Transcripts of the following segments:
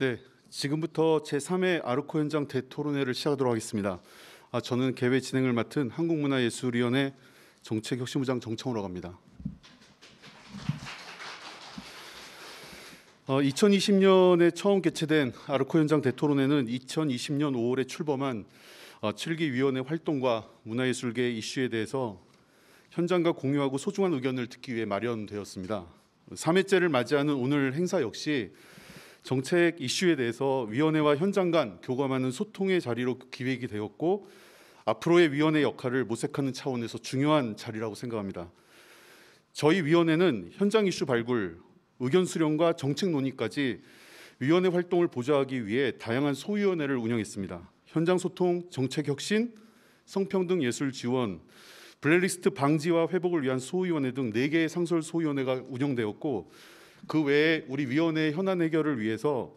네, 지금부터 제3회 아르코 현장 대토론회를 시작하도록 하겠습니다. 아, 저는 개회 진행을 맡은 한국문화예술위원회 정책혁신부장 정청호로갑니다 어, 2020년에 처음 개최된 아르코 현장 대토론회는 2020년 5월에 출범한 어, 7기 위원회 활동과 문화예술계 이슈에 대해서 현장과 공유하고 소중한 의견을 듣기 위해 마련되었습니다. 3회째를 맞이하는 오늘 행사 역시 정책 이슈에 대해서 위원회와 현장 간 교감하는 소통의 자리로 기획이 되었고 앞으로의 위원회 역할을 모색하는 차원에서 중요한 자리라고 생각합니다. 저희 위원회는 현장 이슈 발굴, 의견 수렴과 정책 논의까지 위원회 활동을 보좌하기 위해 다양한 소위원회를 운영했습니다. 현장 소통, 정책 혁신, 성평등 예술 지원, 블랙리스트 방지와 회복을 위한 소위원회 등 4개의 상설 소위원회가 운영되었고 그 외에 우리 위원회 현안 해결을 위해서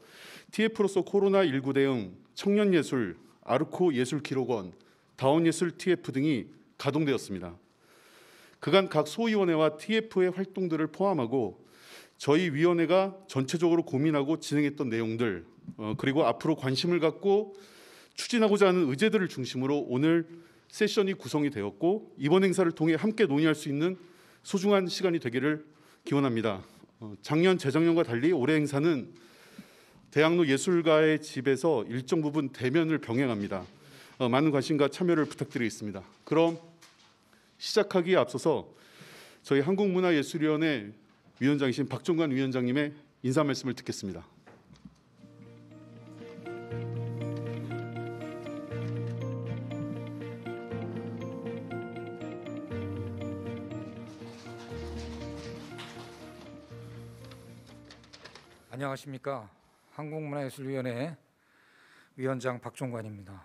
TF로서 코로나 19 대응, 청년 예술, 아르코 예술 기록원, 다운 예술 TF 등이 가동되었습니다. 그간 각 소위원회와 TF의 활동들을 포함하고 저희 위원회가 전체적으로 고민하고 진행했던 내용들 어, 그리고 앞으로 관심을 갖고 추진하고자 하는 의제들을 중심으로 오늘 세션이 구성이 되었고 이번 행사를 통해 함께 논의할 수 있는 소중한 시간이 되기를 기원합니다. 어, 작년 재작년과 달리 올해 행사는 대학로 예술가의 집에서 일정 부분 대면을 병행합니다. 어, 많은 관심과 참여를 부탁드리겠습니다. 그럼 시작하기에 앞서서 저희 한국문화예술위원회 위원장이신 박종관 위원장님의 인사 말씀을 듣겠습니다. 안녕하십니까 한국문화예술위원회 위원장 박종관입니다.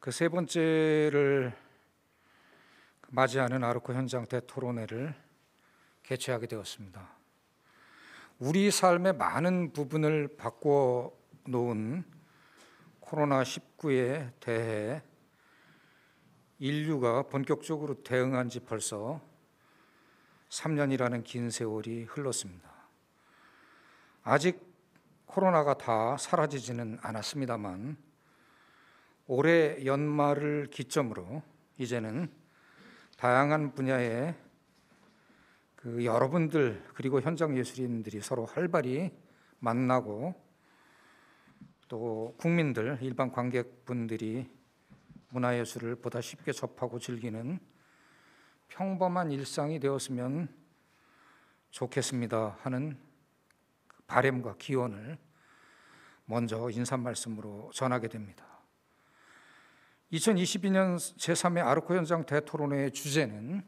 그 세 번째를 맞이하는 아르코 현장 대토론회를 개최하게 되었습니다. 우리 삶의 많은 부분을 바꿔 놓은 코로나 19에 대해 인류가 본격적으로 대응한 지 벌써 3년이라는 긴 세월이 흘렀습니다. 아직 코로나가 다 사라지지는 않았습니다만 올해 연말을 기점으로 이제는 다양한 분야의 그 여러분들 그리고 현장 예술인들이 서로 활발히 만나고 또 국민들 일반 관객분들이 문화예술을 보다 쉽게 접하고 즐기는 평범한 일상이 되었으면 좋겠습니다 하는 바램과 기원을 먼저 인사 말씀으로 전하게 됩니다. 2022년 제3회 아르코 현장 대토론회의 주제는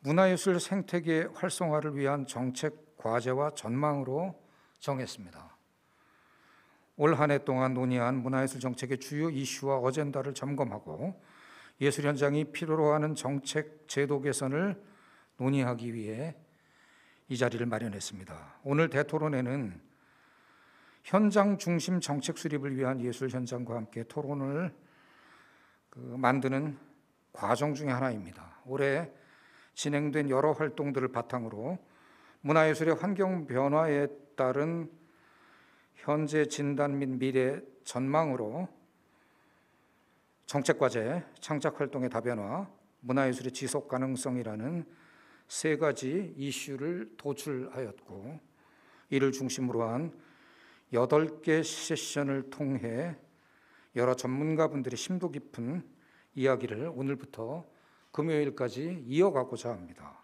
문화예술 생태계 활성화를 위한 정책 과제와 전망으로 정했습니다. 올 한 해 동안 논의한 문화예술 정책의 주요 이슈와 어젠다를 점검하고 예술 현장이 필요로 하는 정책 제도 개선을 논의하기 위해 이 자리를 마련했습니다. 오늘 대토론회는 현장 중심 정책 수립을 위한 예술 현장과 함께 토론을 그 만드는 과정 중의 하나입니다. 올해 진행된 여러 활동들을 바탕으로 문화예술의 환경 변화에 따른 현재 진단 및 미래 전망으로 정책과제, 창작활동의 다변화, 문화예술의 지속 가능성이라는 세 가지 이슈를 도출하였고 이를 중심으로 한 여덟 개 세션을 통해 여러 전문가분들의 심도 깊은 이야기를 오늘부터 금요일까지 이어가고자 합니다.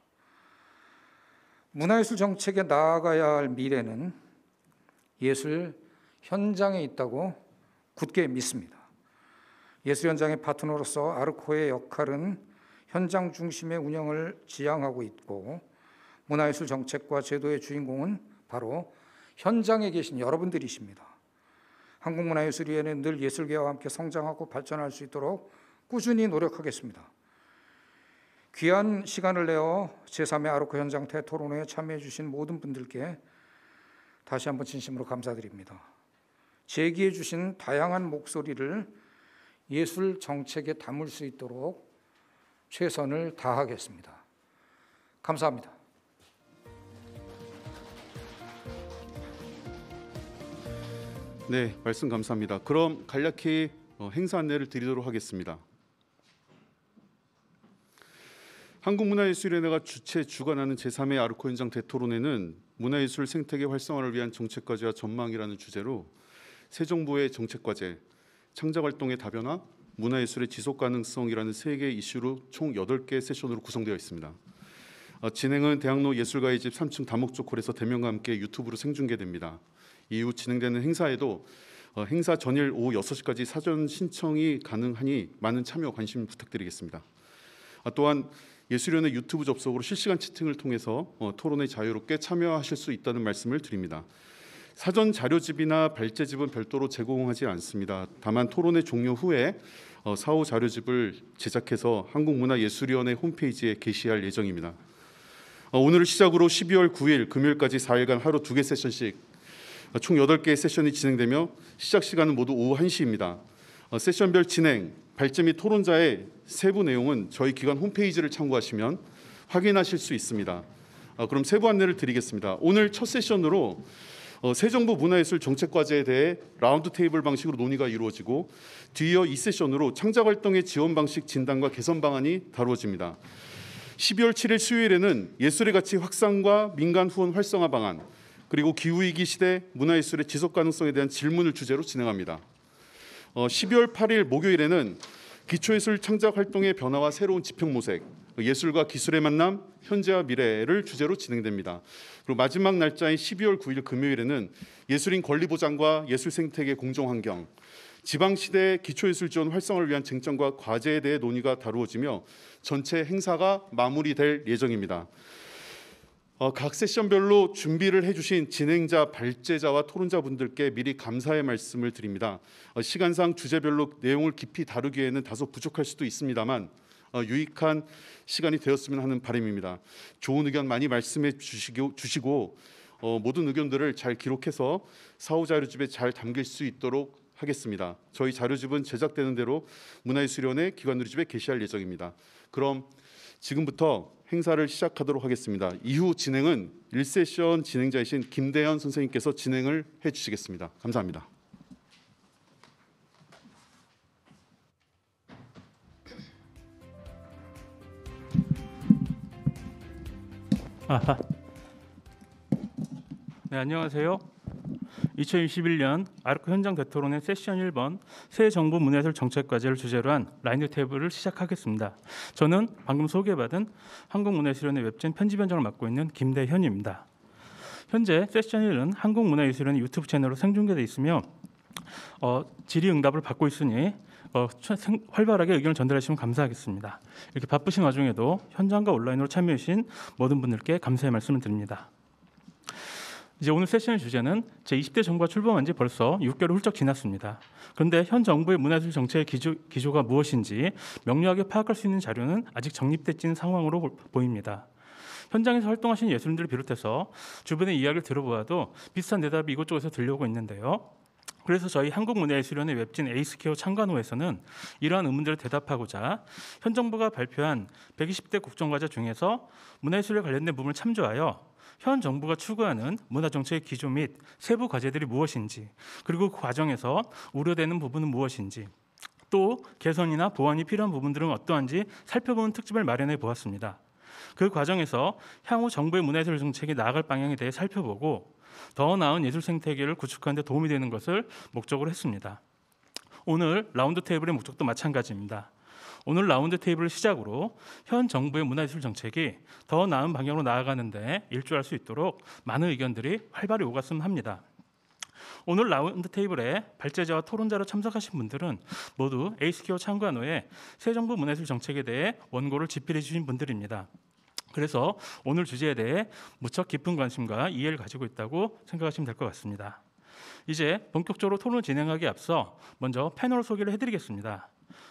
문화예술 정책에 나아가야 할 미래는 예술 현장에 있다고 굳게 믿습니다. 예술 현장의 파트너로서 아르코의 역할은 현장 중심의 운영을 지향하고 있고 문화예술 정책과 제도의 주인공은 바로 현장에 계신 여러분들이십니다. 한국문화예술위원회는 늘 예술계와 함께 성장하고 발전할 수 있도록 꾸준히 노력하겠습니다. 귀한 시간을 내어 제3의 아로크 현장 대토론회에 참여해 주신 모든 분들께 다시 한번 진심으로 감사드립니다. 제기해 주신 다양한 목소리를 예술 정책에 담을 수 있도록 최선을 다하겠습니다. 감사합니다. 네, 말씀 감사합니다. 그럼 간략히 어, 행사 안내를 드리도록 하겠습니다. 한국문화예술연회가 주최 주관하는 제3회 아르코 현장 대토론회는 문화예술 생태계 활성화를 위한 정책과제와 전망이라는 주제로 새 정부의 정책과제, 창작활동의 다변화, 문화예술의 지속 가능성이라는 세 개의 이슈로 총 8개 세션으로 구성되어 있습니다. 어, 진행은 대학로 예술가의 집 3층 다목적 홀에서 대면과 함께 유튜브로 생중계됩니다. 이후 진행되는 행사에도 어, 행사 전일 오후 6시까지 사전 신청이 가능하니 많은 참여 관심 부탁드리겠습니다. 아, 또한 예술위원 유튜브 접속으로 실시간 채팅을 통해서 어, 토론에 자유롭게 참여하실 수 있다는 말씀을 드립니다. 사전 자료집이나 발제집은 별도로 제공하지 않습니다. 다만 토론회 종료 후에 어, 사후 자료집을 제작해서 한국문화예술위원회 홈페이지에 게시할 예정입니다. 어, 오늘을 시작으로 12월 9일 금요일까지 4일간 하루 2개 세션씩 어, 총 8개의 세션이 진행되며 시작 시간은 모두 오후 1시입니다. 세션별 진행, 발제 및 토론자의 세부 내용은 저희 기관 홈페이지를 참고하시면 확인하실 수 있습니다. 그럼 세부 안내를 드리겠습니다. 오늘 첫 세션으로 어, 새 정부 문화예술 정책과제에 대해 라운드 테이블 방식으로 논의가 이루어지고 뒤이어 이세션으로 창작활동의 지원 방식 진단과 개선 방안이 다루어집니다. 12월 7일 수요일에는 예술의 가치 확산과 민간 후원 활성화 방안 그리고 기후위기 시대 문화예술의 지속 가능성에 대한 질문을 주제로 진행합니다. 어, 12월 8일 목요일에는 기초예술 창작 활동의 변화와 새로운 지평 모색 그 예술과 기술의 만남 현재와 미래를 주제로 진행됩니다. 그리고 마지막 날짜인 12월 9일 금요일에는 예술인 권리 보장과 예술 생태계 공정 환경 지방시대 기초예술 지원 활성화를 위한 쟁점과 과제에 대해 논의가 다루어지며 전체 행사가 마무리될 예정입니다. 어, 각 세션별로 준비를 해주신 진행자, 발제자와 토론자분들께 미리 감사의 말씀을 드립니다. 어, 시간상 주제별로 내용을 깊이 다루기에는 다소 부족할 수도 있습니다만 어, 유익한 시간이 되었으면 하는 바람입니다. 좋은 의견 많이 말씀해 주시고, 주시고 어, 모든 의견들을 잘 기록해서 사후 자료집에 잘 담길 수 있도록 하겠습니다. 저희 자료집은 제작되는 대로 문화예술원회 기관누리집에 게시할 예정입니다. 그럼 지금부터 행사를 시작하도록 하겠습니다. 이후 진행은 1세션 진행자이신 김대현 선생님께서 진행을 해주시겠습니다. 감사합니다. 네, 안녕하세요. 2021년 아르코 현장 대토론의 세션 1번 새 정부 문예술 정책 과제를 주제로 한 라인드 테이블을 시작하겠습니다. 저는 방금 소개받은 한국문예술연의 웹진 편집위원장을 맡고 있는 김대현입니다. 현재 세션 1은 한국문화예술연 유튜브 채널로 생중계돼 있으며 어, 질의응답을 받고 있으니 어, 활발하게 의견을 전달하시면 감사하겠습니다. 이렇게 바쁘신 와중에도 현장과 온라인으로 참여해주신 모든 분들께 감사의 말씀을 드립니다. 이제 오늘 세션의 주제는 제20대 정부가 출범한 지 벌써 6개월 훌쩍 지났습니다. 그런데 현 정부의 문화예술 정책의 기조, 기조가 무엇인지 명료하게 파악할 수 있는 자료는 아직 정립되진 상황으로 보입니다. 현장에서 활동하신 예술인들을 비롯해서 주변의 이야기를 들어보아도 비슷한 대답이 이곳저곳에서 들려오고 있는데요. 그래서 저희 한국문화예술원의 웹진 에이스케어 창간호에서는 이러한 의문들을 대답하고자 현 정부가 발표한 120대 국정과제 중에서 문화예술에 관련된 부분을 참조하여 현 정부가 추구하는 문화정책의 기조 및 세부 과제들이 무엇인지 그리고 그 과정에서 우려되는 부분은 무엇인지 또 개선이나 보완이 필요한 부분들은 어떠한지 살펴보는 특집을 마련해 보았습니다. 그 과정에서 향후 정부의 문화예술 정책이 나아갈 방향에 대해 살펴보고 더 나은 예술 생태계를 구축하는 데 도움이 되는 것을 목적으로 했습니다. 오늘 라운드 테이블의 목적도 마찬가지입니다. 오늘 라운드 테이블을 시작으로 현 정부의 문화예술 정책이 더 나은 방향으로 나아가는데 일조할 수 있도록 많은 의견들이 활발히 오갔으면 합니다. 오늘 라운드 테이블에 발제자와 토론자로 참석하신 분들은 모두 에이스키어 창관호의 새 정부 문화예술 정책에 대해 원고를 집필해 주신 분들입니다. 그래서 오늘 주제에 대해 무척 깊은 관심과 이해를 가지고 있다고 생각하시면 될 것 같습니다. 이제 본격적으로 토론을 진행하기 앞서 먼저 패널 소개를 해드리겠습니다.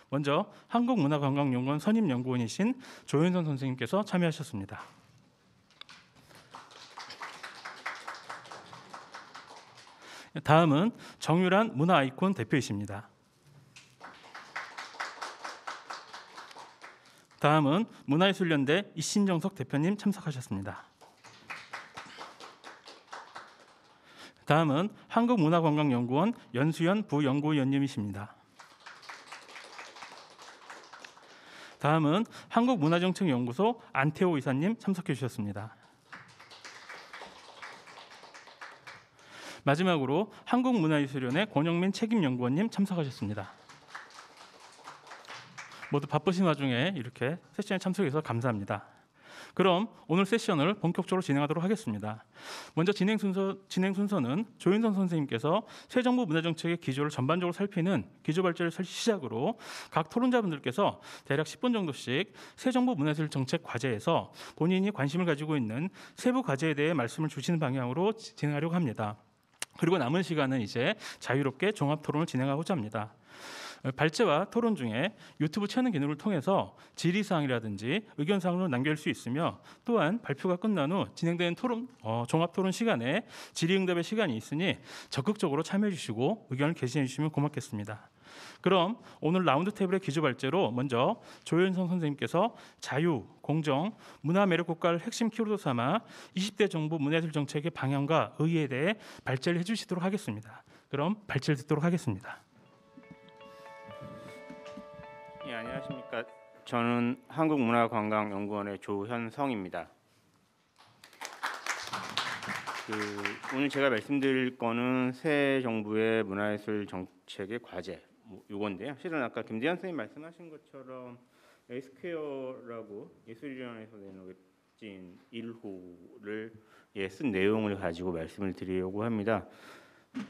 먼저 한국문화관광연구원 선임연구원이신 조윤선 선생님께서 참여하셨습니다. 다음은 정유란 문화 아이콘 대표이십니다. 다음은 문화예술연대 이신정석 대표님 참석하셨습니다. 다음은 한국문화관광연구원 연수연 부연구위원님이십니다. 다음은 한국문화정책연구소 안태호 이사님 참석해 주셨습니다. 마지막으로 한국문화예술연의 권영민 책임연구원님 참석하셨습니다. 모두 바쁘신 와중에 이렇게 세션에 참석해서 감사합니다. 그럼 오늘 세션을 본격적으로 진행하도록 하겠습니다. 먼저 진행 순서 진행 순서는 조윤선 선생님께서 새 정부 문화 정책의 기조를 전반적으로 살피는 기조 발제를 시작으로 각 토론자분들께서 대략 10분 정도씩 새 정부 문화예 정책 과제에서 본인이 관심을 가지고 있는 세부 과제에 대해 말씀을 주시는 방향으로 진행하려고 합니다. 그리고 남은 시간은 이제 자유롭게 종합 토론을 진행하고자 합니다. 발제와 토론 중에 유튜브 채널 기능을 통해서 질의사항이라든지 의견사항을 남길 수 있으며 또한 발표가 끝난 후 진행되는 토론 어, 종합토론 시간에 질의응답의 시간이 있으니 적극적으로 참여해 주시고 의견을 게시해 주시면 고맙겠습니다. 그럼 오늘 라운드 테이블의 기조 발제로 먼저 조현성 선생님께서 자유, 공정, 문화 매력 국가를 핵심 키워드 삼아 20대 정부 문화예술 정책의 방향과 의의에 대해 발제를 해주시도록 하겠습니다. 그럼 발제를 듣도록 하겠습니다. 예, 안녕하십니까. 저는 한국문화관광연구원의 조현성입니다. 그 오늘 제가 말씀드릴 거는 새 정부의 문화예술 정책의 과제 뭐 요건데요. 실은 아까 김대현 선생님 말씀하신 것처럼 에스퀘어라고 예술위원회에서 내는 웹 1호를 예, 쓴 내용을 가지고 말씀을 드리려고 합니다.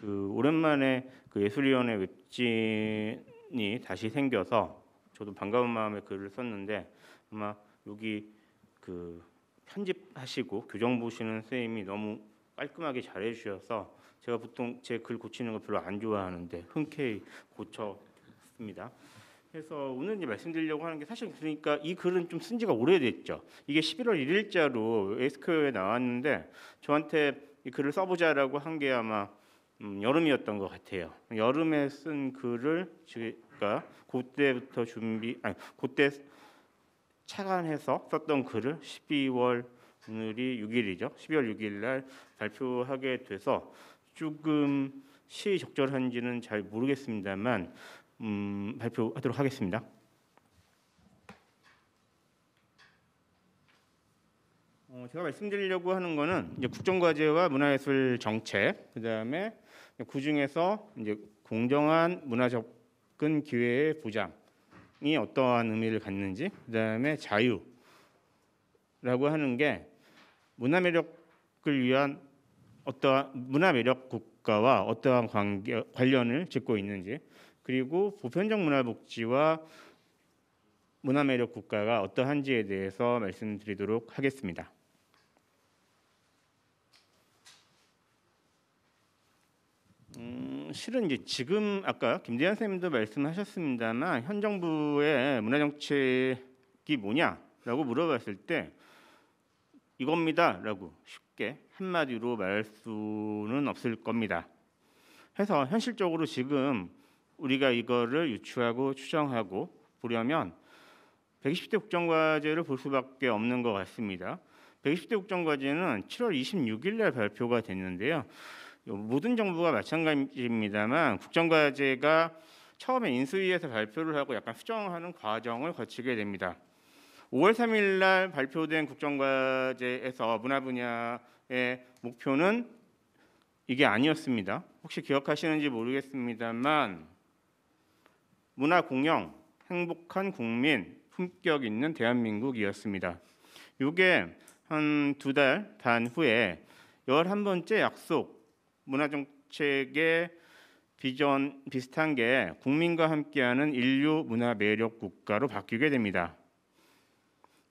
그 오랜만에 그 예술위원회 웹진이 다시 생겨서 저도 반가운 마음에 글을 썼는데 아마 여기 그 편집하시고 교정 보시는 선생님이 너무 깔끔하게 잘 해주셔서 제가 보통 제 글 고치는 거 별로 안 좋아하는데 흔쾌히 고쳤습니다. 그래서 오늘 이제 말씀드리려고 하는 게 사실 그러니까 이 글은 좀 쓴 지가 오래됐죠. 이게 11월 1일자로 에스큐에 나왔는데 저한테 이 글을 써보자라고 한 게 아마 음, 여름이었던 것 같아요. 여름에 쓴 글을 지금 있니까 그러니까 그때부터 준비 아니 그때 차안해서 썼던 글을 12월 오늘이 6일이죠. 12월 6일 날 발표하게 돼서 조금 시 적절한지는 잘 모르겠습니다만 음, 발표하도록 하겠습니다. 어, 제가 말씀드리려고 하는 거는 이제 국정과제와 문화예술 정책, 그 다음에 그 중에서 이제 공정한 문화적 접근 기회의 보장이 어떠한 의미를 갖는지 그다음에 자유라고 하는 게 문화 매력을 위한 어떠한 문화 매력 국가와 어떠한 관계, 관련을 짓고 있는지 그리고 보편적 문화 복지와 문화 매력 국가가 어떠한지에 대해서 말씀드리도록 하겠습니다. 음... 실은 이제 지금 아까 김대현 선생님도 말씀하셨습니다만 현 정부의 문화 정책이 뭐냐라고 물어봤을 때 이겁니다라고 쉽게 한마디로 말할 수는 없을 겁니다. 해서 현실적으로 지금 우리가 이거를 유추하고 추정하고 보려면 120대 국정과제를 볼 수밖에 없는 것 같습니다. 120대 국정과제는 7월 26일 날 발표가 됐는데요. 모든 정부가 마찬가지입니다만 국정과제가 처음에 인수위에서 발표를 하고 약간 수정하는 과정을 거치게 됩니다. 5월 3일 날 발표된 국정과제에서 문화 분야의 목표는 이게 아니었습니다. 혹시 기억하시는지 모르겠습니다만 문화 공영, 행복한 국민, 품격 있는 대한민국이었습니다. 이게 한 두 달 반 후에 열한 번째 약속 문화정책의 비전 비슷한 게 국민과 함께하는 인류 문화 매력 국가로 바뀌게 됩니다.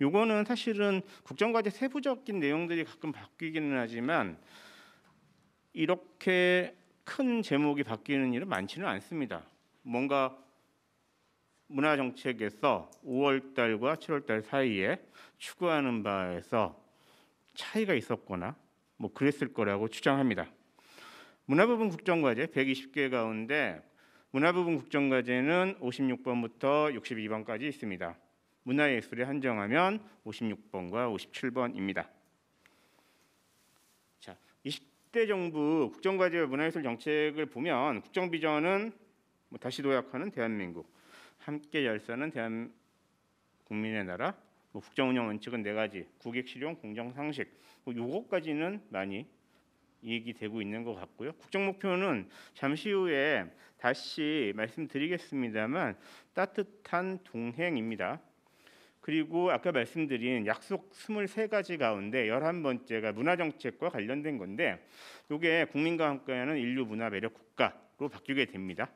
요거는 사실은 국정과제 세부적인 내용들이 가끔 바뀌기는 하지만 이렇게 큰 제목이 바뀌는 일은 많지는 않습니다. 뭔가 문화 정책에서 5월 달과 7월 달 사이에 추구하는 바에서 차이가 있었거나 뭐 그랬을 거라고 추정합니다. 문화부분 국정과제 120개 가운데 문화부분 국정과제는 56번부터 62번까지 있습니다. 문화예술에 한정하면 56번과 57번입니다. 자, 20대 정부 국정과제와 문화예술 정책을 보면 국정비전은 뭐 다시 도약하는 대한민국, 함께 열사는 대한 국민의 나라, 뭐 국정운영 원칙은 네 가지, 국익 실용, 공정 상식, 뭐 요거까지는 많이 얘기되고 있는 것 같고요. 국정 목표는 잠시 후에 다시 말씀드리겠습니다만 따뜻한 동행입니다. 그리고 아까 말씀드린 약속 23가지 가운데 11번째가 문화 정책과 관련된 건데 이게 국민과 함께하는 인류 문화 매력 국가로 바뀌게 됩니다.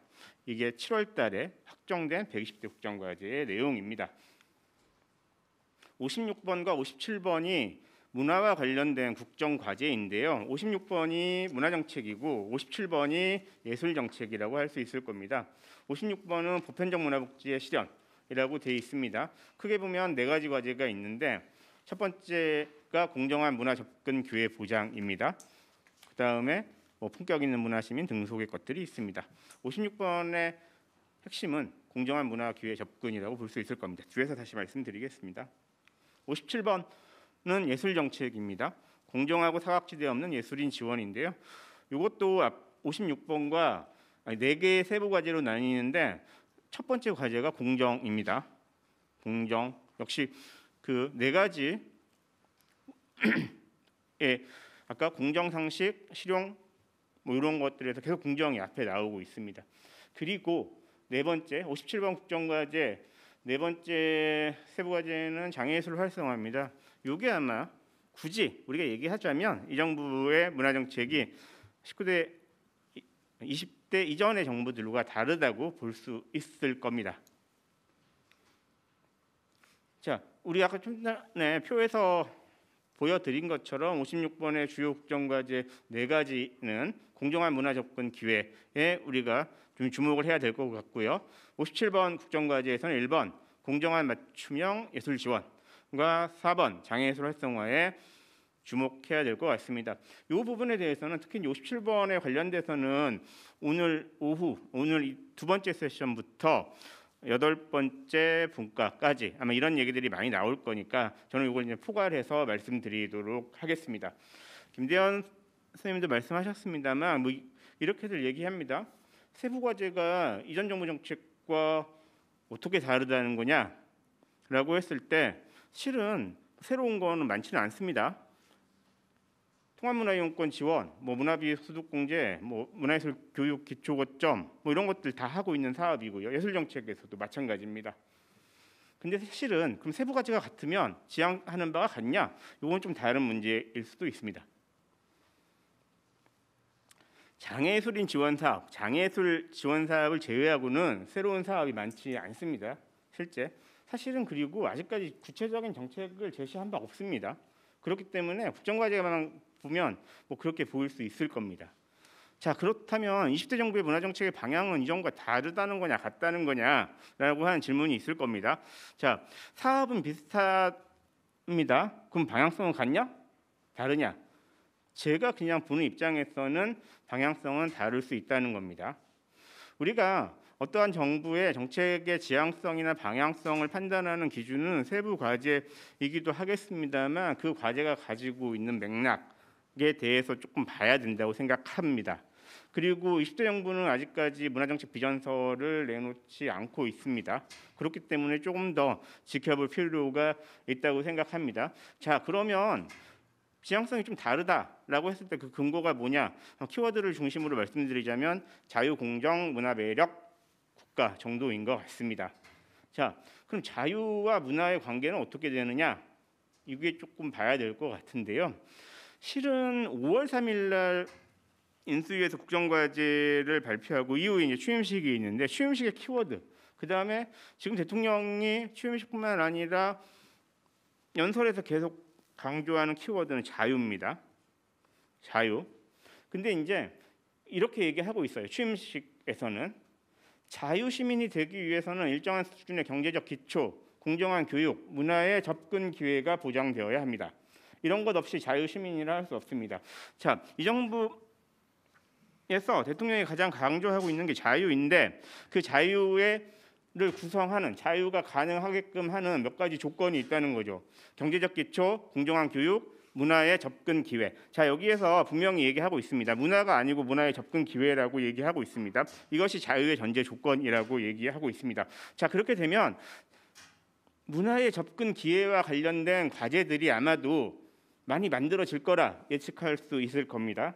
이게 7월 달에 확정된 120대 국정과제의 내용입니다. 56번과 57번이 문화와 관련된 국정 과제인데요. 56번이 문화 정책이고 57번이 예술 정책이라고 할 수 있을 겁니다. 56번은 보편적 문화 복지의 실현이라고 되어 있습니다. 크게 보면 네 가지 과제가 있는데 첫 번째가 공정한 문화 접근 기회 보장입니다. 그다음에 뭐 품격 있는 문화 시민 등 속의 것들이 있습니다. 56번의 핵심은 공정한 문화 기회 접근이라고 볼 수 있을 겁니다. 뒤에서 다시 말씀드리겠습니다. 57번 는 예술 정책입니다. 공정하고 사각지대 없는 예술인 지원인데요. 이것도 56번과 네 개의 세부 과제로 나뉘는데 첫 번째 과제가 공정입니다. 공정 역시 그 네 가지 예, 아까 공정 상식, 실용 뭐 이런 것들에서 계속 공정이 앞에 나오고 있습니다. 그리고 네 번째 57번 국정 과제 네 번째 세부 과제는 장애예술 활성화입니다. 이게 아마 굳이 우리가 얘기하자면 이 정부의 문화 정책이 19대 20대 이전의 정부들과 다르다고 볼 수 있을 겁니다. 자, 우리 아까 좀 전에 표에서 보여드린 것처럼 56번의 주요 국정과제 네 가지는 공정한 문화 접근 기회에 우리가 좀 주목을 해야 될 것 같고요. 57번 국정과제에서는 1번 공정한 맞춤형 예술 지원, 과 4번 장애예술 활성화에 주목해야 될 것 같습니다. 이 부분에 대해서는 특히 57번에 관련돼서는 오늘 오후 오늘 두 번째 세션부터 여덟 번째 분과까지 아마 이런 얘기들이 많이 나올 거니까 저는 이걸 이제 포괄해서 말씀드리도록 하겠습니다. 김대현 선생님도 말씀하셨습니다만 뭐 이렇게들 얘기합니다. 세부 과제가 이전 정부 정책과 어떻게 다르다는 거냐라고 했을 때 실은 새로운 거 많지는 않습니다. 통합문화용권 지원, 뭐 문화비 소득공제, 뭐 문화예술 교육 기초거점, 뭐 이런 것들 다 하고 있는 사업이고요. 예술 정책에서도 마찬가지입니다. 근데 사실은 그럼 세부 가치가 같으면 지향하는 바가 같냐? 이건 좀 다른 문제일 수도 있습니다. 장애예술인 지원 사업, 장애예술 지원 사업을 제외하고는 새로운 사업이 많지 않습니다. 실제 사실은 그리고 아직까지 구체적인 정책을 제시한 바 없습니다. 그렇기 때문에 국정과제만 보면 뭐 그렇게 보일 수 있을 겁니다. 자 그렇다면 20대 정부의 문화 정책의 방향은 이전과 다르다는 거냐 같다는 거냐라고 하는 질문이 있을 겁니다. 자 사업은 비슷합니다. 그럼 방향성은 같냐? 다르냐? 제가 그냥 보는 입장에서는 방향성은 다를 수 있다는 겁니다. 우리가 어떠한 정부의 정책의 지향성이나 방향성을 판단하는 기준은 세부 과제이기도 하겠습니다만 그 과제가 가지고 있는 맥락에 대해서 조금 봐야 된다고 생각합니다. 그리고 20대 정부는 아직까지 문화정책 비전서를 내놓지 않고 있습니다. 그렇기 때문에 조금 더 지켜볼 필요가 있다고 생각합니다. 자, 그러면 지향성이 좀 다르다라고 했을 때 그 근거가 뭐냐? 어, 키워드를 중심으로 말씀드리자면 자유, 공정, 문화 매력, 국가 정도인 것 같습니다. 자, 그럼 자유와 문화의 관계는 어떻게 되느냐? 이게 조금 봐야 될 것 같은데요. 실은 5월 3일 날 인수위에서 국정과제를 발표하고 이후에 이제 취임식이 있는데 취임식의 키워드 그 다음에 지금 대통령이 취임식뿐만 아니라 연설에서 계속 강조하는 키워드는 자유입니다. 자유. 근데 이제 이렇게 얘기하고 있어요. 취임식에서는 자유시민이 되기 위해서는 일정한 수준의 경제적 기초, 공정한 교육, 문화의 접근 기회가 보장되어야 합니다. 이런 것 없이 자유시민이라 할 수 없습니다. 자, 이 정부에서 대통령이 가장 강조하고 있는 게 자유인데 그자유를 구성하는 자유가 가능하게끔 하는 몇 가지 조건이 있다는 거죠. 경제적 기초, 공정한 교육, 문화의 접근 기회. 자, 여기에서 분명히 얘기하고 있습니다. 문화가 아니고 문화의 접근 기회라고 얘기하고 있습니다. 이것이 자유의 전제 조건이라고 얘기하고 있습니다. 자, 그렇게 되면 문화의 접근 기회와 관련된 과제들이 아마도 많이 만들어질 거라 예측할 수 있을 겁니다.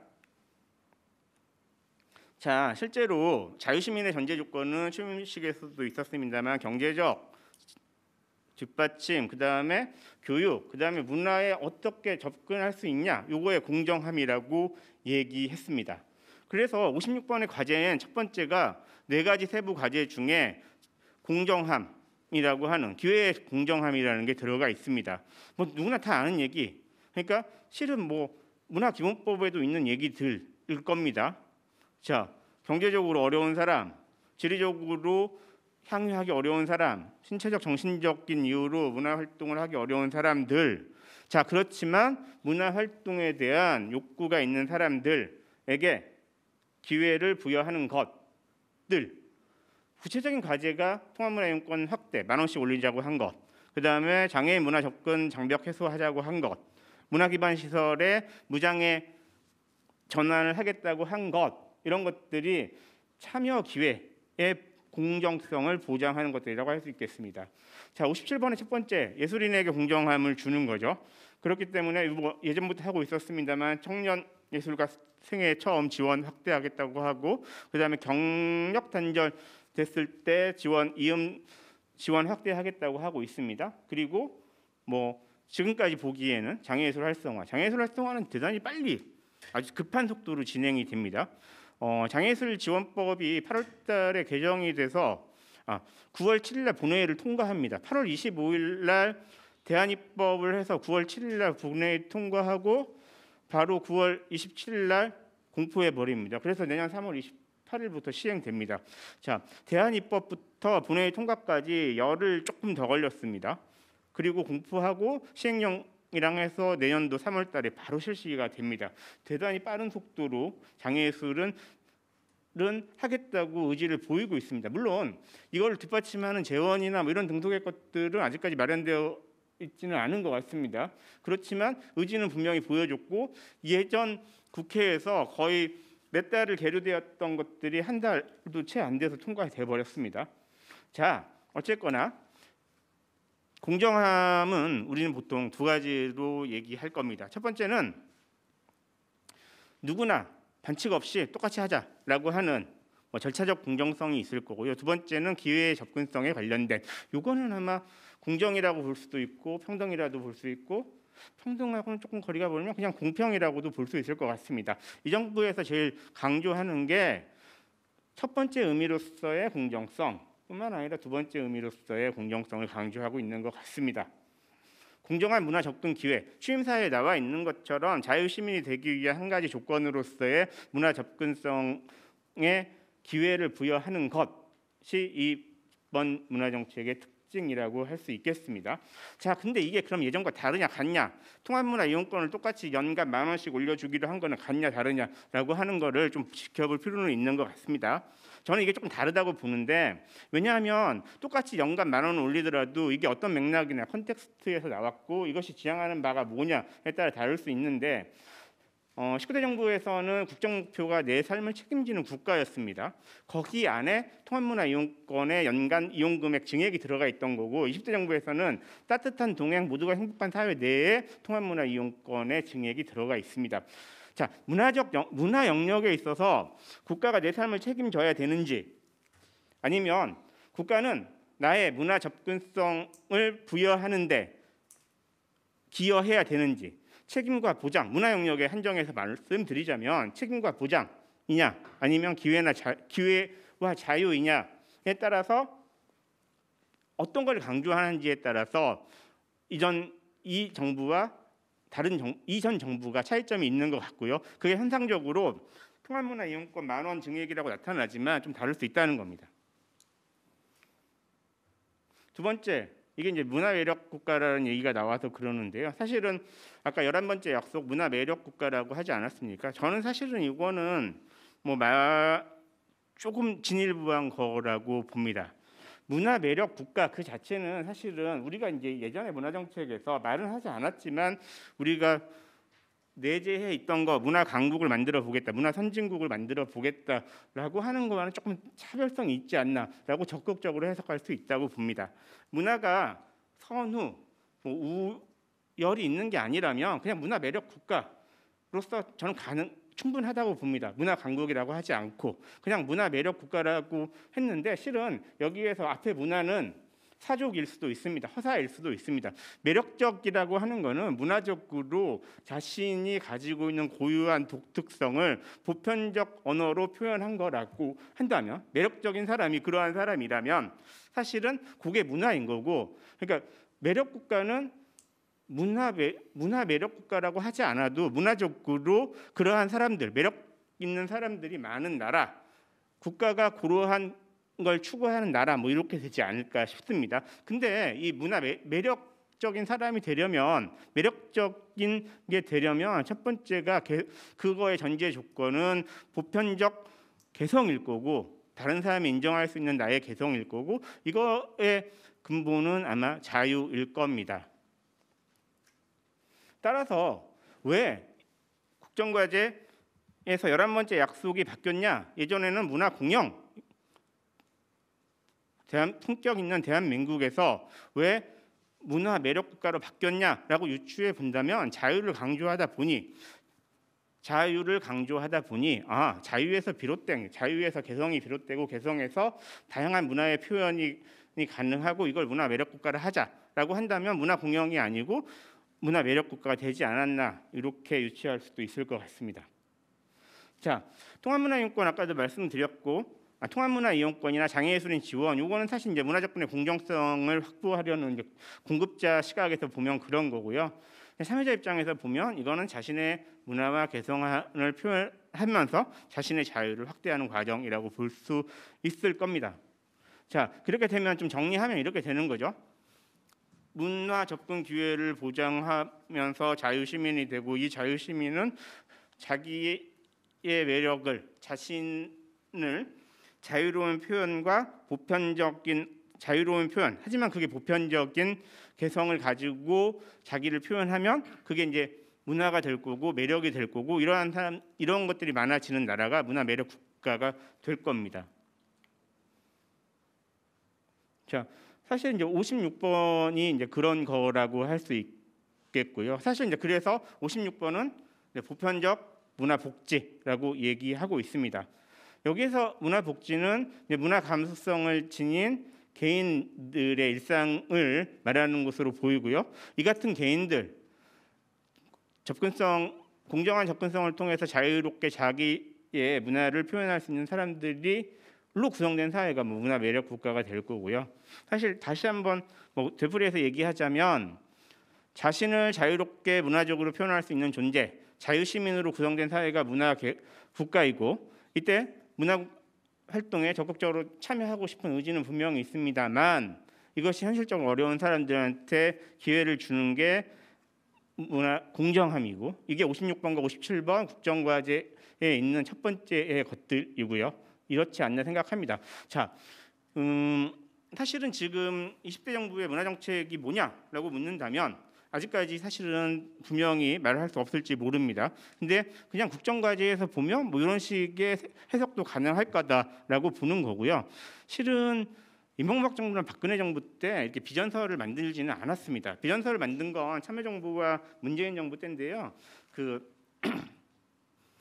자, 실제로 자유시민의 전제 조건은 취임식에서도 있었습니다만 경제적, 뒷받침, 그 다음에 교육, 그 다음에 문화에 어떻게 접근할 수 있냐, 요거의 공정함이라고 얘기했습니다. 그래서 56번의 과제는 첫 번째가 네 가지 세부 과제 중에 공정함이라고 하는 기회의 공정함이라는 게 들어가 있습니다. 뭐 누구나 다 아는 얘기. 그러니까 실은 뭐 문화기본법에도 있는 얘기들일 겁니다. 자, 경제적으로 어려운 사람, 지리적으로 향유하기 어려운 사람, 신체적 정신적인 이유로 문화 활동을 하기 어려운 사람들. 자, 그렇지만 문화 활동에 대한 욕구가 있는 사람들에게 기회를 부여하는 것들. 구체적인 과제가 통합문화유권 확대, 만 원씩 올리자고 한 것. 그다음에 장애인 문화 접근 장벽 해소하자고 한 것. 문화 기반 시설에 무장애 전환을 하겠다고 한 것. 이런 것들이 참여 기회에 공정성을 보장하는 것들이라고 할 수 있겠습니다. 자, 57번의 첫 번째 예술인에게 공정함을 주는 거죠. 그렇기 때문에 뭐 예전부터 하고 있었습니다만 청년 예술가 생애 처음 지원 확대하겠다고 하고 그다음에 경력 단절 됐을 때 지원 이음 지원 확대하겠다고 하고 있습니다. 그리고 뭐 지금까지 보기에는 장애예술 활성화, 장애예술 활성화는 대단히 빨리 아주 급한 속도로 진행이 됩니다. 어, 장애술 지원법이 8월달에 개정이 돼서 아, 9월 7일날 본회의를 통과합니다. 8월 25일날 대안입법을 해서 9월 7일날 본회의 통과하고 바로 9월 27일날 공포해 버립니다. 그래서 내년 3월 28일부터 시행됩니다. 자, 대안입법부터 본회의 통과까지 열흘 조금 더 걸렸습니다. 그리고 공포하고 시행령 이랑해서 내년도 3월달에 바로 실시가 됩니다. 대단히 빠른 속도로 장애예술은 하겠다고 의지를 보이고 있습니다. 물론 이걸 뒷받침하는 재원이나 뭐 이런 등속의 것들은 아직까지 마련되어 있지는 않은 것 같습니다. 그렇지만 의지는 분명히 보여줬고 예전 국회에서 거의 몇 달을 계류되었던 것들이 한 달도 채 안 돼서 통과돼 버렸습니다. 자, 어쨌거나 공정함은 우리는 보통 두 가지로 얘기할 겁니다. 첫 번째는 누구나 반칙 없이 똑같이 하자라고 하는 뭐 절차적 공정성이 있을 거고요. 두 번째는 기회의 접근성에 관련된 요거는 아마 공정이라고 볼 수도 있고 평등이라도 볼 수 있고 평등하고는 조금 거리가 멀면 그냥 공평이라고도 볼 수 있을 것 같습니다. 이 정부에서 제일 강조하는 게 첫 번째 의미로서의 공정성, 뿐만 아니라 두 번째 의미로서의 공정성을 강조하고 있는 것 같습니다. 공정한 문화 접근 기회, 취임사에 나와 있는 것처럼 자유시민이 되기 위한 한 가지 조건으로서의 문화 접근성의 기회를 부여하는 것이 이번 문화정책의 특징이라고 할 수 있겠습니다. 자, 근데 이게 그럼 예전과 다르냐, 같냐? 통합문화 이용권을 똑같이 연간 만 원씩 올려주기로 한 거는 같냐, 다르냐라고 하는 거를 좀 지켜볼 필요는 있는 것 같습니다. 저는 이게 조금 다르다고 보는데 왜냐하면 똑같이 연간 만 원을 올리더라도 이게 어떤 맥락이나 컨텍스트에서 나왔고 이것이 지향하는 바가 뭐냐에 따라 다를 수 있는데 어, 19대 정부에서는 국정 목표가 내 삶을 책임지는 국가였습니다. 거기 안에 통합문화 이용권의 연간 이용금액 증액이 들어가 있던 거고 20대 정부에서는 따뜻한 동행 모두가 행복한 사회 내에 통합문화 이용권의 증액이 들어가 있습니다. 자, 문화적 영, 문화 영역에 있어서 국가가 내 삶을 책임져야 되는지 아니면 국가는 나의 문화 접근성을 부여하는데 기여해야 되는지 책임과 보장 문화 영역에 한정해서 말씀드리자면 책임과 보장이냐 아니면 기회나 자, 기회와 자유이냐에 따라서 어떤 걸 강조하는지에 따라서 이전 이 정부와 다른 정, 이전 정부가 차이점이 있는 것 같고요. 그게 현상적으로 통합문화 이용권 만원 증액이라고 나타나지만 좀 다를 수 있다는 겁니다. 두 번째, 이게 이제 문화 매력 국가라는 얘기가 나와서 그러는데요. 사실은 아까 열한 번째 약속 문화 매력 국가라고 하지 않았습니까? 저는 사실은 이거는 뭐 마, 조금 진일부한 거라고 봅니다. 문화 매력 국가 그 자체는 사실은 우리가 이제 예전에 문화 정책에서 말은 하지 않았지만 우리가 내재해 있던 거 문화 강국을 만들어 보겠다 문화 선진국을 만들어 보겠다라고 하는 거와는 조금 차별성이 있지 않나라고 적극적으로 해석할 수 있다고 봅니다 문화가 선후 뭐 우열이 있는 게 아니라면 그냥 문화 매력 국가로서 저는 가능 충분하다고 봅니다. 문화 강국이라고 하지 않고 그냥 문화 매력 국가라고 했는데 실은 여기에서 앞에 문화는 사족일 수도 있습니다. 허사일 수도 있습니다. 매력적이라고 하는 것은 문화적으로 자신이 가지고 있는 고유한 독특성을 보편적 언어로 표현한 거라고 한다면 매력적인 사람이 그러한 사람이라면 사실은 그게 문화인 거고 그러니까 매력 국가는 문화 매, 문화 매력 국가라고 하지 않아도 문화적으로 그러한 사람들 매력 있는 사람들이 많은 나라 국가가 고러한 걸 추구하는 나라 뭐 이렇게 되지 않을까 싶습니다. 근데 이 문화 매, 매력 적인 사람이 되려면 매력적인 게 되려면 첫 번째가 개, 그거의 전제 조건은 보편적 개성일 거고 다른 사람이 인정할 수 있는 나의 개성일 거고 이거의 근본은 아마 자유일 겁니다. 따라서 왜 국정과제에서 열한 번째 약속이 바뀌었냐? 예전에는 문화 공영 대한 품격 있는 대한민국에서 왜 문화 매력 국가로 바뀌었냐라고 유추해 본다면 자유를 강조하다 보니 자유를 강조하다 보니 아 자유에서 비롯된 자유에서 개성이 비롯되고 개성에서 다양한 문화의 표현이 가능하고 이걸 문화 매력 국가를 하자라고 한다면 문화 공영이 아니고 문화 매력 국가가 되지 않았나 이렇게 유추할 수도 있을 것 같습니다. 자, 통합문화 이용권 아까도 말씀드렸고 아, 통합문화 이용권이나 장애예술인 지원 이거는 사실 이제 문화적분의 공정성을 확보하려는 이제 공급자 시각에서 보면 그런 거고요. 참여자 입장에서 보면 이거는 자신의 문화와 개성을 표현하면서 자신의 자유를 확대하는 과정이라고 볼 수 있을 겁니다. 자, 그렇게 되면 좀 정리하면 이렇게 되는 거죠. 문화 접근 기회를 보장하면서 자유 시민이 되고 이 자유 시민은 자기의 매력을 자신을 자유로운 표현과 보편적인 자유로운 표현 하지만 그게 보편적인 개성을 가지고 자기를 표현하면 그게 이제 문화가 될 거고 매력이 될 거고 이러한 사람 이런 것들이 많아지는 나라가 문화 매력 국가가 될 겁니다. 자, 사실 이제 56번이 이제 그런 거라고 할 수 있겠고요. 사실 이제 그래서 56번은 이제 보편적 문화 복지라고 얘기하고 있습니다. 여기서 문화 복지는 문화 감수성을 지닌 개인들의 일상을 말하는 것으로 보이고요. 이 같은 개인들 접근성 공정한 접근성을 통해서 자유롭게 자기의 문화를 표현할 수 있는 사람들이 로 구성된 사회가 뭐 문화 매력 국가가 될 거고요. 사실 다시 한번 뭐 되풀이해서 얘기하자면 자신을 자유롭게 문화적으로 표현할 수 있는 존재, 자유 시민으로 구성된 사회가 문화 개, 국가이고 이때 문화 활동에 적극적으로 참여하고 싶은 의지는 분명히 있습니다만 이것이 현실적으로 어려운 사람들한테 기회를 주는 게 문화 공정함이고 이게 56번과 57번 국정과제에 있는 첫 번째의 것들이고요. 이렇지 않나 생각합니다. 자, 음, 사실은 지금 20대 정부의 문화 정책이 뭐냐라고 묻는다면 아직까지 사실은 분명히 말을 할수 없을지 모릅니다. 근데 그냥 국정과제에서 보면 뭐 이런 식의 해석도 가능할 거다라고 보는 거고요. 실은 이명박 정부나 박근혜 정부 때 이렇게 비전서를 만들지는 않았습니다. 비전서를 만든 건 참여정부와 문재인 정부 때인데요. 그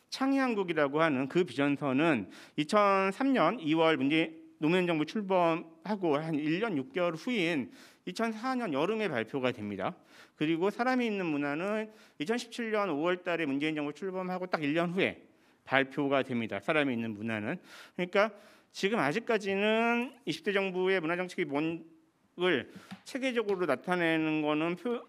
창의한국이라고 하는 그 비전서는 2003년 2월 문제 노무현 정부 출범하고 한 1년 6개월 후인 2004년 여름에 발표가 됩니다. 그리고 사람이 있는 문화는 2017년 5월 달에 문재인 정부 출범하고 딱 1년 후에 발표가 됩니다. 사람이 있는 문화는. 그러니까 지금 아직까지는 20대 정부의 문화 정책이 뭔을 체계적으로 나타내는 거는 표,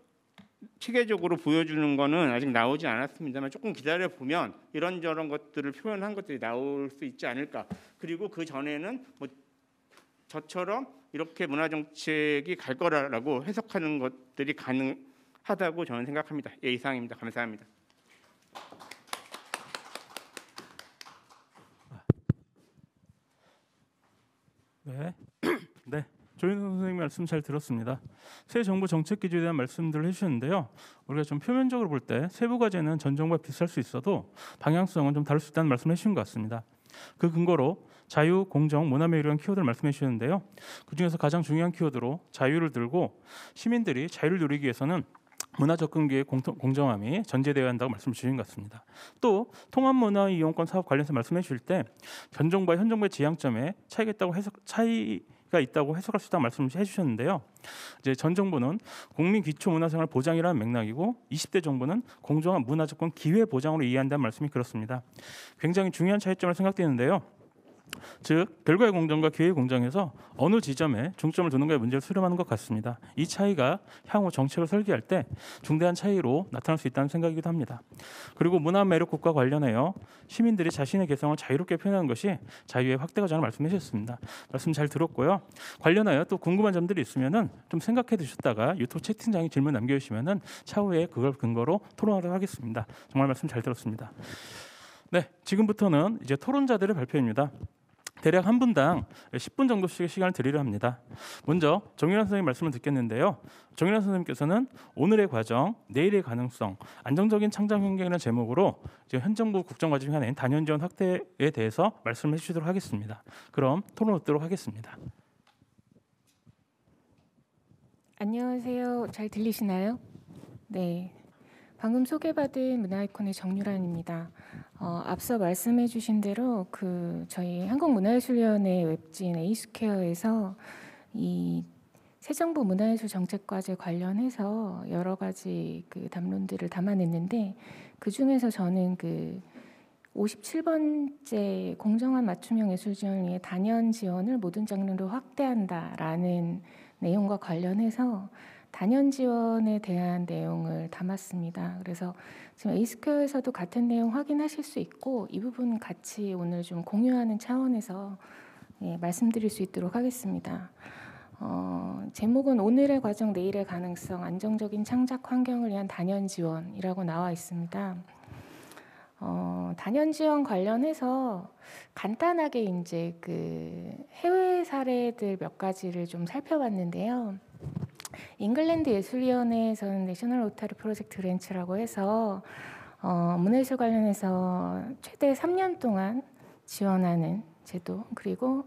체계적으로 보여주는 거는 아직 나오지 않았습니다만 조금 기다려 보면 이런저런 것들을 표현한 것들이 나올 수 있지 않을까. 그리고 그 전에는 뭐 저처럼 이렇게 문화 정책이 갈 거라고 라 해석하는 것들이 가능하다고 저는 생각합니다. 예 이상입니다. 감사합니다. 조인성 선생님 말씀 잘 들었습니다. 새 정부 정책 기조에 대한 말씀들을 해주셨는데요. 우리가 좀 표면적으로 볼 때 세부 과제는 전 정부와 비슷할 수 있어도 방향성은 좀 다를 수 있다는 말씀을 해주신 것 같습니다. 그 근거로 자유, 공정, 문화매 이런 키워드를 말씀해 주셨는데요. 그 중에서 가장 중요한 키워드로 자유를 들고 시민들이 자유를 누리기 위해서는 문화 접근기의 공정함이 전제되어야 한다고 말씀 을 주신 것 같습니다. 또 통합문화 이용권 사업 관련해서 말씀해 주실 때전 정부와 현 정부의 지향점에 차이겠다고 해석 차이 가 있다고 해석할 수 있다고 말씀을 해주셨는데요. 이제 전 정부는 국민 기초 문화생활 보장이라는 맥락이고 20대 정부는 공정한 문화조건 기회 보장으로 이해한다는 말씀이 그렇습니다. 굉장히 중요한 차이점을 생각되는데요. 즉 결과의 공정과 기회의 공정에서 어느 지점에 중점을 두는가의 문제를 수렴하는 것 같습니다. 이 차이가 향후 정책을 설계할 때 중대한 차이로 나타날 수 있다는 생각이기도 합니다. 그리고 문화 매력국과 관련하여 시민들이 자신의 개성을 자유롭게 표현하는 것이 자유의 확대가 저는 말씀해 셨습니다 말씀 잘 들었고요. 관련하여 또 궁금한 점들이 있으면은 좀 생각해 두셨다가 유튜브 채팅창에 질문 남겨주시면은 차후에 그걸 근거로 토론하도록 하겠습니다. 정말 말씀 잘 들었습니다. 네, 지금부터는 이제 토론자들의 발표입니다. 대략 한 분당 10분 정도씩 시간을 드리려 합니다. 먼저 정윤환 선생님 말씀을 듣겠는데요. 정윤환 선생님께서는 오늘의 과정, 내일의 가능성, 안정적인 창작 환경이라는 제목으로 지금 현 정부 국정과제위원 단연 지원 확대에 대해서 말씀해 주시도록 하겠습니다. 그럼 토론 얻도록 하겠습니다. 안녕하세요. 잘 들리시나요? 네. 방금 소개받은 문화이콘의 정유란입니다. 어, 앞서 말씀해주신 대로 그 저희 한국문화예술연회 웹진 에이스퀘어에서 이새 정부 문화예술 정책과제 관련해서 여러 가지 그 담론들을 담아냈는데 그 중에서 저는 그 57번째 공정한 맞춤형 예술 지원을 위해 단연 지원을 모든 장르로 확대한다라는 내용과 관련해서 단연 지원에 대한 내용을 담았습니다. 그래서 지금 에이스퀘어에서도 같은 내용 확인하실 수 있고 이 부분 같이 오늘 좀 공유하는 차원에서 예, 말씀드릴 수 있도록 하겠습니다. 어, 제목은 오늘의 과정 내일의 가능성 안정적인 창작 환경을 위한 단연 지원이라고 나와 있습니다. 어, 단연 지원 관련해서 간단하게 이제 그 해외 사례들 몇 가지를 좀 살펴봤는데요. 잉글랜드 예술위원회에서는 내셔널 오타르 프로젝트 렌츠라고 해서 어, 문화예술 관련해서 최대 3년 동안 지원하는 제도 그리고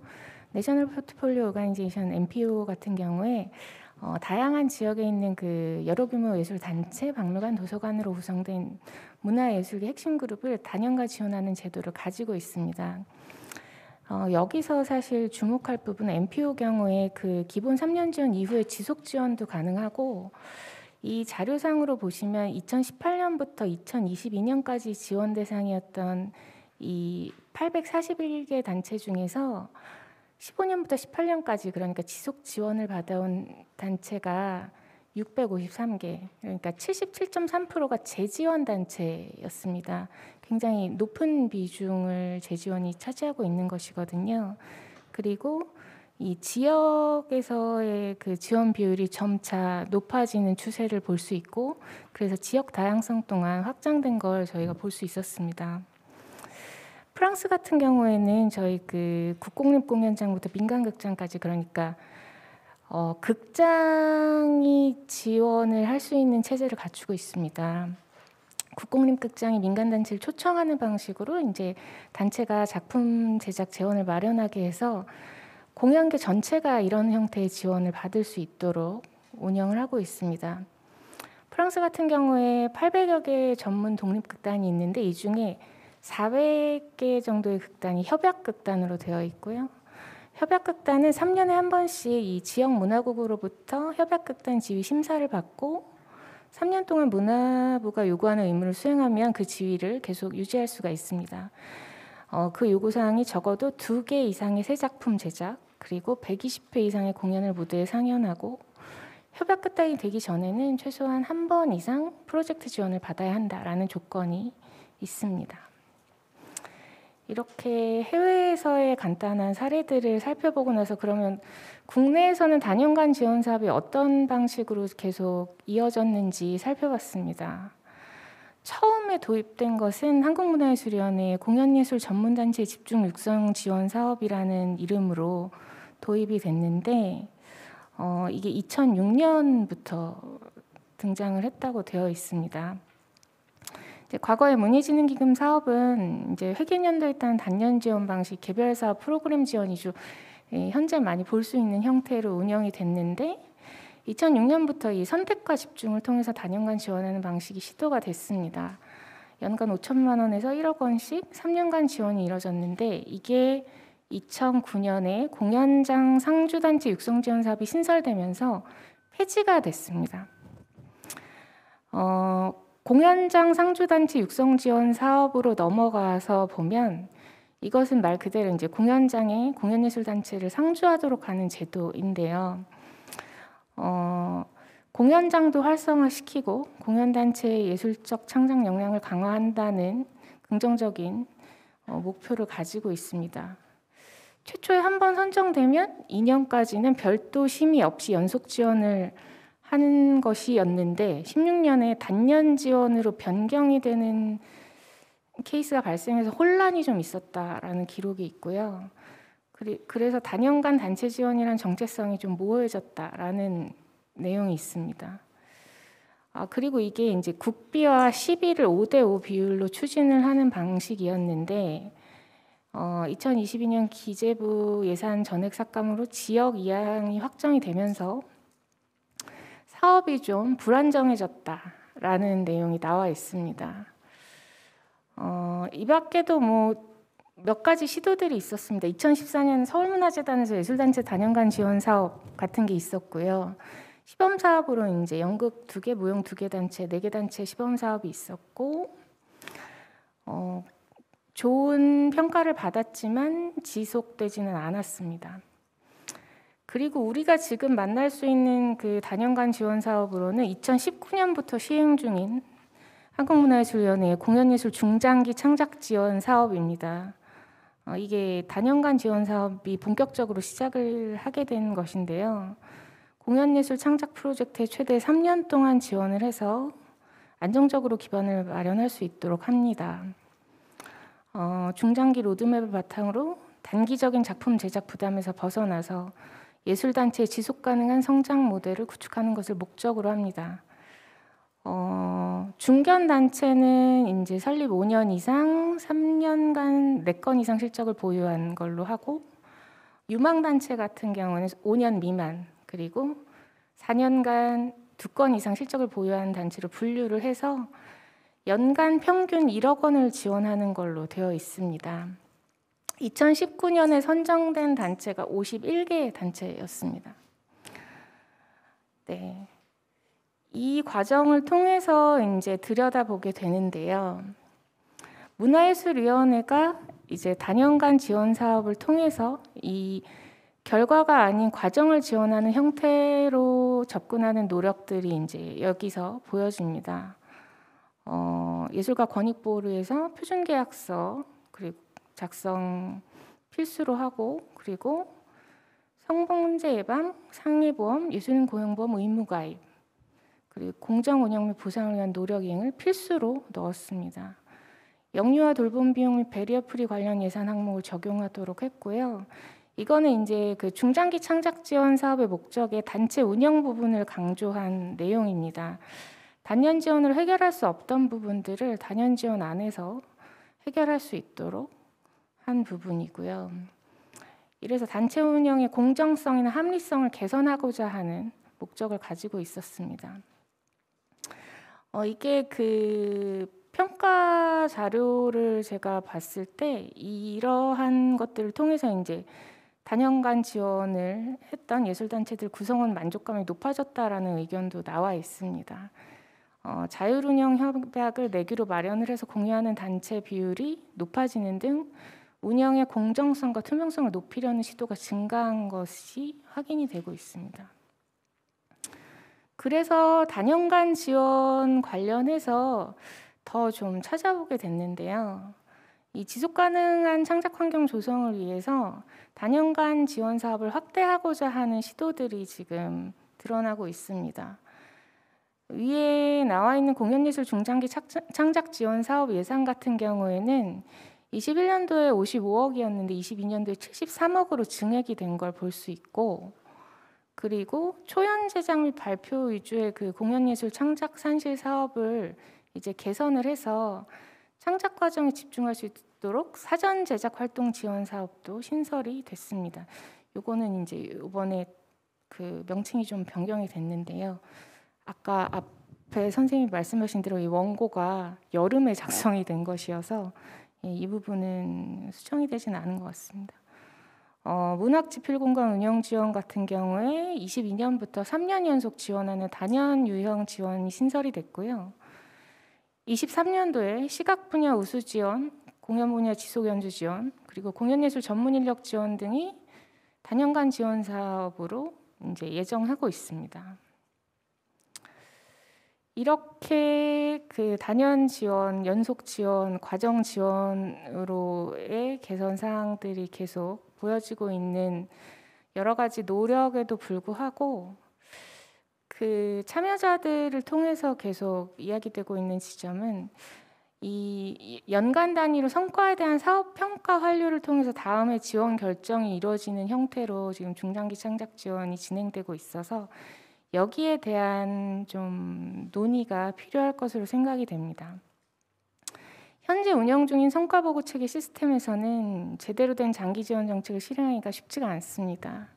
내셔널 포트폴리오 오가니제이션 NPO 같은 경우에 어, 다양한 지역에 있는 그 여러 규모 예술 단체, 박물관, 도서관으로 구성된 문화예술계 핵심 그룹을 단연간 지원하는 제도를 가지고 있습니다. 어, 여기서 사실 주목할 부분은 MPO 경우에 그 기본 3년 지원 이후에 지속 지원도 가능하고 이 자료상으로 보시면 2018년부터 2022년까지 지원 대상이었던 이 841개 단체 중에서 15년부터 18년까지 그러니까 지속 지원을 받아온 단체가 653개, 그러니까 77.3%가 재지원 단체였습니다. 굉장히 높은 비중을 재지원이 차지하고 있는 것이거든요. 그리고 이 지역에서의 그 지원 비율이 점차 높아지는 추세를 볼 수 있고 그래서 지역 다양성 또한 확장된 걸 저희가 볼 수 있었습니다. 프랑스 같은 경우에는 저희 그 국공립 공연장부터 민간 극장까지 그러니까 어, 극장이 지원을 할 수 있는 체제를 갖추고 있습니다. 국공립극장이 민간단체를 초청하는 방식으로 이제 단체가 작품 제작 재원을 마련하게 해서 공연계 전체가 이런 형태의 지원을 받을 수 있도록 운영을 하고 있습니다. 프랑스 같은 경우에 800여 개의 전문 독립극단이 있는데 이 중에 400개 정도의 극단이 협약극단으로 되어 있고요. 협약극단은 3년에 한 번씩 이 지역 문화국으로부터 협약극단 지위 심사를 받고 3년 동안 문화부가 요구하는 의무를 수행하면 그 지위를 계속 유지할 수가 있습니다. 어, 그 요구사항이 적어도 2개 이상의 새 작품 제작, 그리고 120회 이상의 공연을 무대에 상연하고 협약 끝단이 되기 전에는 최소한 한 번 이상 프로젝트 지원을 받아야 한다라는 조건이 있습니다. 이렇게 해외에서의 간단한 사례들을 살펴보고 나서 그러면 국내에서는 단연간 지원 사업이 어떤 방식으로 계속 이어졌는지 살펴봤습니다. 처음에 도입된 것은 한국문화예술위원회 공연예술 전문단체 집중 육성 지원 사업이라는 이름으로 도입이 됐는데 어, 이게 2006년부터 등장을 했다고 되어 있습니다. 과거의 문의지능기금 사업은 이제 회계년도에 따른 단년 지원 방식, 개별 사업 프로그램 지원 이주 예, 현재 많이 볼 수 있는 형태로 운영이 됐는데 2006년부터 이 선택과 집중을 통해서 단연간 지원하는 방식이 시도가 됐습니다. 연간 5천만 원에서 1억 원씩 3년간 지원이 이뤄졌는데 이게 2009년에 공연장 상주단체 육성 지원 사업이 신설되면서 폐지가 됐습니다. 어, 공연장 상주단체 육성 지원 사업으로 넘어가서 보면 이것은 말 그대로 이제 공연장에 공연예술단체를 상주하도록 하는 제도인데요. 어, 공연장도 활성화시키고 공연단체의 예술적 창작 역량을 강화한다는 긍정적인 어, 목표를 가지고 있습니다. 최초에 한 번 선정되면 2년까지는 별도 심의 없이 연속 지원을 하는 것이었는데 16년에 단년 지원으로 변경이 되는 케이스가 발생해서 혼란이 좀 있었다라는 기록이 있고요. 그래서 단연간 단체 지원이란 정체성이 좀 모호해졌다라는 내용이 있습니다. 아, 그리고 이게 이제 국비와 시비를 5대5 비율로 추진을 하는 방식이었는데, 어, 2022년 기재부 예산 전액 삭감으로 지역 이양이 확정이 되면서 사업이 좀 불안정해졌다라는 내용이 나와 있습니다. 어, 이 밖에도 뭐 몇 가지 시도들이 있었습니다. 2014년 서울문화재단에서 예술단체 단연간 지원 사업 같은 게 있었고요. 시범 사업으로 이제 연극 두 개, 무용 두개 단체, 네개 단체 시범 사업이 있었고, 어, 좋은 평가를 받았지만 지속되지는 않았습니다. 그리고 우리가 지금 만날 수 있는 그 단연간 지원 사업으로는 2019년부터 시행 중인 한국문화예술위원회 공연예술 중장기 창작 지원 사업입니다. 어, 이게 단연간 지원 사업이 본격적으로 시작을 하게 된 것인데요. 공연예술 창작 프로젝트에 최대 3년 동안 지원을 해서 안정적으로 기반을 마련할 수 있도록 합니다. 어, 중장기 로드맵을 바탕으로 단기적인 작품 제작 부담에서 벗어나서 예술단체의 지속 가능한 성장 모델을 구축하는 것을 목적으로 합니다. 어, 중견단체는 이제 설립 5년 이상, 3년간 4건 이상 실적을 보유한 걸로 하고, 유망단체 같은 경우는 5년 미만, 그리고 4년간 2건 이상 실적을 보유한 단체로 분류를 해서 연간 평균 1억 원을 지원하는 걸로 되어 있습니다. 2019년에 선정된 단체가 51개의 단체였습니다. 네. 이 과정을 통해서 이제 들여다보게 되는데요. 문화예술위원회가 이제 단연간 지원 사업을 통해서 이 결과가 아닌 과정을 지원하는 형태로 접근하는 노력들이 이제 여기서 보여집니다. 어, 예술가 권익보호를 위해서 표준계약서 그리고 작성 필수로 하고 그리고 성범죄 예방, 상해보험, 예술인 고용보험 의무가입 그리고 공정 운영 및 보상을 위한 노력 이행을 필수로 넣었습니다. 영유아 돌봄 비용 및 배리어 프리 관련 예산 항목을 적용하도록 했고요. 이거는 이제 그 중장기 창작 지원 사업의 목적에 단체 운영 부분을 강조한 내용입니다. 단연 지원을 해결할 수 없던 부분들을 단연 지원 안에서 해결할 수 있도록 한 부분이고요. 이래서 단체 운영의 공정성이나 합리성을 개선하고자 하는 목적을 가지고 있었습니다. 어, 이게 그 평가 자료를 제가 봤을 때 이러한 것들을 통해서 이제 단연간 지원을 했던 예술단체들 구성원 만족감이 높아졌다라는 의견도 나와 있습니다. 어, 자율운영 협약을 내기로 마련을 해서 공유하는 단체 비율이 높아지는 등 운영의 공정성과 투명성을 높이려는 시도가 증가한 것이 확인이 되고 있습니다. 그래서 단연간 지원 관련해서 더 좀 찾아보게 됐는데요. 이 지속 가능한 창작 환경 조성을 위해서 단연간 지원 사업을 확대하고자 하는 시도들이 지금 드러나고 있습니다. 위에 나와 있는 공연예술 중장기 창작 지원 사업 예산 같은 경우에는 21년도에 55억이었는데 22년도에 73억으로 증액이 된 걸 볼 수 있고 그리고 초연 제작 및 발표 위주의 그 공연예술 창작 산실 사업을 이제 개선을 해서 창작 과정에 집중할 수 있도록 사전 제작 활동 지원 사업도 신설이 됐습니다. 요거는 이제 이번에 그 명칭이 좀 변경이 됐는데요. 아까 앞에 선생님이 말씀하신 대로 이 원고가 여름에 작성이 된 것이어서 예, 이 부분은 수정이 되진 않은 것 같습니다. 어, 문학 지필 공간 운영 지원 같은 경우에 22년부터 3년 연속 지원하는 단연 유형 지원이 신설이 됐고요. 23년도에 시각 분야 우수 지원, 공연 분야 지속 연주 지원, 그리고 공연 예술 전문 인력 지원 등이 단연간 지원 사업으로 이제 예정하고 있습니다. 이렇게 그 단연 지원, 연속 지원, 과정 지원으로의 개선 사항들이 계속 보여지고 있는 여러 가지 노력에도 불구하고 그 참여자들을 통해서 계속 이야기되고 있는 지점은 이 연간 단위로 성과에 대한 사업 평가 환류를 통해서 다음에 지원 결정이 이루어지는 형태로 지금 중장기 창작 지원이 진행되고 있어서 여기에 대한 좀 논의가 필요할 것으로 생각이 됩니다. 현재 운영 중인 성과보고 체계 시스템에서는 제대로 된 장기 지원 정책을 실행하기가 쉽지가 않습니다.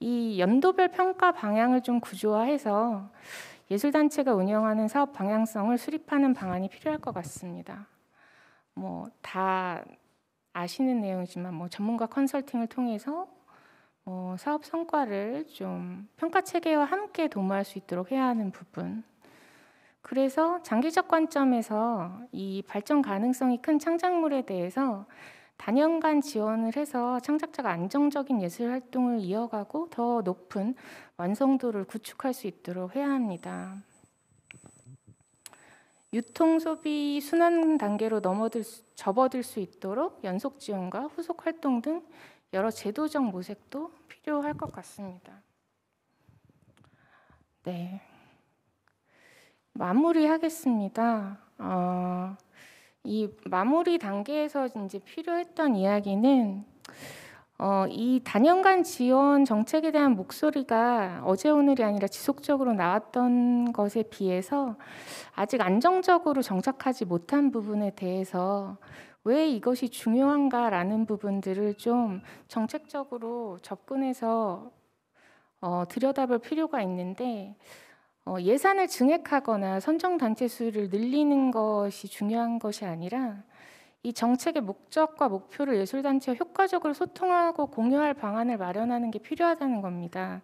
이 연도별 평가 방향을 좀 구조화해서 예술단체가 운영하는 사업 방향성을 수립하는 방안이 필요할 것 같습니다. 뭐 다 아시는 내용이지만 뭐 전문가 컨설팅을 통해서 어, 사업 성과를 좀 평가 체계와 함께 도모할 수 있도록 해야 하는 부분. 그래서 장기적 관점에서 이 발전 가능성이 큰 창작물에 대해서 단연간 지원을 해서 창작자가 안정적인 예술 활동을 이어가고 더 높은 완성도를 구축할 수 있도록 해야 합니다. 유통 소비 순환 단계로 넘어들 수, 접어들 수 있도록 연속 지원과 후속 활동 등 여러 제도적 모색도 필요할 것 같습니다. 네. 마무리하겠습니다. 어, 이 마무리 단계에서 이제 필요했던 이야기는 어, 이 단연간 지원 정책에 대한 목소리가 어제 오늘이 아니라 지속적으로 나왔던 것에 비해서 아직 안정적으로 정착하지 못한 부분에 대해서 왜 이것이 중요한가라는 부분들을 좀 정책적으로 접근해서 어, 들여다볼 필요가 있는데 어, 예산을 증액하거나 선정 단체 수를 늘리는 것이 중요한 것이 아니라 이 정책의 목적과 목표를 예술 단체와 효과적으로 소통하고 공유할 방안을 마련하는 게 필요하다는 겁니다.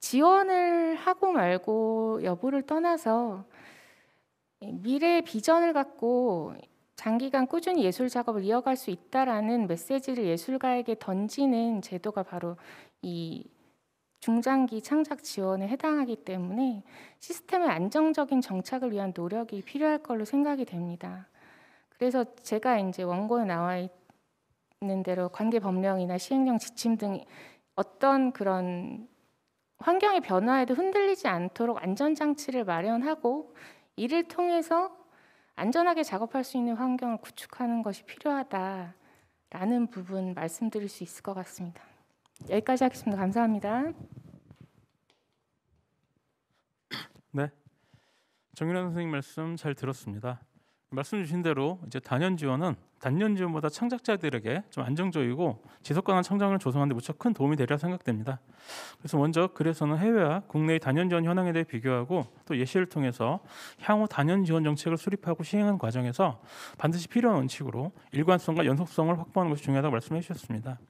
지원을 하고 말고 여부를 떠나서 미래의 비전을 갖고 장기간 꾸준히 예술 작업을 이어갈 수 있다라는 메시지를 예술가에게 던지는 제도가 바로 이 중장기 창작 지원에 해당하기 때문에 시스템의 안정적인 정착을 위한 노력이 필요할 걸로 생각이 됩니다. 그래서 제가 이제 원고에 나와 있는 대로 관계 법령이나 시행령 지침 등 어떤 그런 환경의 변화에도 흔들리지 않도록 안전 장치를 마련하고 이를 통해서 안전하게 작업할 수 있는 환경을 구축하는 것이 필요하다라는 부분 말씀드릴 수 있을 것 같습니다. 여기까지 하겠습니다. 감사합니다. 네. 정윤환 선생님 말씀 잘 들었습니다. 말씀 주신 대로 이제 단연 지원은 단년 지원보다 창작자들에게 좀 안정적이고 지속 가능한 성장을 조성하는 데 무척 큰 도움이 되리라 생각됩니다. 그래서 먼저 그래서는 해외와 국내의 단연 지원 현황에 대해 비교하고 또 예시를 통해서 향후 단연 지원 정책을 수립하고 시행하는 과정에서 반드시 필요한 원칙으로 일관성과 연속성을 확보하는 것이 중요하다고 말씀해 주셨습니다.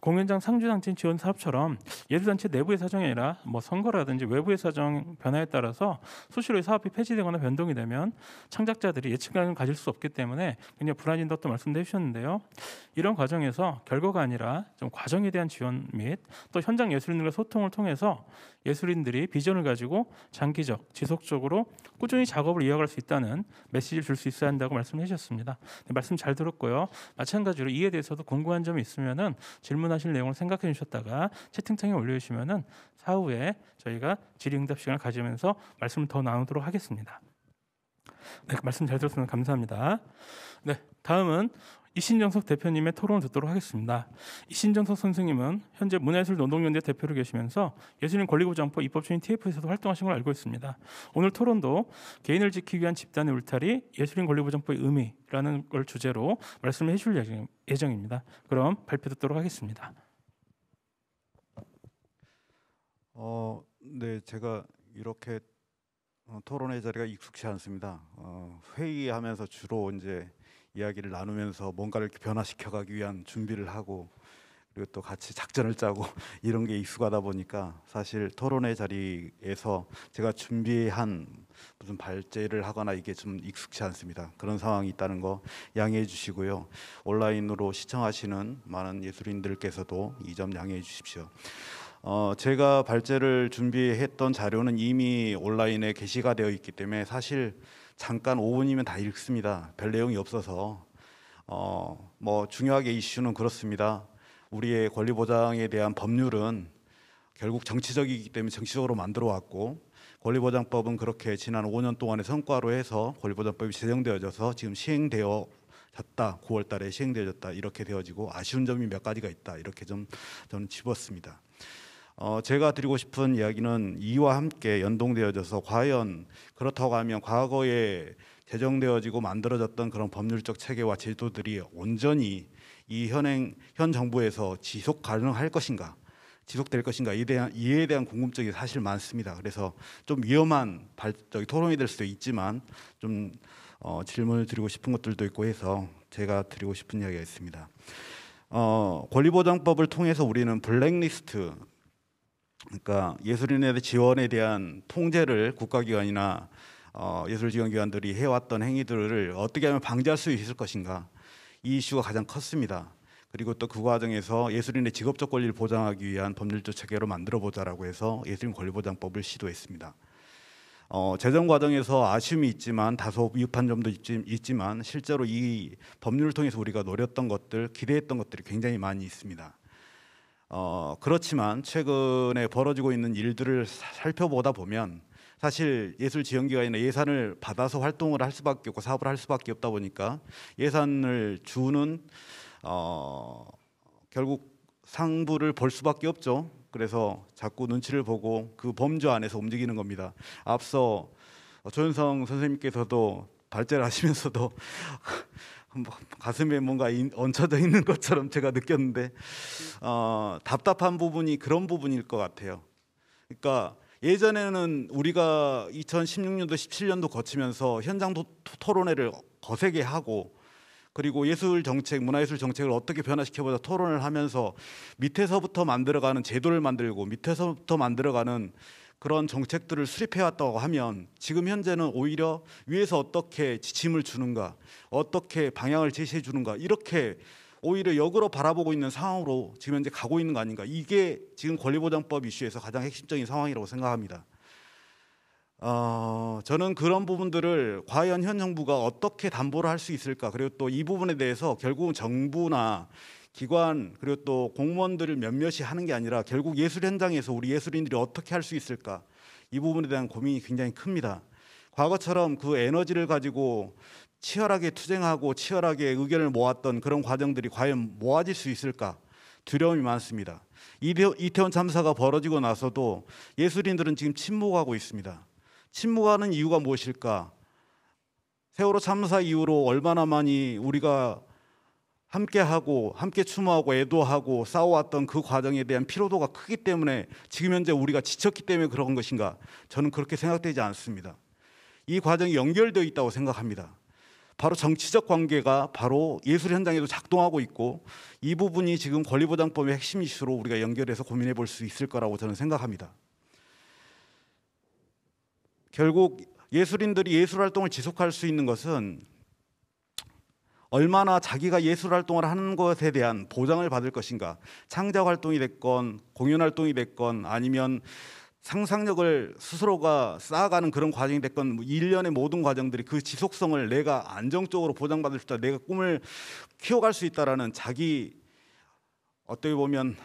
공연장 상주상진 지원 사업처럼 예술단체 내부의 사정이 아니라 뭐 선거라든지 외부의 사정 변화에 따라서 수시로 사업이 폐지되거나 변동이 되면 창작자들이 예측감을 가질 수 없기 때문에 그냥 불안인다고 말씀해 주셨는데요. 이런 과정에서 결과가 아니라 좀 과정에 대한 지원 및 또 현장 예술인들과 소통을 통해서 예술인들이 비전을 가지고 장기적 지속적으로 꾸준히 작업을 이어갈 수 있다는 메시지를 줄 수 있어야 한다고 말씀해 주셨습니다. 네, 말씀 잘 들었고요. 마찬가지로 이에 대해서도 궁금한 점이 있으면은 질문 질문하실 내용을 생각해 주셨다가 채팅창에 올려주시면은 사후에 저희가 질의응답 시간을 가지면서 말씀을 더 나누도록 하겠습니다. 네, 말씀 잘 들었으면 감사합니다. 네, 다음은 이신정석 대표님의 토론을 듣도록 하겠습니다. 이신정석 선생님은 현재 문화예술 노동연대 대표로 계시면서 예술인 권리보장법 입법처인 TF에서도 활동하신 걸 알고 있습니다. 오늘 토론도 개인을 지키기 위한 집단의 울타리 예술인 권리보장법의 의미라는 걸 주제로 말씀을 해줄 예정입니다. 그럼 발표 듣도록 하겠습니다. 어, 네, 제가 이렇게 어, 토론의 자리가 익숙치 않습니다. 어, 회의하면서 주로 이제 이야기를 나누면서 뭔가를 변화시켜가기 위한 준비를 하고 그리고 또 같이 작전을 짜고 이런 게 익숙하다 보니까 사실 토론의 자리에서 제가 준비한 무슨 발제를 하거나 이게 좀 익숙치 않습니다. 그런 상황이 있다는 거 양해해 주시고요. 온라인으로 시청하시는 많은 예술인들께서도 이 점 양해해 주십시오. 어, 제가 발제를 준비했던 자료는 이미 온라인에 게시가 되어 있기 때문에 사실 잠깐 5분이면 다 읽습니다. 별 내용이 없어서 어, 뭐 중요하게 이슈는 그렇습니다. 우리의 권리 보장에 대한 법률은 결국 정치적이기 때문에 정치적으로 만들어 왔고 권리보장법은 그렇게 지난 5년 동안의 성과로 해서 권리보장법이 제정되어져서 지금 시행되어 졌다. 9월 달에 시행되어졌다. 이렇게 되어지고 아쉬운 점이 몇 가지가 있다. 이렇게 좀 저는 집었습니다. 어, 제가 드리고 싶은 이야기는 이와 함께 연동되어져서 과연 그렇다고 하면 과거에 제정되어지고 만들어졌던 그런 법률적 체계와 제도들이 온전히 이 현행 현 정부에서 지속 가능할 것인가 지속될 것인가 이에 대한, 이에 대한 궁금증이 사실 많습니다. 그래서 좀 위험한 발, 저기 토론이 될 수도 있지만 좀 어, 질문을 드리고 싶은 것들도 있고 해서 제가 드리고 싶은 이야기가 있습니다. 어, 권리보장법을 통해서 우리는 블랙리스트 그러니까 예술인의 지원에 대한 통제를 국가기관이나 어, 예술지원기관들이 해왔던 행위들을 어떻게 하면 방지할 수 있을 것인가 이 이슈가 가장 컸습니다. 그리고 또 그 과정에서 예술인의 직업적 권리를 보장하기 위한 법률적 체계로 만들어 보자라고 해서 예술인 권리보장법을 시도했습니다. 어, 재정 과정에서 아쉬움이 있지만 다소 미흡한 점도 있지, 만 실제로 이 법률을 통해서 우리가 노렸던 것들 기대했던 것들이 굉장히 많이 있습니다. 어, 그렇지만 최근에 벌어지고 있는 일들을 살펴보다 보면 사실 예술 지원기관이나 예산을 받아서 활동을 할 수밖에 없고 사업을 할 수밖에 없다 보니까 예산을 주는 어, 결국 상부를 볼 수밖에 없죠. 그래서 자꾸 눈치를 보고 그 범주 안에서 움직이는 겁니다. 앞서 조현성 선생님께서도 발제를 하시면서도 뭐 가슴에 뭔가 얹혀져 있는 것처럼 제가 느꼈는데 어, 답답한 부분이 그런 부분일 것 같아요. 그러니까 예전에는 우리가 2016년도 17년도 거치면서 현장 토론회를 거세게 하고 그리고 예술 정책, 문화예술 정책을 어떻게 변화시켜보자 토론을 하면서 밑에서부터 만들어가는 제도를 만들고 밑에서부터 만들어가는 그런 정책들을 수립해왔다고 하면 지금 현재는 오히려 위에서 어떻게 지침을 주는가, 어떻게 방향을 제시해 주는가 이렇게 오히려 역으로 바라보고 있는 상황으로 지금 현재 가고 있는 거 아닌가 이게 지금 권리보장법 이슈에서 가장 핵심적인 상황이라고 생각합니다. 어, 저는 그런 부분들을 과연 현 정부가 어떻게 담보를 할 수 있을까 그리고 또 이 부분에 대해서 결국은 정부나 기관 그리고 또 공무원들을 몇몇이 하는 게 아니라 결국 예술 현장에서 우리 예술인들이 어떻게 할 수 있을까 이 부분에 대한 고민이 굉장히 큽니다. 과거처럼 그 에너지를 가지고 치열하게 투쟁하고 치열하게 의견을 모았던 그런 과정들이 과연 모아질 수 있을까 두려움이 많습니다. 이태원 참사가 벌어지고 나서도 예술인들은 지금 침묵하고 있습니다. 침묵하는 이유가 무엇일까? 세월호 참사 이후로 얼마나 많이 우리가 함께하고 함께 추모하고 애도하고 싸워왔던 그 과정에 대한 피로도가 크기 때문에 지금 현재 우리가 지쳤기 때문에 그런 것인가 저는 그렇게 생각되지 않습니다. 이 과정이 연결되어 있다고 생각합니다. 바로 정치적 관계가 바로 예술 현장에도 작동하고 있고 이 부분이 지금 권리보장법의 핵심 이슈로 우리가 연결해서 고민해 볼 수 있을 거라고 저는 생각합니다. 결국 예술인들이 예술 활동을 지속할 수 있는 것은 얼마나 자기가 예술 활동을 하는 것에 대한 보장을 받을 것인가 창작 활동이 됐건 공연 활동이 됐건 아니면 상상력을 스스로가 쌓아가는 그런 과정이 됐건 뭐 일련의 모든 과정들이 그 지속성을 내가 안정적으로 보장받을 수 있다 내가 꿈을 키워갈 수 있다라는 자기 어떻게 보면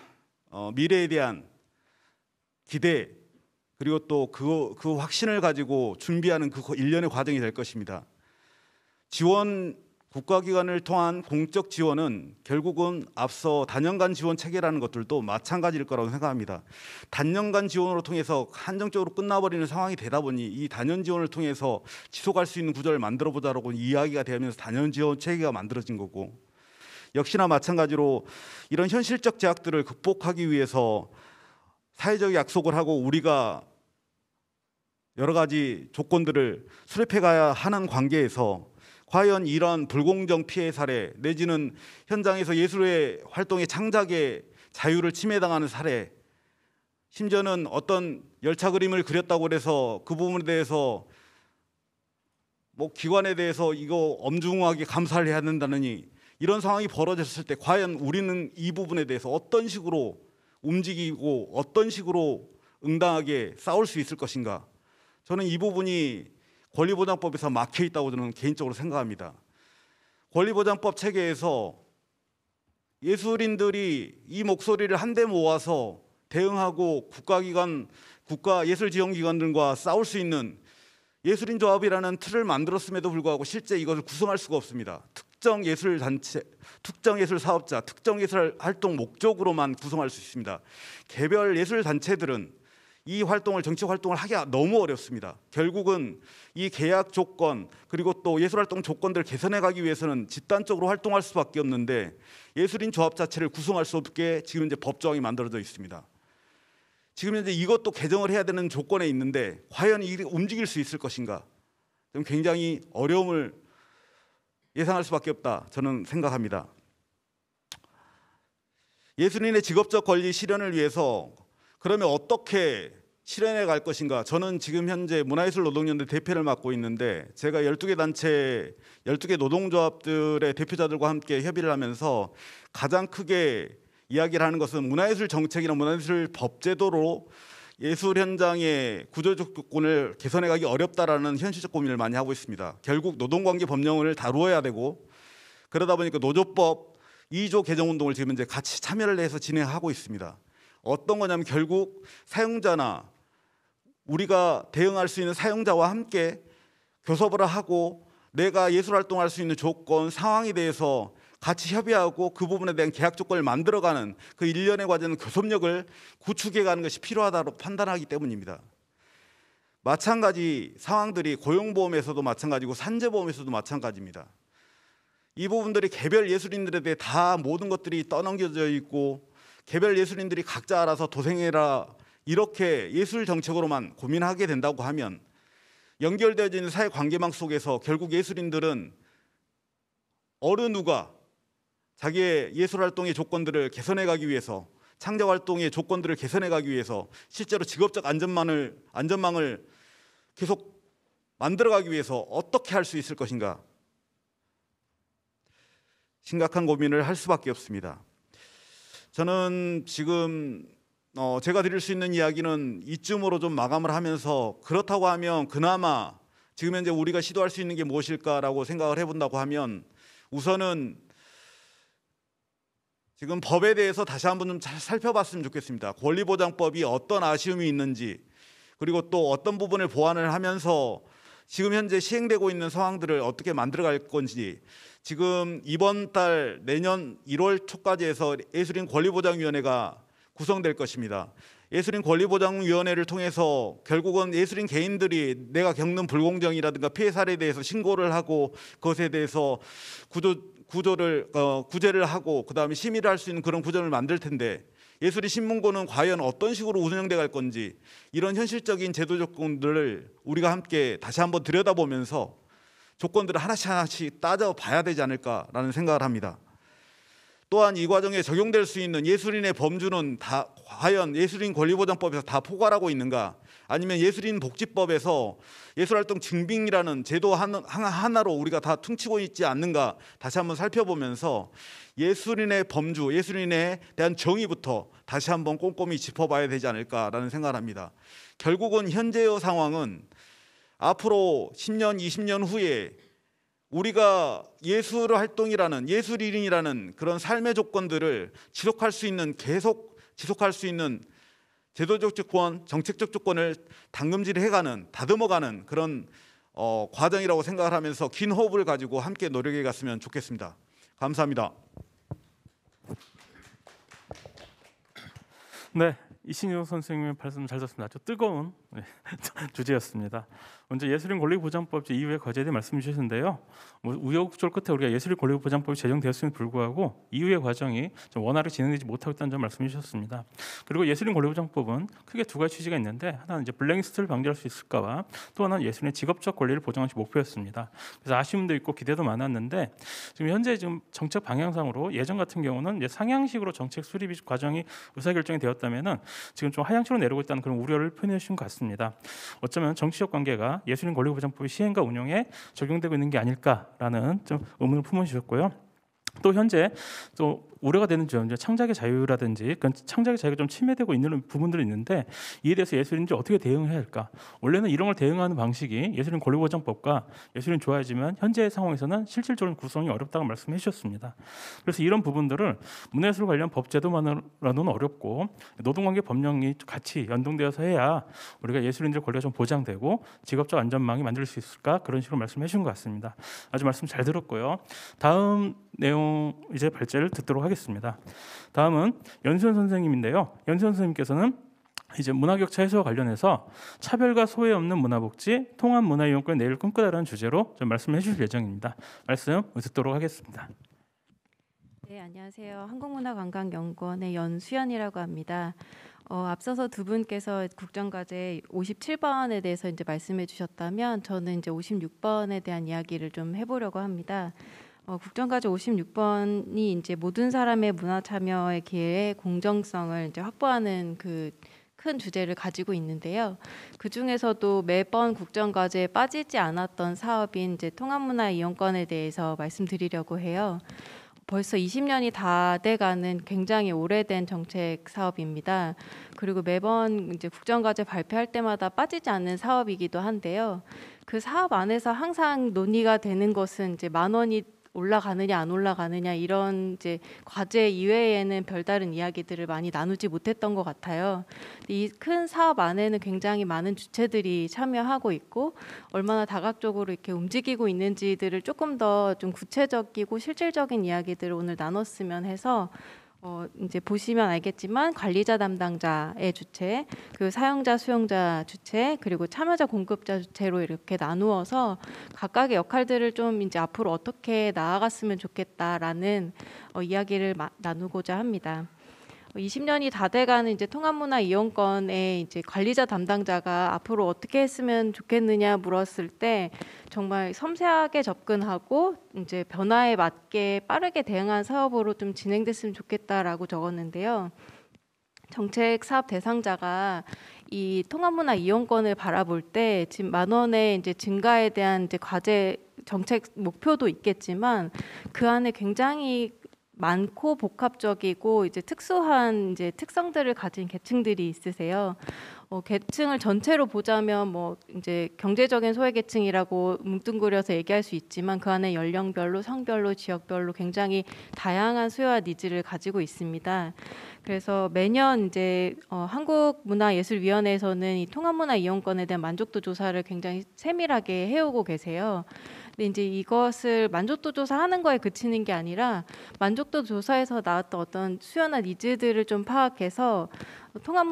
어, 미래에 대한 기대 그리고 또그그 그 확신을 가지고 준비하는 그 일련의 과정이 될 것입니다. 지원 국가기관을 통한 공적 지원은 결국은 앞서 단연간 지원 체계라는 것들도 마찬가지일 거라고 생각합니다. 단연간 지원으로 통해서 한정적으로 끝나버리는 상황이 되다 보니 이 단연 지원을 통해서 지속할 수 있는 구조를 만들어 보자라고 이야기가 되면서 단연 지원 체계가 만들어진 거고 역시나 마찬가지로 이런 현실적 제약들을 극복하기 위해서 사회적 약속을 하고 우리가 여러 가지 조건들을 수립해 가야 하는 관계에서 과연 이런 불공정 피해 사례 내지는 현장에서 예술의 활동의 창작의 자유를 침해당하는 사례 심지어는 어떤 열차 그림을 그렸다고 해서 그 부분에 대해서 뭐 기관에 대해서 이거 엄중하게 감사를 해야 된다느니 이런 상황이 벌어졌을 때 과연 우리는 이 부분에 대해서 어떤 식으로 움직이고 어떤 식으로 응당하게 싸울 수 있을 것인가 저는 이 부분이 권리보장법에서 막혀 있다고 저는 개인적으로 생각합니다. 권리보장법 체계에서 예술인들이 이 목소리를 한데 모아서 대응하고 국가기관, 국가예술지원기관 등과 싸울 수 있는 예술인 조합이라는 틀을 만들었음에도 불구하고 실제 이것을 구성할 수가 없습니다. 특정 예술 단체, 특정 예술 사업자, 특정 예술 활동 목적으로만 구성할 수 있습니다. 개별 예술 단체들은 이 활동을 정치 활동을 하기가 너무 어렵습니다. 결국은 이 계약 조건 그리고 또 예술 활동 조건들 을 개선해 가기 위해서는 집단적으로 활동할 수밖에 없는데 예술인 조합 자체를 구성할 수 없게 지금 이제 법조항이 만들어져 있습니다. 지금 현재 이것도 개정을 해야 되는 조건에 있는데 과연 이 움직일 수 있을 것인가? 좀 굉장히 어려움을 예상할 수밖에 없다. 저는 생각합니다. 예술인의 직업적 권리 실현을 위해서 그러면 어떻게 실현해 갈 것인가? 저는 지금 현재 문화예술 노동연대 대표를 맡고 있는데 제가 12개 단체, 12개 노동조합들의 대표자들과 함께 협의를 하면서 가장 크게 이야기를 하는 것은 문화예술 정책이나 문화예술 법제도로 예술 현장의 구조적 조건을 개선해가기 어렵다라는 현실적 고민을 많이 하고 있습니다. 결국 노동관계 법령을 다루어야 되고 그러다 보니까 노조법 2조 개정 운동을 지금 이제 같이 참여를 해서 진행하고 있습니다. 어떤 거냐면 결국 사용자나 우리가 대응할 수 있는 사용자와 함께 교섭을 하고 내가 예술 활동할 수 있는 조건, 상황에 대해서 같이 협의하고 그 부분에 대한 계약 조건을 만들어가는 그 일련의 과정은 교섭력을 구축해 가는 것이 필요하다고 판단하기 때문입니다. 마찬가지 상황들이 고용보험에서도 마찬가지고 산재보험에서도 마찬가지입니다. 이 부분들이 개별 예술인들에 대해 다 모든 것들이 떠넘겨져 있고 개별 예술인들이 각자 알아서 도생해라 이렇게 예술 정책으로만 고민하게 된다고 하면 연결되어진 사회 관계망 속에서 결국 예술인들은 어느 누가 자기의 예술 활동의 조건들을 개선해 가기 위해서 창작 활동의 조건들을 개선해 가기 위해서 실제로 직업적 안전망을 안전망을 계속 만들어 가기 위해서 어떻게 할 수 있을 것인가? 심각한 고민을 할 수밖에 없습니다. 저는 지금 어 제가 드릴 수 있는 이야기는 이쯤으로 좀 마감을 하면서 그렇다고 하면 그나마 지금 현재 우리가 시도할 수 있는 게 무엇일까라고 생각을 해본다고 하면 우선은 지금 법에 대해서 다시 한번 좀 잘 살펴봤으면 좋겠습니다. 권리보장법이 어떤 아쉬움이 있는지 그리고 또 어떤 부분을 보완을 하면서 지금 현재 시행되고 있는 상황들을 어떻게 만들어갈 건지 지금 이번 달 내년 1월 초까지 해서 예술인 권리보장위원회가 구성될 것입니다. 예술인 권리보장위원회를 통해서 결국은 예술인 개인들이 내가 겪는 불공정이라든가 피해 사례에 대해서 신고를 하고 그것에 대해서 구조 구조를 어, 구제를 하고 그다음에 심의를 할 수 있는 그런 구조를 만들 텐데 예술인 신문고는 과연 어떤 식으로 운영돼 갈 건지 이런 현실적인 제도적 건들을 우리가 함께 다시 한번 들여다보면서 조건들을 하나씩 하나씩 따져봐야 되지 않을까라는 생각을 합니다. 또한 이 과정에 적용될 수 있는 예술인의 범주는 다 과연 예술인 권리보장법에서 다 포괄하고 있는가 아니면 예술인 복지법에서 예술활동 증빙이라는 제도 하나로 우리가 다 퉁치고 있지 않는가 다시 한번 살펴보면서 예술인의 범주, 예술인에 대한 정의부터 다시 한번 꼼꼼히 짚어봐야 되지 않을까라는 생각을 합니다. 결국은 현재의 상황은 앞으로 10년, 20년 후에 우리가 예술 활동이라는 예술 일인이라는 그런 삶의 조건들을 지속할 수 있는 계속 지속할 수 있는 제도적 조건, 정책적 조건을 당금질 해가는 다듬어가는 그런 어, 과정이라고 생각을 하면서 긴 호흡을 가지고 함께 노력해 갔으면 좋겠습니다. 감사합니다. 네, 이신효 선생님의 말씀 잘 들었습니다. 아주 뜨거운 네, 주제였습니다. 먼저 예술인 권리보장법 제2회 과제대 말씀 주셨는데요. 뭐 우여곡절 끝에 우리가 예술인 권리보장법이 제정되었음에 불구하고 이후의 과정이 좀원활하 진행되지 못하고 있다는 점 말씀 주셨습니다. 그리고 예술인 권리보장법은 크게 두 가지 취지가 있는데 하나는 이제 블랙리스트를 방지할 수 있을까와 또 하나는 예술인의 직업적 권리를 보장하는 목표였습니다. 그래서 아쉬움도 있고 기대도 많았는데 지금 현재 지금 정책 방향상으로 예전 같은 경우는 상향식으로 정책 수립 과정이 의사결정이 되었다면은 지금 좀 하향치로 내려고 있다는 그런 우려를 표현해 주신 것 같습니다. 있습니다. 어쩌면 정치적 관계가 예수님 권리보장법의 시행과 운영에 적용되고 있는 게 아닐까라는 좀 의문을 품으셨고요. 또 현재 또 우려가 되는 점이 창작의 자유라든지 그 창작의 자유가 좀 침해되고 있는 부분들이 있는데 이에 대해서 예술인이 들 어떻게 대응해야 할까? 원래는 이런 걸 대응하는 방식이 예술인 권리보장법과 예술인 좋아하지만 현재 의 상황에서는 실질적인 구성이 어렵다고 말씀해 주셨습니다. 그래서 이런 부분들을 문화예술 관련 법 제도만으로는 어렵고 노동관계 법령이 같이 연동되어서 해야 우리가 예술인들 의 권리가 좀 보장되고 직업적 안전망이 만들 수 있을까 그런 식으로 말씀해 주신 것 같습니다. 아주 말씀 잘 들었고요. 다음 내용 이제 발제를 듣도록. 하겠습니다. 다음은 연수현 선생님인데요. 연수현 선생님께서는 이제 문화 격차 해소와 관련해서 차별과 소외 없는 문화 복지, 통합 문화 이용권 내일 꿈꾸다라는 주제로 좀 말씀해 주실 예정입니다. 말씀 듣도록 하겠습니다. 네, 안녕하세요. 한국문화관광연구원의 연수연이라고 합니다. 어, 앞서서 두 분께서 국정과제 57번에 대해서 이제 말씀해 주셨다면 저는 이제 56번에 대한 이야기를 좀 해보려고 합니다. 어, 국정과제 56번이 이제 모든 사람의 문화 참여의 기회의 공정성을 이제 확보하는 그 큰 주제를 가지고 있는데요. 그 중에서도 매번 국정과제에 빠지지 않았던 사업인 이제 통합문화 이용권에 대해서 말씀드리려고 해요. 벌써 20년이 다 돼가는 굉장히 오래된 정책 사업입니다. 그리고 매번 이제 국정과제 발표할 때마다 빠지지 않는 사업이기도 한데요. 그 사업 안에서 항상 논의가 되는 것은 이제 만 원이 올라가느냐 안 올라가느냐 이런 이제 과제 이외에는 별다른 이야기들을 많이 나누지 못했던 것 같아요. 이 큰 사업 안에는 굉장히 많은 주체들이 참여하고 있고 얼마나 다각적으로 이렇게 움직이고 있는지들을 조금 더 좀 구체적이고 실질적인 이야기들을 오늘 나눴으면 해서 어, 이제 보시면 알겠지만 관리자 담당자의 주체, 그 사용자 수용자 주체, 그리고 참여자 공급자 주체로 이렇게 나누어서 각각의 역할들을 좀 이제 앞으로 어떻게 나아갔으면 좋겠다라는 어, 이야기를 마, 나누고자 합니다. 20년이 뭐 다 돼가는 이제 통합문화 이용권의 이제 관리자 담당자가 앞으로 어떻게 했으면 좋겠느냐 물었을 때 정말 섬세하게 접근하고 이제 변화에 맞게 빠르게 대응한 사업으로 좀 진행됐으면 좋겠다라고 적었는데요. 정책 사업 대상자가 이 통합문화 이용권을 바라볼 때 지금 만 원의 이제 증가에 대한 이제 과제 정책 목표도 있겠지만 그 안에 굉장히 많고 복합적이고 이제 특수한 이제 특성들을 가진 계층들이 있으세요. 어, 계층을 전체로 보자면 뭐 이제 경제적인 소외 계층이라고 뭉뚱그려서 얘기할 수 있지만 그 안에 연령별로 성별로 지역별로 굉장히 다양한 수요와 니즈를 가지고 있습니다. 그래서 매년 이제 어, 한국문화예술위원회에서는 이 통합문화 이용권에 대한 만족도 조사를 굉장히 세밀하게 해오고 계세요. 근데 이제 이것을 만족도 조사하는 거에 그치는 게 아니라 만족도 조사에서 나왔던 어떤 수요나 니즈들을 좀 파악해서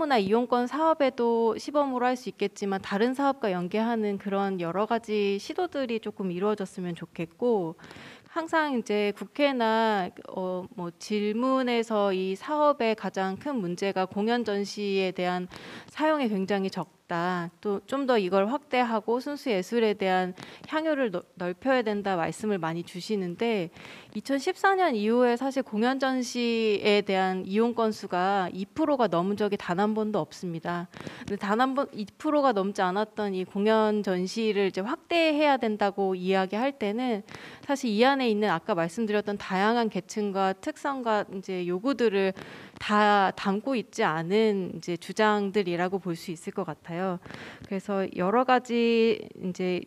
통합문화 이용권 사업에도 시범으로 할 수 있겠지만 다른 사업과 연계하는 그런 여러 가지 시도들이 조금 이루어졌으면 좋겠고 항상 이제 국회나 어 뭐 질문에서 이 사업의 가장 큰 문제가 공연 전시에 대한 사용에 굉장히 적 있다. 또좀 더 이걸 확대하고 순수 예술에 대한 향유를 넓혀야 된다 말씀을 많이 주시는데 2014년 이후에 사실 공연 전시에 대한 이용 건수가 2%가 넘은 적이 단 한 번도 없습니다. 단한 번 2%가 넘지 않았던 이 공연 전시를 이제 확대해야 된다고 이야기할 때는 사실 이 안에 있는 아까 말씀드렸던 다양한 계층과 특성과 이제 요구들을 다 담고 있지 않은 이제 주장들이라고 볼 수 있을 것 같아요. 그래서 여러 가지 이제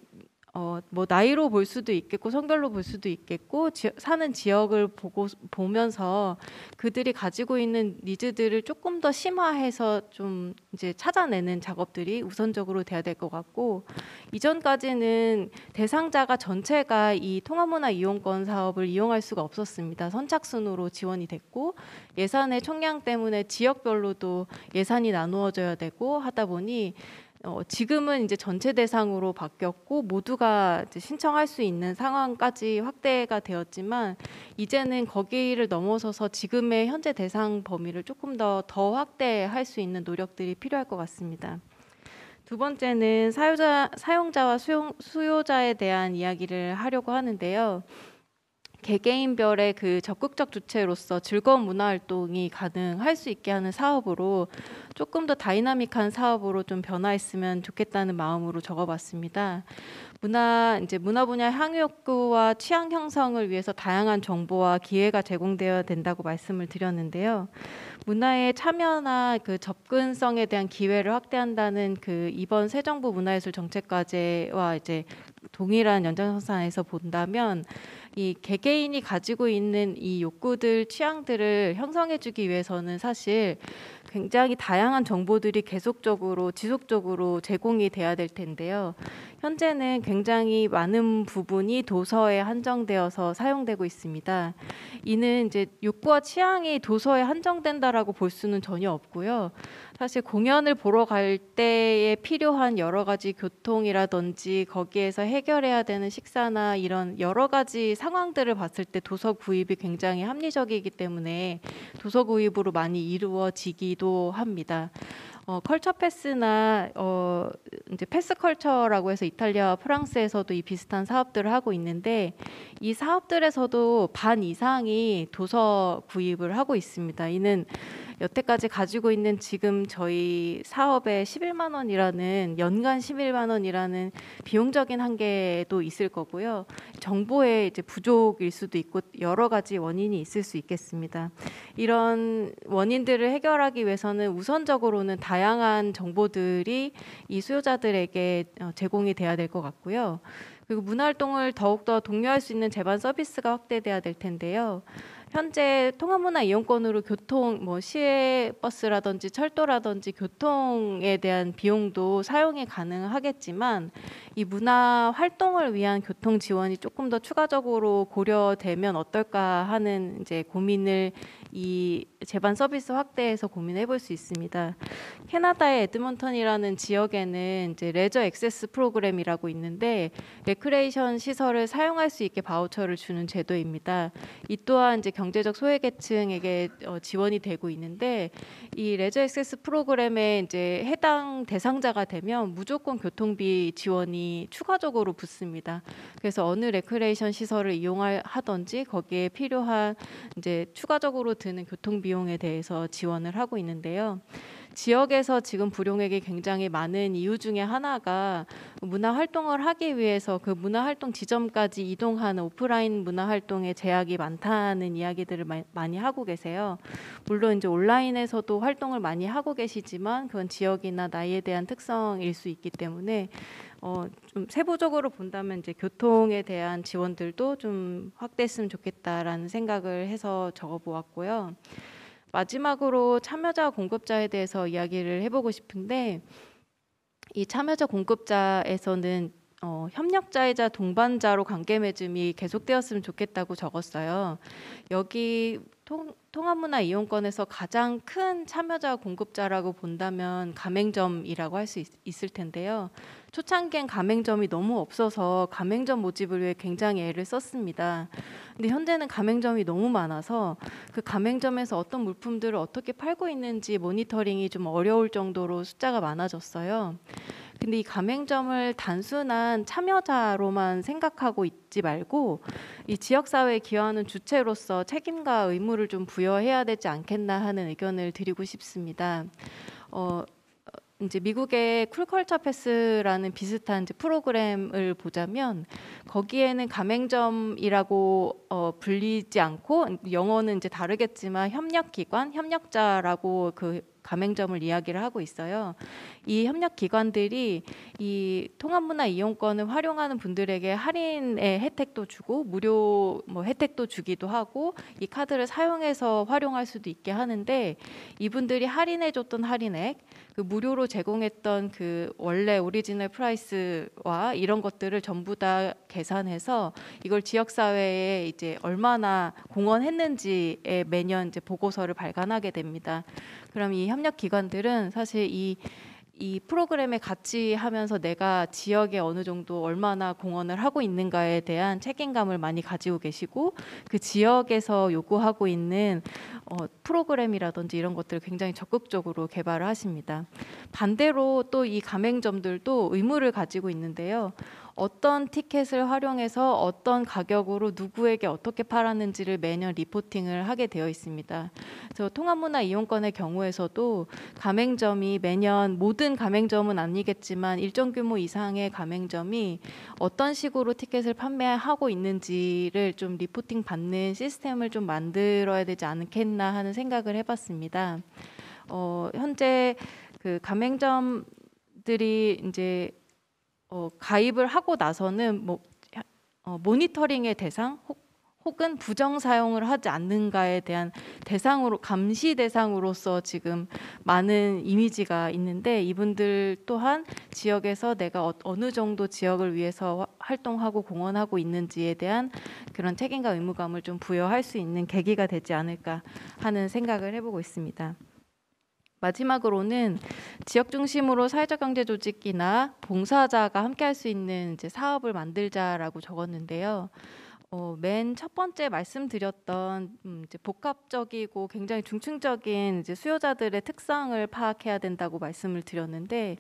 어, 뭐 나이로 볼 수도 있겠고 성별로 볼 수도 있겠고 지, 사는 지역을 보고 보면서 그들이 가지고 있는 니즈들을 조금 더 심화해서 좀 이제 찾아내는 작업들이 우선적으로 돼야 될 것 같고 이전까지는 대상자가 전체가 이 통합문화 이용권 사업을 이용할 수가 없었습니다. 선착순으로 지원이 됐고 예산의 총량 때문에 지역별로도 예산이 나누어져야 되고 하다 보니 어, 지금은 이제 전체 대상으로 바뀌었고 모두가 신청할 수 있는 상황까지 확대가 되었지만 이제는 거기를 넘어서서 지금의 현재 대상 범위를 조금 더더 더 확대할 수 있는 노력들이 필요할 것 같습니다. 두 번째는 사용자, 사용자와 수용, 수요자에 대한 이야기를 하려고 하는데요. 개개인별의 그 적극적 주체로서 즐거운 문화 활동이 가능할 수 있게 하는 사업으로 조금 더 다이나믹한 사업으로 좀 변화했으면 좋겠다는 마음으로 적어봤습니다. 문화 이제 문화 분야 향유 욕구와 취향 형성을 위해서 다양한 정보와 기회가 제공되어야 된다고 말씀을 드렸는데요. 문화의 참여나 그 접근성에 대한 기회를 확대한다는 그 이번 새 정부 문화예술 정책과제와 이제 동일한 연장선상에서 본다면 이 개개인이 가지고 있는 이 욕구들, 취향들을 형성해주기 위해서는 사실 굉장히 다양한 정보들이 계속적으로 지속적으로 제공이 돼야 될 텐데요. 현재는 굉장히 많은 부분이 도서에 한정되어서 사용되고 있습니다. 이는 이제 욕구와 취향이 도서에 한정된다라고 볼 수는 전혀 없고요. 사실 공연을 보러 갈 때에 필요한 여러 가지 교통이라든지 거기에서 해결해야 되는 식사나 이런 여러 가지 상황들을 봤을 때 도서 구입이 굉장히 합리적이기 때문에 도서 구입으로 많이 이루어지기도 합니다. 어, 컬처 패스나 어, 이제 패스 컬처라고 해서 이탈리아와 프랑스에서도 이 비슷한 사업들을 하고 있는데 이 사업들에서도 반 이상이 도서 구입을 하고 있습니다. 이는 여태까지 가지고 있는 지금 저희 사업에 11만 원이라는 연간 11만 원이라는 비용적인 한계도 있을 거고요. 정보의 이제 부족일 수도 있고 여러 가지 원인이 있을 수 있겠습니다. 이런 원인들을 해결하기 위해서는 우선적으로는 다양한 정보들이 이 수요자들에게 어, 제공이 돼야 될 것 같고요. 그리고 문화활동을 더욱더 독려할 수 있는 재반 서비스가 확대돼야 될 텐데요. 현재 통합문화 이용권으로 교통 뭐 시외 버스라든지 철도라든지 교통에 대한 비용도 사용이 가능하겠지만 이 문화 활동을 위한 교통 지원이 조금 더 추가적으로 고려되면 어떨까 하는 이제 고민을 이 재반 서비스 확대에서 고민해 볼 수 있습니다. 캐나다의 에드먼턴이라는 지역에는 이제 레저 액세스 프로그램이라고 있는데 레크레이션 시설을 사용할 수 있게 바우처를 주는 제도입니다. 이 또한 이제 경제적 소외계층에게 어, 지원이 되고 있는데 이 레저 액세스 프로그램에 이제 해당 대상자가 되면 무조건 교통비 지원이 추가적으로 붙습니다. 그래서 어느 레크레이션 시설을 이용하던지 거기에 필요한 이제 추가적으로 드는 교통 비용에 대해서 지원을 하고 있는데요. 지역에서 지금 불용액이 굉장히 많은 이유 중에 하나가 문화 활동을 하기 위해서 그 문화 활동 지점까지 이동하는 오프라인 문화 활동에 제약이 많다는 이야기들을 많이 하고 계세요. 물론 이제 온라인에서도 활동을 많이 하고 계시지만 그건 지역이나 나이에 대한 특성일 수 있기 때문에 어, 좀 세부적으로 본다면 이제 교통에 대한 지원들도 좀 확대했으면 좋겠다라는 생각을 해서 적어보았고요. 마지막으로 참여자 공급자에 대해서 이야기를 해보고 싶은데 이 참여자 공급자에서는 어, 협력자이자 동반자로 관계 맺음이 계속되었으면 좋겠다고 적었어요. 여기 통, 통합문화 이용권에서 가장 큰 참여자 공급자라고 본다면 가맹점이라고 할 수 있을 텐데요. 초창기엔 가맹점이 너무 없어서 가맹점 모집을 위해 굉장히 애를 썼습니다. 근데 현재는 가맹점이 너무 많아서 그 가맹점에서 어떤 물품들을 어떻게 팔고 있는지 모니터링이 좀 어려울 정도로 숫자가 많아졌어요. 근데 이 가맹점을 단순한 참여자로만 생각하고 있지 말고 이 지역사회에 기여하는 주체로서 책임과 의무를 좀 부여해야 되지 않겠나 하는 의견을 드리고 싶습니다. 어, 이제 미국의 쿨컬처 패스라는 비슷한 이제 프로그램을 보자면 거기에는 가맹점이라고 어, 불리지 않고 영어는 이제 다르겠지만 협력기관, 협력자라고 그 가맹점을 이야기를 하고 있어요. 이 협력 기관들이 이 통합문화 이용권을 활용하는 분들에게 할인의 혜택도 주고 무료 뭐 혜택도 주기도 하고 이 카드를 사용해서 활용할 수도 있게 하는데 이분들이 할인해 줬던 할인액 그 무료로 제공했던 그 원래 오리지널 프라이스와 이런 것들을 전부 다 계산해서 이걸 지역 사회에 이제 얼마나 공헌했는지에 매년 이제 보고서를 발간하게 됩니다. 그럼 이 협력 기관들은 사실 이 이 프로그램에 같이 하면서 내가 지역에 어느 정도 얼마나 공헌을 하고 있는가에 대한 책임감을 많이 가지고 계시고 그 지역에서 요구하고 있는 어, 프로그램이라든지 이런 것들을 굉장히 적극적으로 개발을 하십니다. 반대로 또 이 가맹점들도 의무를 가지고 있는데요. 어떤 티켓을 활용해서 어떤 가격으로 누구에게 어떻게 팔았는지를 매년 리포팅을 하게 되어 있습니다. 그래서 통합문화 이용권의 경우에서도 가맹점이 매년 모든 가맹점은 아니겠지만 일정 규모 이상의 가맹점이 어떤 식으로 티켓을 판매하고 있는지를 좀 리포팅 받는 시스템을 좀 만들어야 되지 않겠나 하는 생각을 해봤습니다. 어, 현재 그 가맹점들이 이제 어, 가입을 하고 나서는 뭐, 어, 모니터링의 대상 혹, 은 부정 사용을 하지 않는가에 대한 대상으로 감시 대상으로서 지금 많은 이미지가 있는데 이분들 또한 지역에서 내가 어, 어느 정도 지역을 위해서 활동하고 공헌하고 있는지에 대한 그런 책임과 의무감을 좀 부여할 수 있는 계기가 되지 않을까 하는 생각을 해보고 있습니다. 마지막으로는 지역 중심으로 사회적 경제 조직이나 봉사자가 함께 할 수 있는 이제 사업을 만들자라고 적었는데요. 어, 맨 첫 번째 말씀드렸던 음, 이제 복합적이고 굉장히 중층적인 이제 수요자들의 특성을 파악해야 된다고 말씀을 드렸는데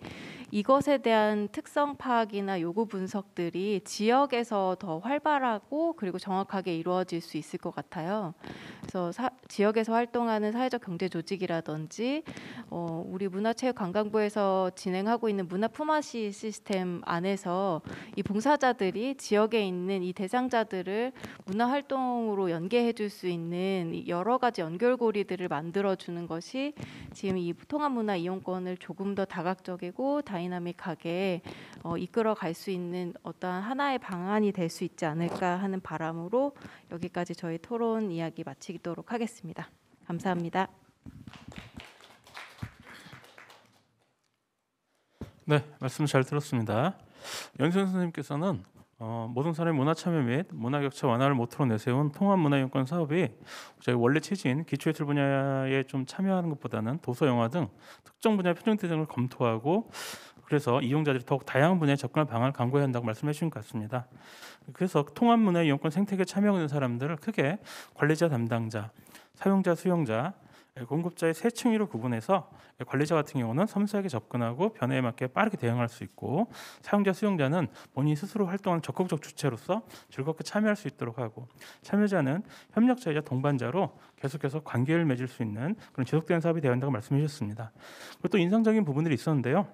이것에 대한 특성 파악이나 요구 분석들이 지역에서 더 활발하고 그리고 정확하게 이루어질 수 있을 것 같아요. 그래서 사, 지역에서 활동하는 사회적 경제 조직이라든지 어, 우리 문화체육관광부에서 진행하고 있는 문화 품앗이 시스템 안에서 이 봉사자들이 지역에 있는 이 대상자들을 것들을 문화 활동으로 연계해 줄 수 있는 여러 가지 연결고리들을 만들어 주는 것이 지금 이 통합 문화 이용권을 조금 더 다각적이고 다이나믹하게 어, 이끌어 갈 수 있는 어떠한 하나의 방안이 될 수 있지 않을까 하는 바람으로 여기까지 저희 토론 이야기 마치도록 하겠습니다. 감사합니다. 네, 말씀 잘 들었습니다. 연선 선생님께서는 어, 모든 사람의 문화 참여 및 문화 격차 완화를 모토로 내세운 통합 문화 연권 사업이 저희 원래 취지인 기초 예술 분야에 좀 참여하는 것보다는 도서, 영화 등 특정 분야 편중대 상을 검토하고 그래서 이용자들이 더욱 다양한 분야에 접근할 방안을 강구해야 한다고 말씀해 주신 것 같습니다. 그래서 통합 문화 이용권 생태계 참여하는 사람들을 크게 관리자 담당자, 사용자 수용자, 예, 공급자의 세 층위로 구분해서 예, 관리자 같은 경우는 섬세하게 접근하고 변화에 맞게 빠르게 대응할 수 있고 사용자 수용자는 본인 스스로 활동하는 적극적 주체로서 즐겁게 참여할 수 있도록 하고 참여자는 협력자이자 동반자로 계속해서 관계를 맺을 수 있는 그런 지속된 사업이 되어야 한다고 말씀해 주셨습니다. 또 인상적인 부분들이 있었는데요.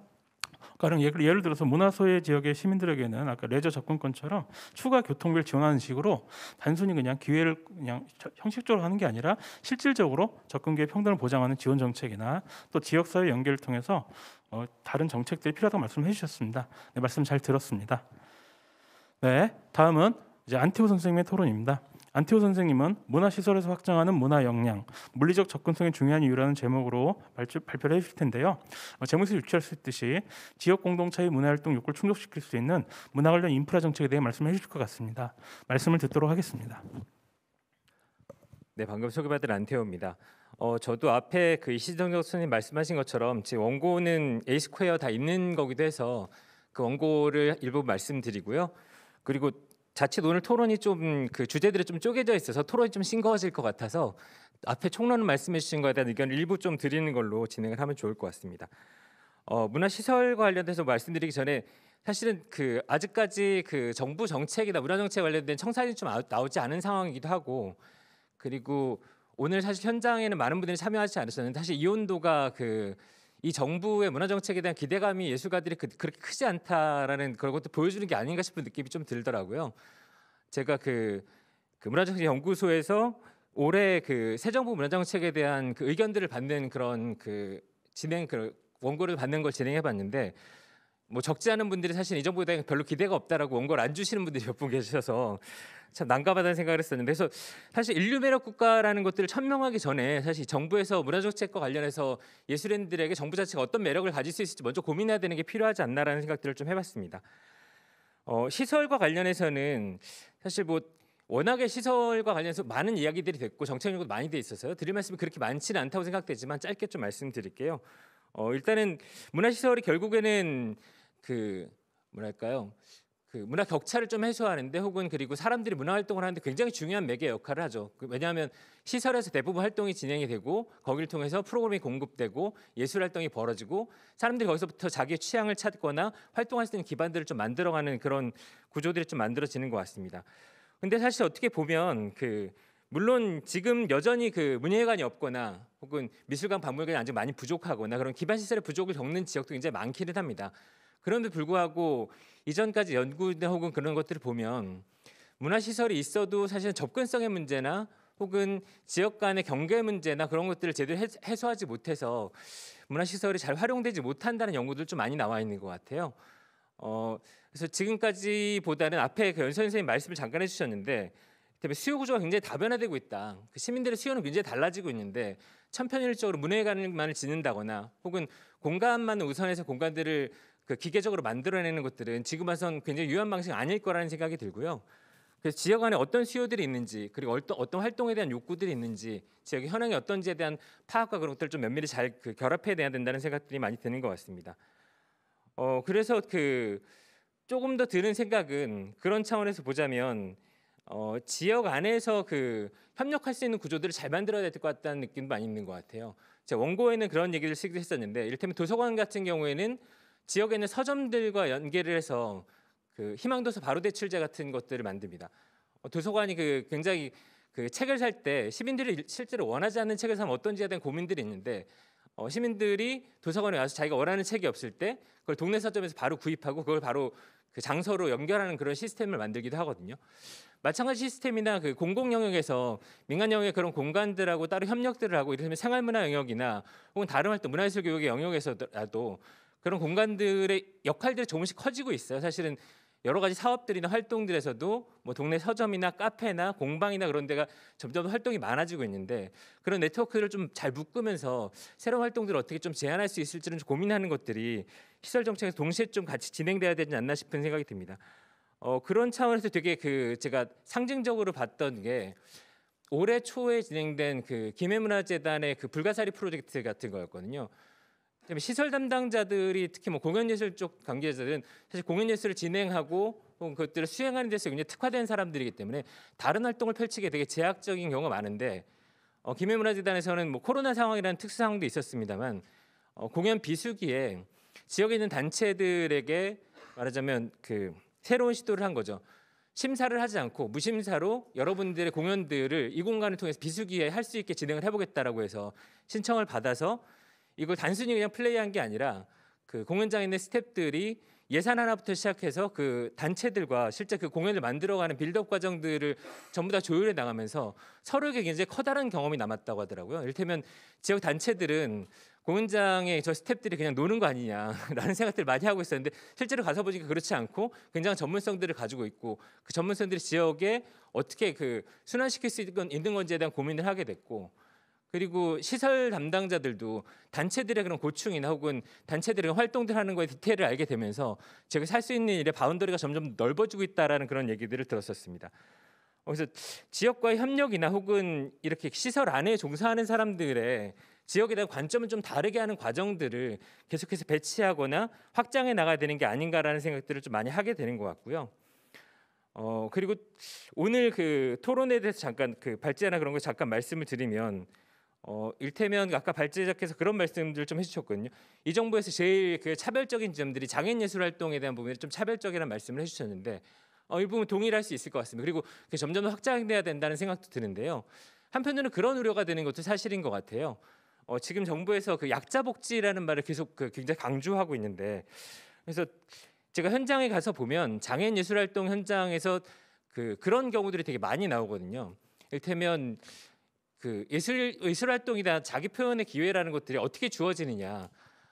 가령 예, 예를, 들어서 문화소외 지역의 시민들에게는 아까 레저 접근권처럼 추가 교통비를 지원하는 식으로 단순히 그냥 기회를 그냥 형식적으로 하는 게 아니라 실질적으로 접근 기의 평등을 보장하는 지원 정책이나 또 지역 사회 연계를 통해서 어, 다른 정책들이 필요하다고 말씀해 주셨습니다. 네, 말씀 잘 들었습니다. 네, 다음은 이제 안티우 선생님의 토론입니다. 안태호 선생님은 문화시설에서 확장하는 문화 역량, 물리적 접근성이 중요한 이유라는 제목으로 발표를 해주실 텐데요. 어, 제목에서 유추할 수 있듯이 지역 공동체의 문화활동 욕구를 충족시킬 수 있는 문화 관련 인프라 정책에 대해 말씀해 주실 것 같습니다. 말씀을 듣도록 하겠습니다. 네, 방금 소개받은 안태호입니다. 어, 저도 앞에 그시정 교수님 말씀하신 것처럼 제 원고는 A 스퀘어 다 있는 거기도 해서 그 원고를 일부 말씀드리고요. 그리고 자칫 오늘 토론이 좀 그 주제들이 좀 쪼개져 있어서 토론이 좀 싱거워질 것 같아서 앞에 총론을 말씀해 주신 거에 대한 의견을 일부 좀 드리는 걸로 진행을 하면 좋을 것 같습니다. 어, 문화 시설과 관련돼서 말씀드리기 전에 사실은 그 아직까지 그 정부 정책이나 문화 정책 관련된 청사진이 좀 나오지 않은 상황이기도 하고 그리고 오늘 사실 현장에는 많은 분들이 참여하지 않으셨는데 사실 이온도가 그이 정부의 문화 정책에 대한 기대감이 예술가들이 그, 그렇게 크지 않다라는 그런 것도 보여주는 게 아닌가 싶은 느낌이 좀 들더라고요. 제가 그, 그 문화 정책 연구소에서 올해 그 새 정부 문화 정책에 대한 그 의견들을 받는 그런 그 진행 그 원고를 받는 걸 진행해 봤는데 뭐 적지 않은 분들이 사실 이 정부에 대해 별로 기대가 없다라고 원고를 안 주시는 분들이 몇 분 계셔서 참 난감하다는 생각을 했었는데 그래서 사실 인류 매력 국가라는 것들을 천명하기 전에 사실 정부에서 문화정책과 관련해서 예술인들에게 정부 자체가 어떤 매력을 가질 수 있을지 먼저 고민해야 되는 게 필요하지 않나라는 생각들을 좀 해봤습니다. 어, 시설과 관련해서는 사실 뭐 워낙에 시설과 관련해서 많은 이야기들이 됐고 정책 연구도 많이 돼 있어서요. 드릴 말씀이 그렇게 많지는 않다고 생각되지만 짧게 좀 말씀드릴게요. 어, 일단은 문화시설이 결국에는 그 뭐랄까요 그 문화 격차를 좀 해소하는데 혹은 그리고 사람들이 문화 활동을 하는데 굉장히 중요한 매개 역할을 하죠. 그 왜냐하면 시설에서 대부분 활동이 진행이 되고 거기를 통해서 프로그램이 공급되고 예술 활동이 벌어지고 사람들이 거기서부터 자기의 취향을 찾거나 활동할 수 있는 기반들을 좀 만들어가는 그런 구조들이 좀 만들어지는 것 같습니다. 근데 사실 어떻게 보면 그 물론 지금 여전히 그 문예관이 회 없거나 혹은 미술관 박물관이 아직 많이 부족하거나 그런 기반 시설의 부족을 겪는 지역도 굉장히 많기는 합니다. 그런데 불구하고 이전까지 연구된 혹은 그런 것들을 보면 문화시설이 있어도 사실은 접근성의 문제나 혹은 지역 간의 경계 문제나 그런 것들을 제대로 해소하지 못해서 문화시설이 잘 활용되지 못한다는 연구들 좀 많이 나와 있는 것 같아요. 어, 그래서 지금까지보다는 앞에 그 연선 생님 말씀을 잠깐 해주셨는데 수요 구조가 굉장히 다변화되고 있다. 그 시민들의 수요는 굉장히 달라지고 있는데 천편일적으로 문외관만을 짓는다거나 혹은 공간만 우선해서 공간들을 그 기계적으로 만들어내는 것들은 지금 와선 굉장히 유한 방식 아닐 거라는 생각이 들고요. 그래서 지역 안에 어떤 수요들이 있는지 그리고 어떤, 어떤 활동에 대한 욕구들이 있는지 지역의 현황이 어떤지에 대한 파악과 그런 것들을 좀 면밀히 잘그 결합해야 된다는 생각들이 많이 드는 것 같습니다. 어 그래서 그 조금 더 드는 생각은 그런 차원에서 보자면 어, 지역 안에서 그 협력할 수 있는 구조들을 잘 만들어야 될 것 같다는 느낌도 많이 있는 것 같아요. 제가 원고에는 그런 얘기를 쓰기도 했었는데 이를테면 도서관 같은 경우에는 지역에 있는 서점들과 연계를 해서 그 희망도서 바로대출제 같은 것들을 만듭니다. 어, 도서관이 그 굉장히 그 책을 살 때 시민들이 실제로 원하지 않는 책을 사면 어떤지에 대한 고민들이 있는데 어, 시민들이 도서관에 와서 자기가 원하는 책이 없을 때 그걸 동네 서점에서 바로 구입하고 그걸 바로 그 장소로 연결하는 그런 시스템을 만들기도 하거든요. 마찬가지 시스템이나 그 공공 영역에서 민간 영역의 그런 공간들하고 따로 협력들을 하고 이를테면 생활문화 영역이나 혹은 다른 활동 문화예술 교육의 영역에서라도 그런 공간들의 역할들이 조금씩 커지고 있어요. 사실은 여러 가지 사업들이나 활동들에서도 뭐 동네 서점이나 카페나 공방이나 그런 데가 점점 활동이 많아지고 있는데 그런 네트워크를 좀 잘 묶으면서 새로운 활동들을 어떻게 좀 제한할 수 있을지는 좀 고민하는 것들이 시설 정책에서 동시에 좀 같이 진행돼야 되지 않나 싶은 생각이 듭니다. 어, 그런 차원에서 되게 그 제가 상징적으로 봤던 게 올해 초에 진행된 그 김해문화재단의 그 불가사리 프로젝트 같은 거였거든요. 그다음에 시설 담당자들이 특히 뭐 공연예술 쪽 관계자들은 사실 공연예술을 진행하고 그것들을 수행하는 데서 굉장히 특화된 사람들이기 때문에 다른 활동을 펼치게 되게 제약적인 경우가 많은데 어, 김해문화재단에서는 뭐 코로나 상황이라는 특수 상황도 있었습니다만 어, 공연 비수기에 지역에 있는 단체들에게 말하자면 그 새로운 시도를 한 거죠. 심사를 하지 않고 무심사로 여러분들의 공연들을 이 공간을 통해서 비수기에 할 수 있게 진행을 해보겠다라고 해서 신청을 받아서 이걸 단순히 그냥 플레이한 게 아니라 그 공연장에 있는 스탭들이 예산 하나부터 시작해서 그 단체들과 실제 그 공연을 만들어가는 빌드업 과정들을 전부 다 조율해 나가면서 서로에게 굉장히 커다란 경험이 남았다고 하더라고요. 이를테면 지역 단체들은 공연장에 저 스탭들이 그냥 노는 거 아니냐라는 생각들을 많이 하고 있었는데 실제로 가서 보니까 그렇지 않고 굉장히 전문성들을 가지고 있고 그 전문성들이 지역에 어떻게 그 순환시킬 수 있는 건지에 대한 고민을 하게 됐고 그리고 시설 담당자들도 단체들의 그런 고충이나 혹은 단체들의 활동들 하는 거에 디테일을 알게 되면서 제가 살 수 있는 일의 바운더리가 점점 넓어지고 있다라는 그런 얘기들을 들었었습니다. 어, 그래서 지역과 협력이나 혹은 이렇게 시설 안에 종사하는 사람들의 지역에 대한 관점을 좀 다르게 하는 과정들을 계속해서 배치하거나 확장해 나가야 되는 게 아닌가라는 생각들을 좀 많이 하게 되는 것 같고요. 어 그리고 오늘 그 토론에 대해서 잠깐 그 발제나 그런 거 잠깐 말씀을 드리면 어, 일테면 아까 발제작해서 그런 말씀들 좀 해주셨거든요. 이 정부에서 제일 그 차별적인 점들이 장애인 예술 활동에 대한 부분에 좀 차별적이라는 말씀을 해주셨는데 어, 이 부분 동일할 수 있을 것 같습니다. 그리고 점점 더 확장돼야 된다는 생각도 드는데요. 한편으로는 그런 우려가 되는 것도 사실인 것 같아요. 어, 지금 정부에서 그 약자 복지라는 말을 계속 그 굉장히 강조하고 있는데 그래서 제가 현장에 가서 보면 장애인 예술 활동 현장에서 그 그런 경우들이 되게 많이 나오거든요. 일테면 그 예술 예술 활동이나 자기 표현의 기회라는 것들이 어떻게 주어지느냐.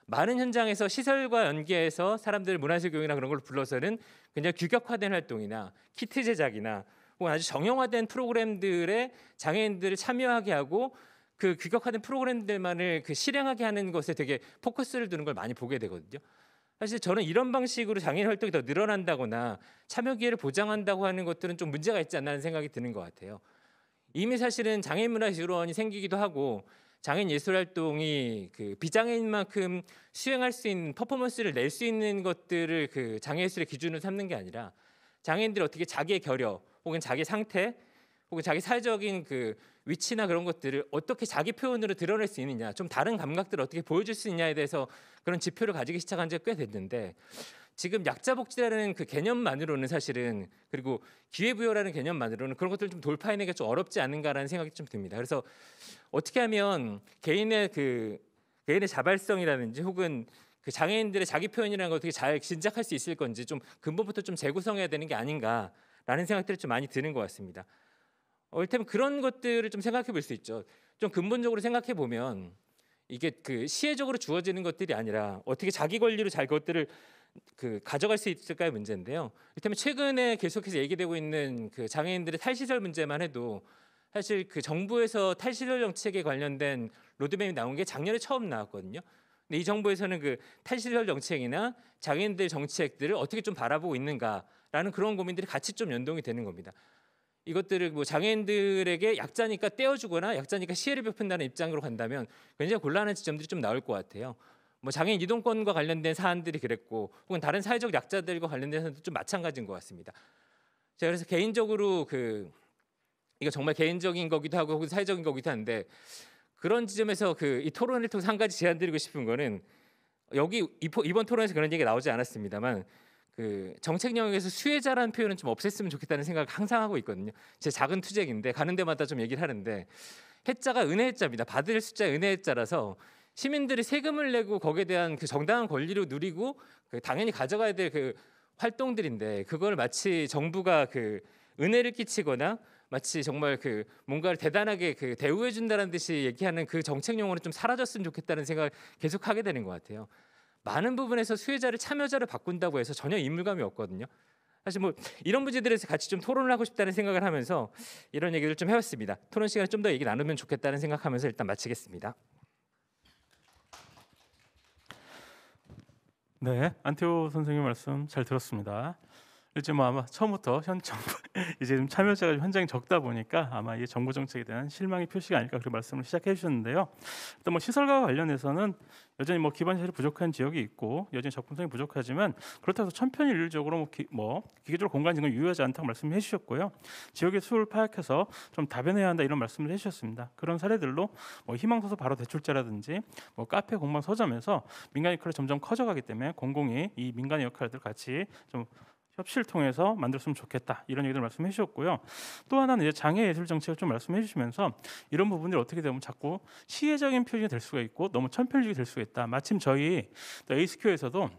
많은 현장에서 시설과 연계해서 사람들 문화예술 교육이나 그런 걸 불러서는 그냥 규격화된 활동이나 키트 제작이나 혹은 아주 정형화된 프로그램들에 장애인들을 참여하게 하고 그 규격화된 프로그램들만을 그 실행하게 하는 것에 되게 포커스를 두는 걸 많이 보게 되거든요. 사실 저는 이런 방식으로 장애인 활동이 더 늘어난다거나 참여 기회를 보장한다고 하는 것들은 좀 문제가 있지 않나 하는 생각이 드는 것 같아요. 이미 사실은 장애인 문화예술원이 생기기도 하고 장애인 예술 활동이 그 비장애인만큼 수행할 수 있는 퍼포먼스를 낼 수 있는 것들을 그 장애 예술의 기준으로 삼는 게 아니라 장애인들이 어떻게 자기의 결여 혹은 자기 상태 혹은 자기 사회적인 그 위치나 그런 것들을 어떻게 자기 표현으로 드러낼 수 있느냐 좀 다른 감각들을 어떻게 보여줄 수 있냐에 대해서 그런 지표를 가지기 시작한 지가 꽤 됐는데 지금 약자 복지라는 그 개념만으로는 사실은 그리고 기회부여라는 개념만으로는 그런 것들을 좀 돌파해내기가 좀 어렵지 않은가라는 생각이 좀 듭니다. 그래서 어떻게 하면 개인의 그 개인의 자발성이라든지 혹은 그 장애인들의 자기 표현이라는 걸 어떻게 잘 진작할 수 있을 건지 좀 근본부터 좀 재구성해야 되는 게 아닌가라는 생각들이 좀 많이 드는 것 같습니다. 어, 일단 그런 것들을 좀 생각해 볼 수 있죠. 좀 근본적으로 생각해 보면 이게 그 시혜적으로 주어지는 것들이 아니라 어떻게 자기 권리로 잘 그것들을 그 가져갈 수 있을까의 문제인데요. 이를테면 최근에 계속해서 얘기되고 있는 그 장애인들의 탈시설 문제만 해도 사실 그 정부에서 탈시설 정책에 관련된 로드맵이 나온 게 작년에 처음 나왔거든요. 근데 이 정부에서는 그 탈시설 정책이나 장애인들 정책들을 어떻게 좀 바라보고 있는가라는 그런 고민들이 같이 좀 연동이 되는 겁니다. 이것들을 뭐 장애인들에게 약자니까 떼어주거나 약자니까 시혜를 베푼다는 입장으로 간다면 굉장히 곤란한 지점들이 좀 나올 것 같아요. 뭐 장애인 이동권과 관련된 사안들이 그랬고 혹은 다른 사회적 약자들과 관련된 사안도 좀 마찬가지인 것 같습니다. 제가 그래서 개인적으로 그 이거 정말 개인적인 거기도 하고 혹은 사회적인 거기도 한데 그런 지점에서 그 이 토론을 통해 한 가지 제안드리고 싶은 거는 여기 이번 토론에서 그런 얘기가 나오지 않았습니다만 그 정책 영역에서 수혜자라는 표현은 좀 없앴으면 좋겠다는 생각을 항상 하고 있거든요. 제 작은 투쟁인데 가는 데마다 좀 얘기를 하는데 해자가 은혜의 자입니다. 받을 숫자 은혜의 자라서 시민들이 세금을 내고 거기에 대한 그 정당한 권리를 누리고 그 당연히 가져가야 될 그 활동들인데 그걸 마치 정부가 그 은혜를 끼치거나 마치 정말 그 뭔가를 대단하게 그 대우해 준다는 듯이 얘기하는 그 정책 용어는 좀 사라졌으면 좋겠다는 생각을 계속 하게 되는 것 같아요. 많은 부분에서 수혜자를 참여자를 바꾼다고 해서 전혀 인물감이 없거든요. 사실 뭐 이런 문제들에서 같이 좀 토론을 하고 싶다는 생각을 하면서 이런 얘기를 좀 해봤습니다. 토론 시간에 좀더 얘기 나누면 좋겠다는 생각하면서 일단 마치겠습니다. 네, 안태호 선생님 말씀 잘 들었습니다. 그렇지 뭐 아마 처음부터 현 정부 이제 좀 참여자가 현장이 적다 보니까 아마 이 정부 정책에 대한 실망의 표시가 아닐까 그렇게 말씀을 시작해 주셨는데요. 또 뭐 시설과 관련해서는 여전히 뭐 기반 시설이 부족한 지역이 있고 여전히 접근성이 부족하지만 그렇다고 해서 천편일률적으로 뭐, 기, 뭐 기계적으로 공간 지금 유효하지 않다고 말씀해 주셨고요. 지역의 수를 파악해서 좀답변해야 한다 이런 말씀을 해 주셨습니다. 그런 사례들로 뭐 희망소서 바로 대출자라든지 뭐 카페 공방 서점에서 민간인 역할이 점점 커져가기 때문에 공공이 이 민간의 역할들 같이 좀 협치를 통해서 만들었으면 좋겠다 이런 얘기를 말씀해 주셨고요. 또 하나는 이제 장애 예술 정책을 좀 말씀해 주시면서 이런 부분들이 어떻게 되면 자꾸 시혜적인 표현이 될 수가 있고 너무 천편적이 될 수가 있다. 마침 저희 에이스큐에서도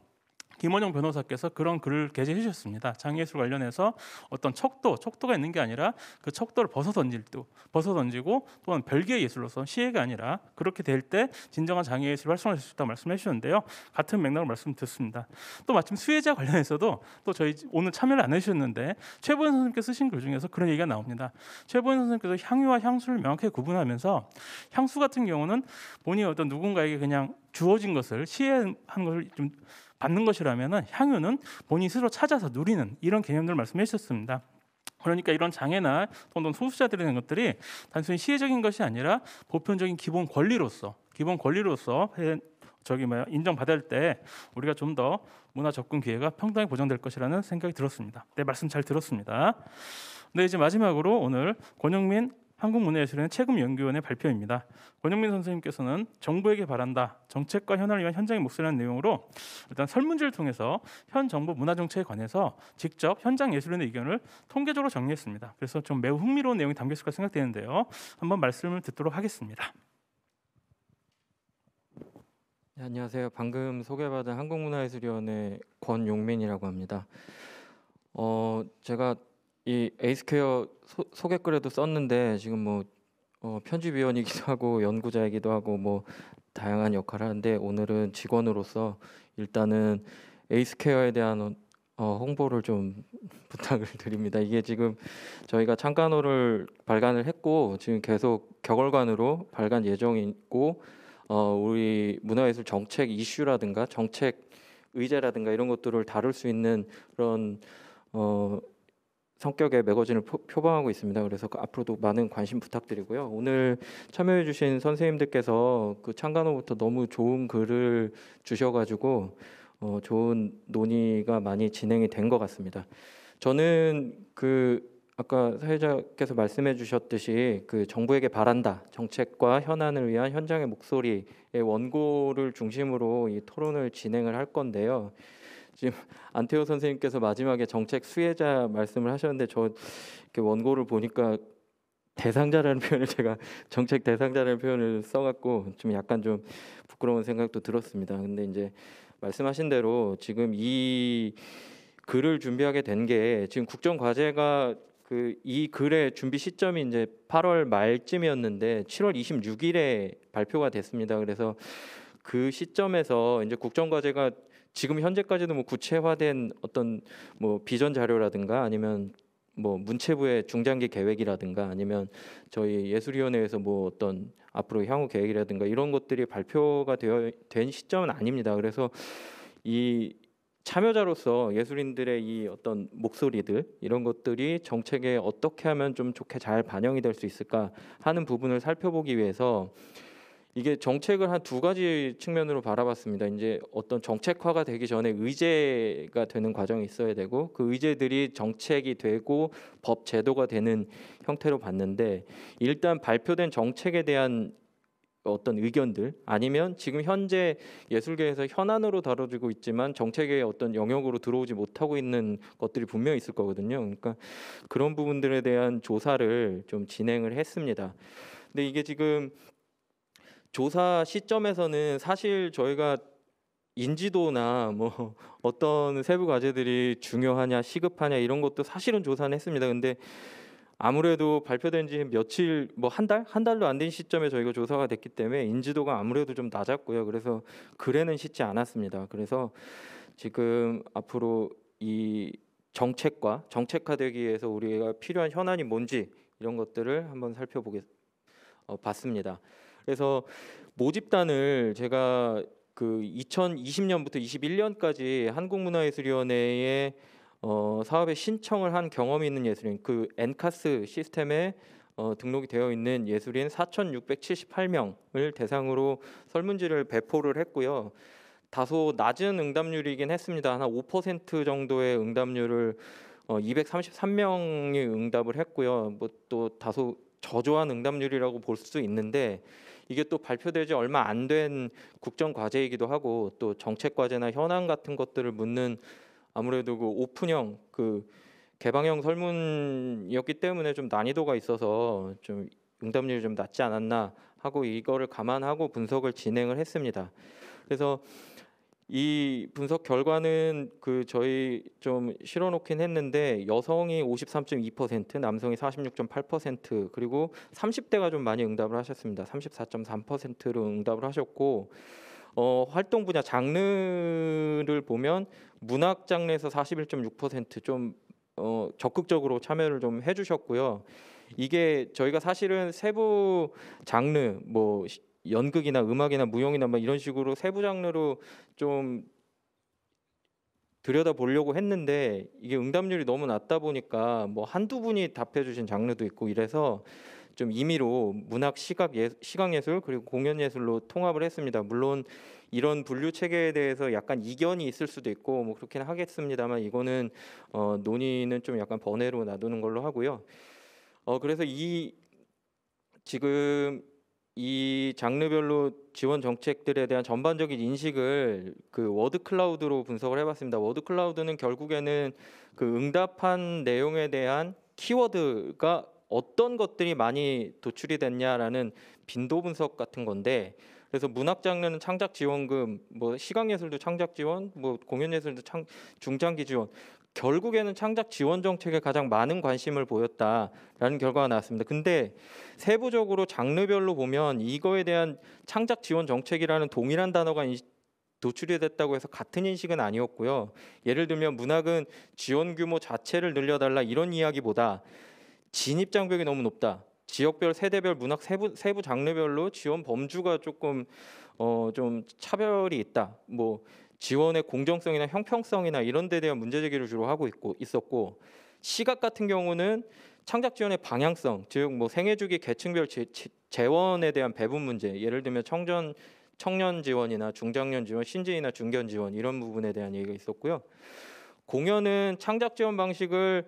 김원영 변호사께서 그런 글을 게재해 주셨습니다. 장애예술 관련해서 어떤 척도, 척도가 있는 게 아니라 그 척도를 벗어 던질 때, 벗어 던지고 또한 별개의 예술로서 시혜가 아니라 그렇게 될 때 진정한 장애예술 활성화할 수 있다 고 말씀해 주셨는데요. 같은 맥락을 말씀 듣습니다. 또 마침 수혜자 관련해서도 또 저희 오늘 참여를 안 해주셨는데 최보현 선생님께서 쓰신 글 중에서 그런 얘기가 나옵니다. 최보현 선생님께서 향유와 향수를 명확히 구분하면서 향수 같은 경우는 본인이 어떤 누군가에게 그냥 주어진 것을 시해한 것을 좀 받는 것이라면 향유는 본인 스스로 찾아서 누리는 이런 개념들을 말씀해 주셨습니다. 그러니까 이런 장애나 또는 소수자들이된 것들이 단순히 시혜적인 것이 아니라 보편적인 기본 권리로서 기본 권리로서 저기 뭐 인정받을 때 우리가 좀 더 문화 접근 기회가 평등하 보장될 것이라는 생각이 들었습니다. 네 말씀 잘 들었습니다. 네 이제 마지막으로 오늘 권영민 한국문화예술원의 체금연구위원회 발표입니다. 권영민 선생님께서는 정부에게 바란다. 정책과 현안을 위한 현장의 목소리라는 내용으로 일단 설문지를 통해서 현 정부 문화정책에 관해서 직접 현장 예술인의 의견을 통계적으로 정리했습니다. 그래서 좀 매우 흥미로운 내용이 담겨 을까 생각되는데요. 한번 말씀을 듣도록 하겠습니다. 네, 안녕하세요. 방금 소개받은 한국문화예술원회 권용민이라고 합니다. 어, 제가 이 에이스케어 소, 개 글에도 썼는데 지금 뭐 어, 편집위원이기도 하고 연구자이기도 하고 뭐 다양한 역할을 하는데 오늘은 직원으로서 일단은 에이스케어에 대한 어, 홍보를 좀 부탁을 드립니다. 이게 지금 저희가 창간호를 발간을 했고 지금 계속 격월간으로 발간 예정이고 어, 우리 문화예술 정책 이슈라든가 정책 의제라든가 이런 것들을 다룰 수 있는 그런 어, 성격의 매거진을 포, 표방하고 있습니다. 그래서 그 앞으로도 많은 관심 부탁드리고요. 오늘 참여해주신 선생님들께서 그 창간호부터 너무 좋은 글을 주셔가지고 어, 좋은 논의가 많이 진행이 된 것 같습니다. 저는 그 아까 사회자께서 말씀해 주셨듯이 그 정부에게 바란다 정책과 현안을 위한 현장의 목소리의 원고를 중심으로 이 토론을 진행을 할 건데요. 지금 안태호 선생님께서 마지막에 정책 수혜자 말씀을 하셨는데 저 이렇게 원고를 보니까 대상자라는 표현을 제가 정책 대상자라는 표현을 써갖고 좀 약간 좀 부끄러운 생각도 들었습니다. 근데 이제 말씀하신 대로 지금 이 글을 준비하게 된 게 지금 국정 과제가 그 이 글의 준비 시점이 이제 8월 말쯤이었는데 7월 26일에 발표가 됐습니다. 그래서 그 시점에서 이제 국정 과제가 지금 현재까지도 뭐 구체화된 어떤 뭐 비전 자료라든가 아니면 뭐 문체부의 중장기 계획이라든가 아니면 저희 예술위원회에서 뭐 어떤 앞으로 향후 계획이라든가 이런 것들이 발표가 되어 된 시점은 아닙니다. 그래서 이 참여자로서 예술인들의 이 어떤 목소리들 이런 것들이 정책에 어떻게 하면 좀 좋게 잘 반영이 될 수 있을까 하는 부분을 살펴보기 위해서 이게 정책을 한 두 가지 측면으로 바라봤습니다. 이제 어떤 정책화가 되기 전에 의제가 되는 과정이 있어야 되고 그 의제들이 정책이 되고 법 제도가 되는 형태로 봤는데 일단 발표된 정책에 대한 어떤 의견들 아니면 지금 현재 예술계에서 현안으로 다뤄지고 있지만 정책의 어떤 영역으로 들어오지 못하고 있는 것들이 분명히 있을 거거든요. 그러니까 그런 부분들에 대한 조사를 좀 진행을 했습니다. 근데 이게 지금 조사 시점에서는 사실 저희가 인지도나 뭐 어떤 세부 과제들이 중요하냐 시급하냐 이런 것도 사실은 조사는 했습니다. 근데 아무래도 발표된 지 며칠 뭐 한 달? 한 달도 안 된 시점에 저희가 조사가 됐기 때문에 인지도가 아무래도 좀 낮았고요. 그래서 그래는 싣지 않았습니다. 그래서 지금 앞으로 이 정책과 정책화되기 위해서 우리가 필요한 현안이 뭔지 이런 것들을 한번 살펴보겠 어, 습니다 그래서 모집단을 제가 그 2020년부터 21년까지 한국문화예술위원회에 어, 사업에 신청을 한 경험이 있는 예술인 그 엔카스 시스템에 어, 등록이 되어 있는 예술인 4,678명을 대상으로 설문지를 배포를 했고요. 다소 낮은 응답률이긴 했습니다. 한 5% 정도의 응답률을 어, 233명이 응답을 했고요. 뭐또 다소 저조한 응답률이라고 볼 수 있는데 이게 또 발표되지 얼마 안 된 국정 과제이기도 하고 또 정책 과제나 현안 같은 것들을 묻는 아무래도 그 오픈형 그 개방형 설문이었기 때문에 좀 난이도가 있어서 좀 응답률이 좀 낮지 않았나 하고 이거를 감안하고 분석을 진행을 했습니다. 그래서 이 분석 결과는 그 저희 좀 실어놓긴 했는데 여성이 53.2%, 남성이 46.8% 그리고 30대가 좀 많이 응답을 하셨습니다. 34.3%로 응답을 하셨고 어, 활동 분야 장르를 보면 문학 장르에서 41.6%좀 어, 적극적으로 참여를 좀 해주셨고요. 이게 저희가 사실은 세부 장르 뭐 연극이나 음악이나 무용이나 막 이런 식으로 세부 장르로 좀 들여다 보려고 했는데 이게 응답률이 너무 낮다 보니까 뭐 한 두 분이 답해 주신 장르도 있고 이래서 좀 임의로 문학 시각 예, 시각 예술 그리고 공연 예술로 통합을 했습니다. 물론 이런 분류 체계에 대해서 약간 이견이 있을 수도 있고 뭐 그렇긴 하겠습니다만 이거는 어 논의는 좀 약간 번외로 놔두는 걸로 하고요. 어 그래서 이 지금 이 장르별로 지원 정책들에 대한 전반적인 인식을 그 워드 클라우드로 분석을 해봤습니다. 워드 클라우드는 결국에는 그 응답한 내용에 대한 키워드가 어떤 것들이 많이 도출이 됐냐라는 빈도 분석 같은 건데 그래서 문학 장르는 창작 지원금, 뭐 시각 예술도 창작 지원, 뭐 공연 예술도 창 중장기 지원 결국에는 창작 지원 정책에 가장 많은 관심을 보였다라는 결과가 나왔습니다. 근데 세부적으로 장르별로 보면 이거에 대한 창작 지원 정책이라는 동일한 단어가 도출이 됐다고 해서 같은 인식은 아니었고요. 예를 들면 문학은 지원 규모 자체를 늘려달라 이런 이야기보다 진입 장벽이 너무 높다. 지역별 세대별 문학 세부 세부 장르별로 지원 범주가 조금 어좀 차별이 있다. 뭐 지원의 공정성이나 형평성이나 이런 데 대한 문제 제기를 주로 하고 있고 있었고 시각 같은 경우는 창작 지원의 방향성, 즉 뭐 생애 주기 계층별 지, 지, 재원에 대한 배분 문제, 예를 들면 청년 청년 지원이나 중장년 지원, 신진이나 중견 지원 이런 부분에 대한 얘기가 있었고요. 공연은 창작 지원 방식을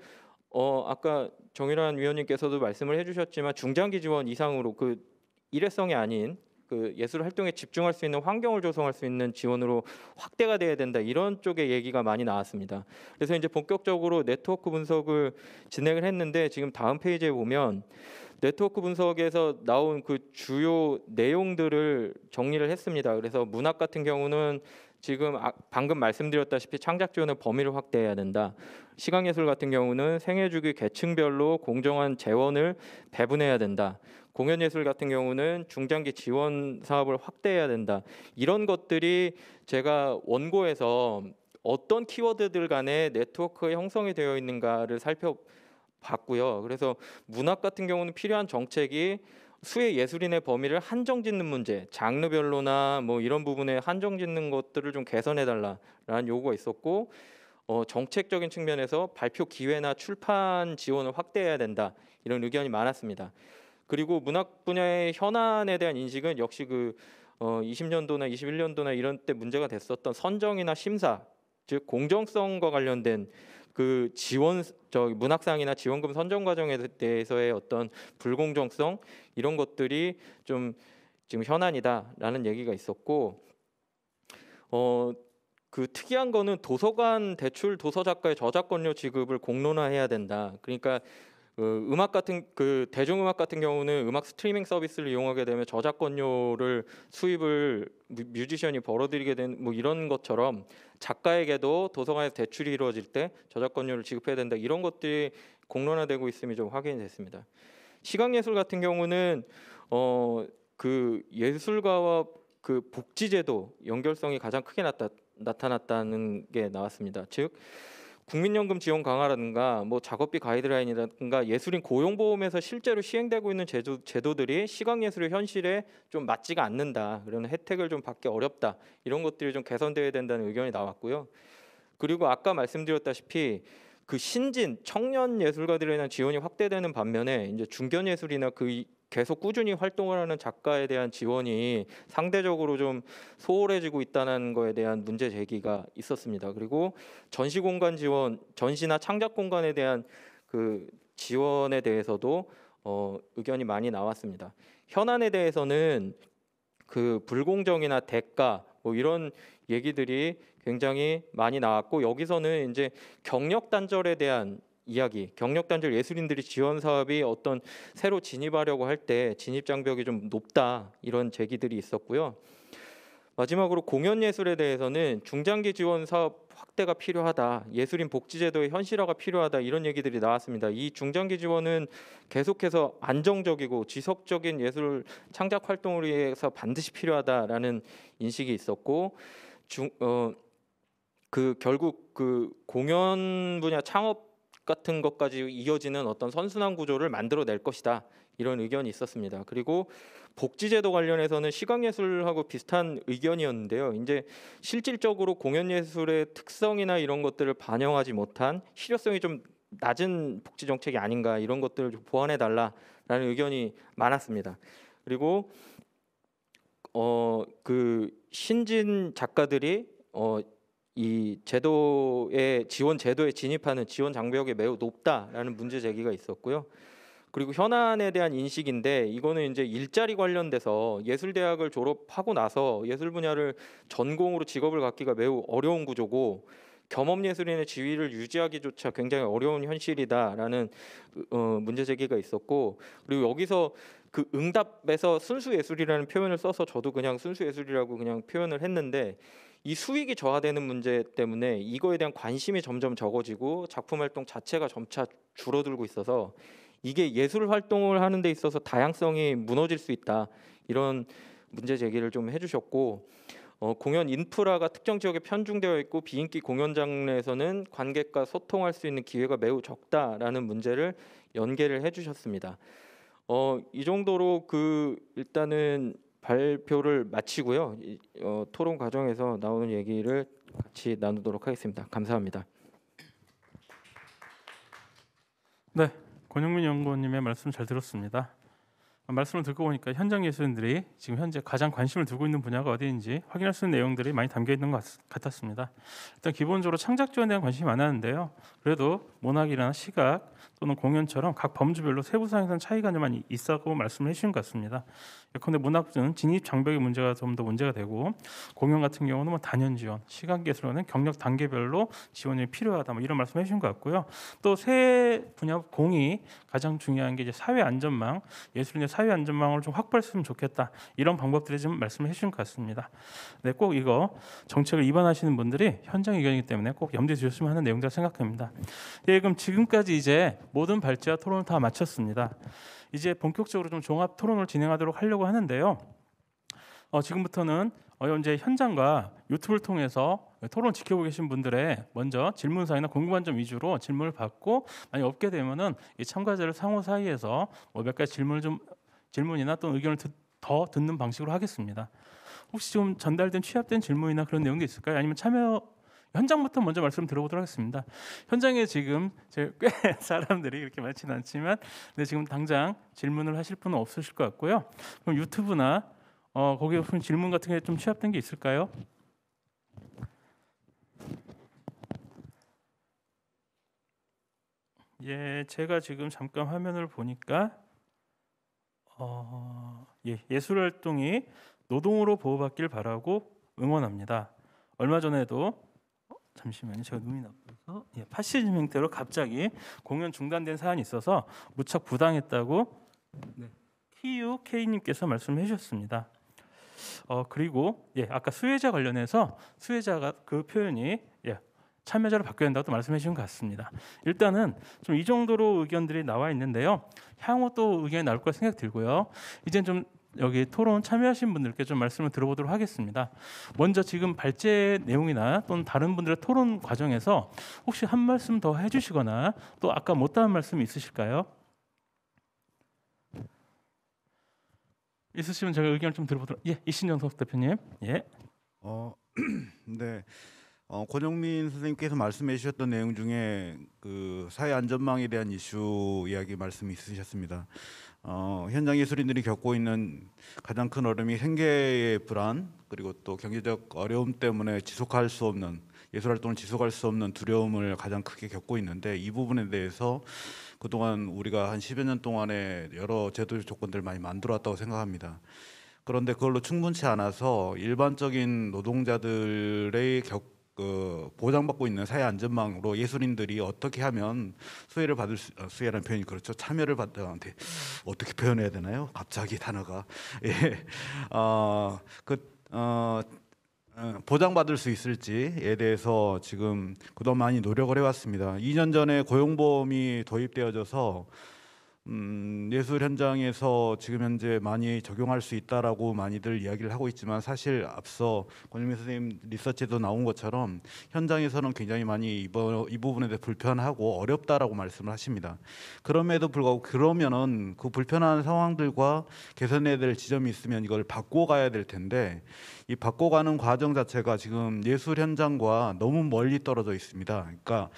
어 아까 정일환 위원님께서도 말씀을 해주셨지만 중장기 지원 이상으로 그 일회성이 아닌 그 예술 활동에 집중할 수 있는 환경을 조성할 수 있는 지원으로 확대가 돼야 된다 이런 쪽의 얘기가 많이 나왔습니다. 그래서 이제 본격적으로 네트워크 분석을 진행을 했는데 지금 다음 페이지에 보면 네트워크 분석에서 나온 그 주요 내용들을 정리를 했습니다. 그래서 문학 같은 경우는 지금 아, 방금 말씀드렸다시피 창작 지원의 범위를 확대해야 된다. 시각예술 같은 경우는 생애주기 계층별로 공정한 재원을 배분해야 된다. 공연예술 같은 경우는 중장기 지원 사업을 확대해야 된다. 이런 것들이 제가 원고에서 어떤 키워드들 간에 네트워크 형성이 되어 있는가를 살펴봤고요. 그래서 문학 같은 경우는 필요한 정책이 수의 예술인의 범위를 한정 짓는 문제, 장르별로나 뭐 이런 부분에 한정 짓는 것들을 좀 개선해 달라라는 요구가 있었고 어, 정책적인 측면에서 발표 기회나 출판 지원을 확대해야 된다 이런 의견이 많았습니다. 그리고 문학 분야의 현안에 대한 인식은 역시 그 어, 20년도나 21년도나 이런 때 문제가 됐었던 선정이나 심사 즉 공정성과 관련된 그 지원 저 문학상이나 지원금 선정 과정에 대해서의 어떤 불공정성 이런 것들이 좀 지금 현안이다라는 얘기가 있었고 어. 그 특이한 거는 도서관 대출 도서 작가의 저작권료 지급을 공론화해야 된다. 그러니까 그 음악 같은 그 대중음악 같은 경우는 음악 스트리밍 서비스를 이용하게 되면 저작권료를 수입을 뮤지션이 벌어들이게 된 뭐 이런 것처럼 작가에게도 도서관에서 대출이 이루어질 때 저작권료를 지급해야 된다 이런 것들이 공론화되고 있음이 좀 확인이 됐습니다. 시각 예술 같은 경우는 어 그 예술가와 그 복지제도 연결성이 가장 크게 나타, 나타났다는 게 나왔습니다. 즉 국민연금 지원 강화라든가 뭐 작업비 가이드라인이라든가 예술인 고용보험에서 실제로 시행되고 있는 제도, 제도들이 시각예술의 현실에 좀 맞지가 않는다. 그런 혜택을 좀 받기 어렵다. 이런 것들이 좀개선되어야 된다는 의견이 나왔고요. 그리고 아까 말씀드렸다시피 그 신진 청년 예술가들에 대한 지원이 확대되는 반면에 이제 중견 예술이나 그 계속 꾸준히 활동을 하는 작가에 대한 지원이 상대적으로 좀 소홀해지고 있다는 거에 대한 문제 제기가 있었습니다. 그리고 전시 공간 지원, 전시나 창작 공간에 대한 그 지원에 대해서도 어, 의견이 많이 나왔습니다. 현안에 대해서는 그 불공정이나 대가 뭐 이런 얘기들이 굉장히 많이 나왔고 여기서는 이제 경력 단절에 대한 이야기 경력 단절 예술인들이 지원 사업이 어떤 새로 진입하려고 할 때 진입 장벽이 좀 높다 이런 제기들이 있었고요. 마지막으로 공연 예술에 대해서는 중장기 지원 사업 확대가 필요하다. 예술인 복지 제도의 현실화가 필요하다. 이런 얘기들이 나왔습니다. 이 중장기 지원은 계속해서 안정적이고 지속적인 예술 창작 활동을 위해서 반드시 필요하다라는 인식이 있었고 중, 어, 그 결국 그 공연 분야 창업 같은 것까지 이어지는 어떤 선순환 구조를 만들어낼 것이다 이런 의견이 있었습니다. 그리고 복지제도 관련해서는 시각예술하고 비슷한 의견이었는데요. 이제 실질적으로 공연예술의 특성이나 이런 것들을 반영하지 못한 실효성이 좀 낮은 복지 정책이 아닌가 이런 것들을 보완해 달라라는 의견이 많았습니다. 그리고 어그 신진 작가들이 어이 제도의 지원 제도에 진입하는 지원 장벽이 매우 높다라는 문제 제기가 있었고요. 그리고 현안에 대한 인식인데 이거는 이제 일자리 관련돼서 예술 대학을 졸업하고 나서 예술 분야를 전공으로 직업을 갖기가 매우 어려운 구조고 겸업 예술인의 지위를 유지하기조차 굉장히 어려운 현실이다라는 어, 문제 제기가 있었고 그리고 여기서 그 응답에서 순수 예술이라는 표현을 써서 저도 그냥 순수 예술이라고 그냥 표현을 했는데 이 수익이 저하되는 문제 때문에 이거에 대한 관심이 점점 적어지고 작품 활동 자체가 점차 줄어들고 있어서 이게 예술 활동을 하는 데 있어서 다양성이 무너질 수 있다 이런 문제 제기를 좀 해주셨고 어, 공연 인프라가 특정 지역에 편중되어 있고 비인기 공연 장르에서는 관객과 소통할 수 있는 기회가 매우 적다라는 문제를 연계를 해주셨습니다. 어, 이 정도로 그 일단은 발표를 마치고요. 어, 토론 과정에서 나오는 얘기를 같이 나누도록 하겠습니다. 감사합니다. 네, 권영민 연구원님의 말씀 잘 들었습니다. 말씀을 듣고 보니까 현장 예술인들이 지금 현재 가장 관심을 두고 있는 분야가 어디인지 확인할 수 있는 내용들이 많이 담겨 있는 것 같았습니다. 일단 기본적으로 창작 지원에 대한 관심이 많았는데요. 그래도 문학이나 시각 또는 공연처럼 각 범주별로 세부 사항에선 차이가 좀 많이 있다고 말씀해 주신 것 같습니다. 그런데 문학은 진입 장벽의 문제가 좀 더 문제가 되고 공연 같은 경우는 뭐 단연 지원, 시간 개수로는 경력 단계별로 지원이 필요하다 뭐 이런 말씀해 주신 것 같고요. 또 새 분야 공이 가장 중요한 게 이제 사회 안전망, 예술인의 사회 안전망을 좀 확보했으면 좋겠다 이런 방법들이 좀 말씀해 을 주신 것 같습니다. 네, 꼭 이거 정책을 입안하시는 분들이 현장 의견이기 때문에 꼭 염두에 두셨으면 하는 내용이라 생각합니다. 네, 그럼 지금까지 이제 모든 발제와 토론을 다 마쳤습니다. 이제 본격적으로 좀 종합 토론을 진행하도록 하려고 하는데요. 어, 지금부터는 어, 현재 현장과 유튜브를 통해서 토론 지켜보고 계신 분들의 먼저 질문사이나 궁금한 점 위주로 질문을 받고 만약 없게 되면은 이 참가자를 상호 사이에서 뭐몇 가지 질문좀 질문이나 또는 의견을 듣, 더 듣는 방식으로 하겠습니다. 혹시 좀 전달된 취합된 질문이나 그런 내용도 있을까요? 아니면 참여 현장부터 먼저 말씀 들어보도록 하겠습니다. 현장에 지금 꽤 사람들이 이렇게 많지는 않지만 근데 지금 당장 질문을 하실 분은 없으실 것 같고요. 그럼 유튜브나 어, 거기에 무슨 질문 같은 게 좀 취합된 게 있을까요? 예, 제가 지금 잠깐 화면을 보니까 어, 예, 예술 활동이 노동으로 보호받길 바라고 응원합니다. 얼마 전에도 잠시만요. 제가 눈이 나빠서 예, 파시즘 형태로 갑자기 공연 중단된 사안이 있어서 무척 부당했다고 네. TUK님께서 말씀해 주셨습니다. 어, 그리고 예, 아까 수혜자 관련해서 수혜자가 그 표현이 예, 참여자로 바뀌어야 한다고 말씀해 주신 것 같습니다. 일단은 좀 이 정도로 의견들이 나와 있는데요. 향후 또 의견이 나올 거 생각 들고요. 이제 좀 여기 토론 참여하신 분들께 좀 말씀을 들어보도록 하겠습니다. 먼저 지금 발제 내용이나 또는 다른 분들의 토론 과정에서 혹시 한 말씀 더 해주시거나 또 아까 못다한 말씀 있으실까요? 있으시면 제가 의견을 좀 들어보도록. 예, 이신영 선수 대표님. 예. 어, 네. 어, 권영민 선생님께서 말씀해 주셨던 내용 중에 그 사회 안전망에 대한 이슈 이야기 말씀이 있으셨습니다. 어, 현장 예술인들이 겪고 있는 가장 큰 어려움이 생계의 불안 그리고 또 경제적 어려움 때문에 지속할 수 없는 예술 활동을 지속할 수 없는 두려움을 가장 크게 겪고 있는데 이 부분에 대해서 그동안 우리가 한 10여 년 동안에 여러 제도 조건들을 많이 만들어 왔다고 생각합니다. 그런데 그걸로 충분치 않아서 일반적인 노동자들의 겪그 보장받고 있는 사회 안전망으로 예술인들이 어떻게 하면 수혜를 받을 수, 어, 수혜라는 표현이 그렇죠 참여를 받는데 어, 네. 어떻게 표현해야 되나요? 갑자기 단어가 예, 어그 어, 어, 보장받을 수 있을지에 대해서 지금 그동안 많이 노력을 해왔습니다. 2년 전에 고용보험이 도입되어져서 음, 예술 현장에서 지금 현재 많이 적용할 수 있다라고 많이들 이야기를 하고 있지만 사실 앞서 권유미 선생님 리서치에도 나온 것처럼 현장에서는 굉장히 많이 이번, 이 부분에 대해 불편하고 어렵다라고 말씀을 하십니다. 그럼에도 불구하고 그러면은 그 불편한 상황들과 개선해야 될 지점이 있으면 이걸 바꿔가야 될 텐데 이 바꿔가는 과정 자체가 지금 예술 현장과 너무 멀리 떨어져 있습니다. 그러니까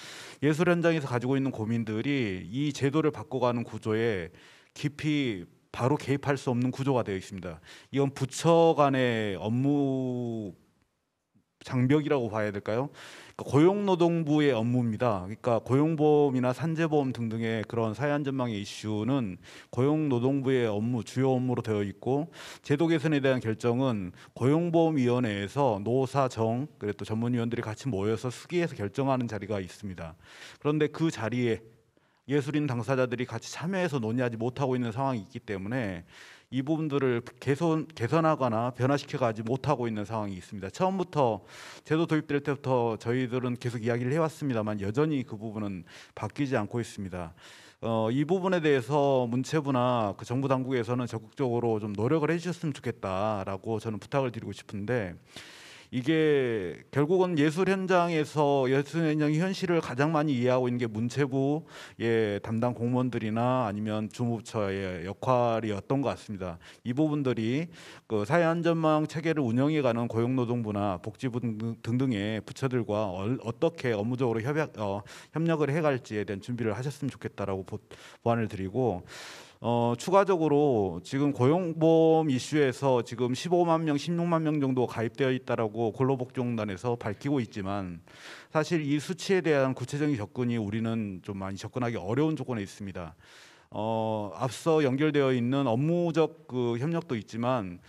예술 현장에서 가지고 있는 고민들이 이 제도를 바꿔가는 구조에 구조에 깊이 바로 개입할 수 없는 구조가 되어 있습니다. 이건 부처 간의 업무 장벽이라고 봐야 될까요? 그러니까 고용노동부의 업무입니다. 그러니까 고용보험이나 산재보험 등등의 그런 사회안전망의 이슈는 고용노동부의 업무 주요 업무로 되어 있고 제도 개선에 대한 결정은 고용보험위원회에서 노사정 그리고 또 전문위원들이 같이 모여서 수기해서 결정하는 자리가 있습니다. 그런데 그 자리에 예술인 당사자들이 같이 참여해서 논의하지 못하고 있는 상황이 있기 때문에 이 부분들을 개선 개선하거나 변화시켜 가지 못하고 있는 상황이 있습니다. 처음부터 제도 도입될 때부터 저희들은 계속 이야기를 해왔습니다만 여전히 그 부분은 바뀌지 않고 있습니다. 어, 이 부분에 대해서 문체부나 그 정부 당국에서는 적극적으로 좀 노력을 해주셨으면 좋겠다라고 저는 부탁을 드리고 싶은데 이게 결국은 예술 현장에서 예술 현장의 현실을 가장 많이 이해하고 있는 게 문체부 의 예, 담당 공무원들이나 아니면 주무부처의 역할이었던 것 같습니다. 이 부분들이 그 사회안전망 체계를 운영해가는 고용노동부나 복지부 등등의 부처들과 어떻게 업무적으로 협약, 어, 협력을 해갈지에 대한 준비를 하셨으면 좋겠다라고 보, 보안을 드리고 어, 추가적으로 지금 고용보험 이슈에서 지금 15만 명, 16만 명 정도 가입되어 있다라고 근로복지공단에서 밝히고 있지만 사실 이 수치에 대한 구체적인 접근이 우리는 좀 많이 접근하기 어려운 조건에 있습니다. 어, 앞서 연결되어 있는 업무적 그 협력도 있지만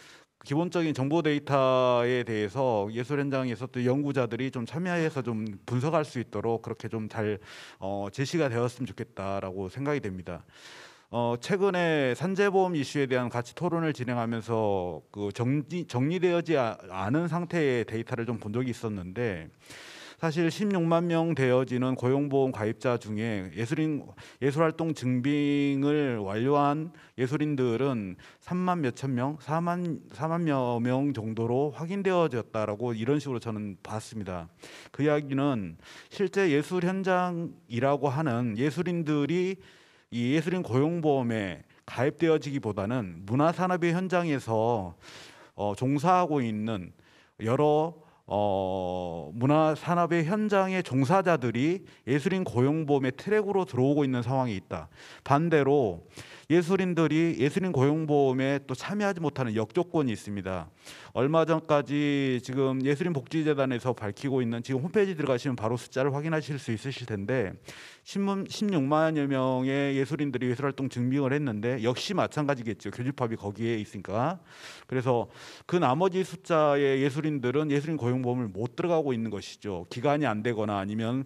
기본적인 정보 데이터에 대해서 예술 현장에서 또 연구자들이 좀 참여해서 좀 분석할 수 있도록 그렇게 좀 잘 어, 제시가 되었으면 좋겠다라고 생각이 됩니다. 어, 최근에 산재보험 이슈에 대한 가치 토론을 진행하면서 그 정리, 정리되어지 아, 않은 상태의 데이터를 좀 본 적이 있었는데 사실 16만 명 되어지는 고용보험 가입자 중에 예술인 예술활동 증빙을 완료한 예술인들은 3만 몇 천 명, 4만 4만 여명 정도로 확인되어졌다라고 이런 식으로 저는 봤습니다. 그 이야기는 실제 예술 현장이라고 하는 예술인들이 이 예술인 고용보험에 가입되어지기보다는 문화산업의 현장에서 어, 종사하고 있는 여러 어, 문화산업의 현장의 종사자들이 예술인 고용보험의 트랙으로 들어오고 있는 상황이 있다. 반대로 예술인들이 예술인 고용보험에 또 참여하지 못하는 역조건이 있습니다. 얼마 전까지 지금 예술인 복지재단에서 밝히고 있는 지금 홈페이지 들어가시면 바로 숫자를 확인하실 수 있으실 텐데 16만여 명의 예술인들이 예술활동 증빙을 했는데 역시 마찬가지겠죠. 교집합이 거기에 있으니까. 그래서 그 나머지 숫자의 예술인들은 예술인 고용보험을 못 들어가고 있는 것이죠. 기간이 안 되거나 아니면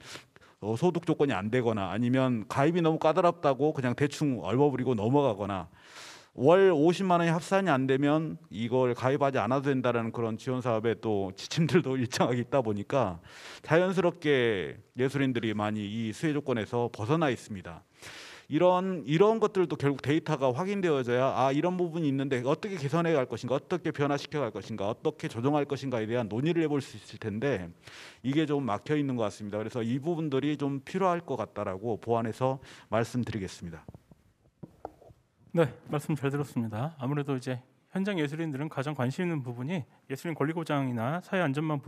어, 소득 조건이 안 되거나 아니면 가입이 너무 까다롭다고 그냥 대충 얼버무리고 넘어가거나 월 50만 원이 합산이 안 되면 이걸 가입하지 않아도 된다는 그런 지원 사업에 또 지침들도 일정하게 있다 보니까 자연스럽게 예술인들이 많이 이 수혜 조건에서 벗어나 있습니다. 이런 이런 것들도 결국 데이터가 확인되어져야 아 이런 부분이 있는데 어떻게 개선해 갈 것인가 어떻게 변화시켜 갈 것인가 어떻게 조정할 것인가에 대한 논의를 해볼 수 있을 텐데 이게 좀 막혀 있는 것 같습니다. 그래서 이 부분들이 좀 필요할 것 같다라고 보완해서 말씀드리겠습니다. 네, 말씀 잘 들었습니다. 아무래도 이제 현장 예술인들은 가장 관심 있는 부분이 예술인 권리 보장이나 사회 안전망일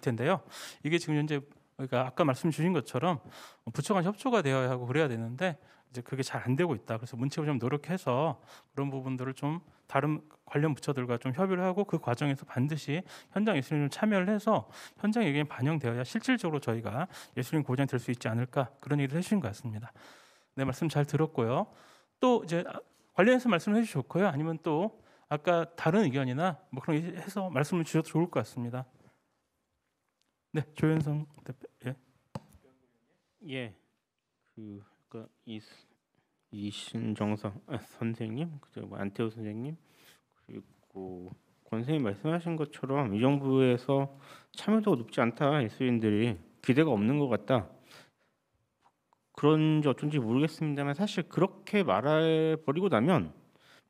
텐데요. 이게 지금 현재 그러니까 아까 말씀 주신 것처럼 부처 간 협조가 되어야 하고 그래야 되는데 이제 그게 잘 안 되고 있다. 그래서 문체부 좀 노력해서 그런 부분들을 좀 다른 관련 부처들과 좀 협의를 하고 그 과정에서 반드시 현장 예술인을 참여를 해서 현장 의견이 반영되어야 실질적으로 저희가 예술인 고장 될수 있지 않을까 그런 얘기를 해주신 것 같습니다. 네 말씀 잘 들었고요. 또 이제 아, 관련해서 말씀해 을 주셨고요. 아니면 또 아까 다른 의견이나 뭐 그런 해서 말씀을 주셔도 좋을 것 같습니다. 네 조현성 대표 예. 예. 그 아까 그 이 이신정사 아, 선생님, 그리고 뭐 안태호 선생님, 그리고 권 선생님 말씀하신 것처럼 이 정부에서 참여도가 높지 않다 예술인들이 기대가 없는 것 같다. 그런지 어쩐지 모르겠습니다만 사실 그렇게 말해 버리고 나면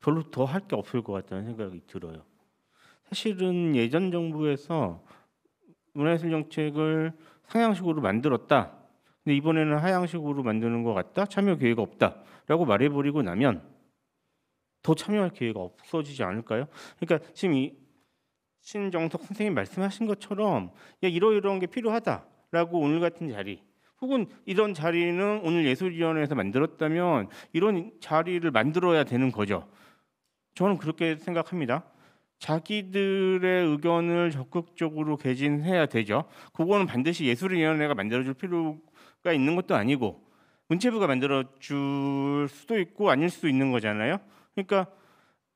별로 더 할 게 없을 것 같다는 생각이 들어요. 사실은 예전 정부에서 문화예술 정책을 상향식으로 만들었다. 근데 이번에는 하향식으로 만드는 것 같다. 참여 기회가 없다라고 말해버리고 나면 더 참여할 기회가 없어지지 않을까요? 그러니까 지금 이 신정석 선생님 말씀하신 것처럼 야 이러이러한 게 필요하다라고 오늘 같은 자리 혹은 이런 자리는 오늘 예술위원회에서 만들었다면 이런 자리를 만들어야 되는 거죠. 저는 그렇게 생각합니다. 자기들의 의견을 적극적으로 개진해야 되죠. 그거는 반드시 예술위원회가 만들어줄 필요 가 있는 것도 아니고 문체부가 만들어 줄 수도 있고 아닐 수도 있는 거잖아요. 그러니까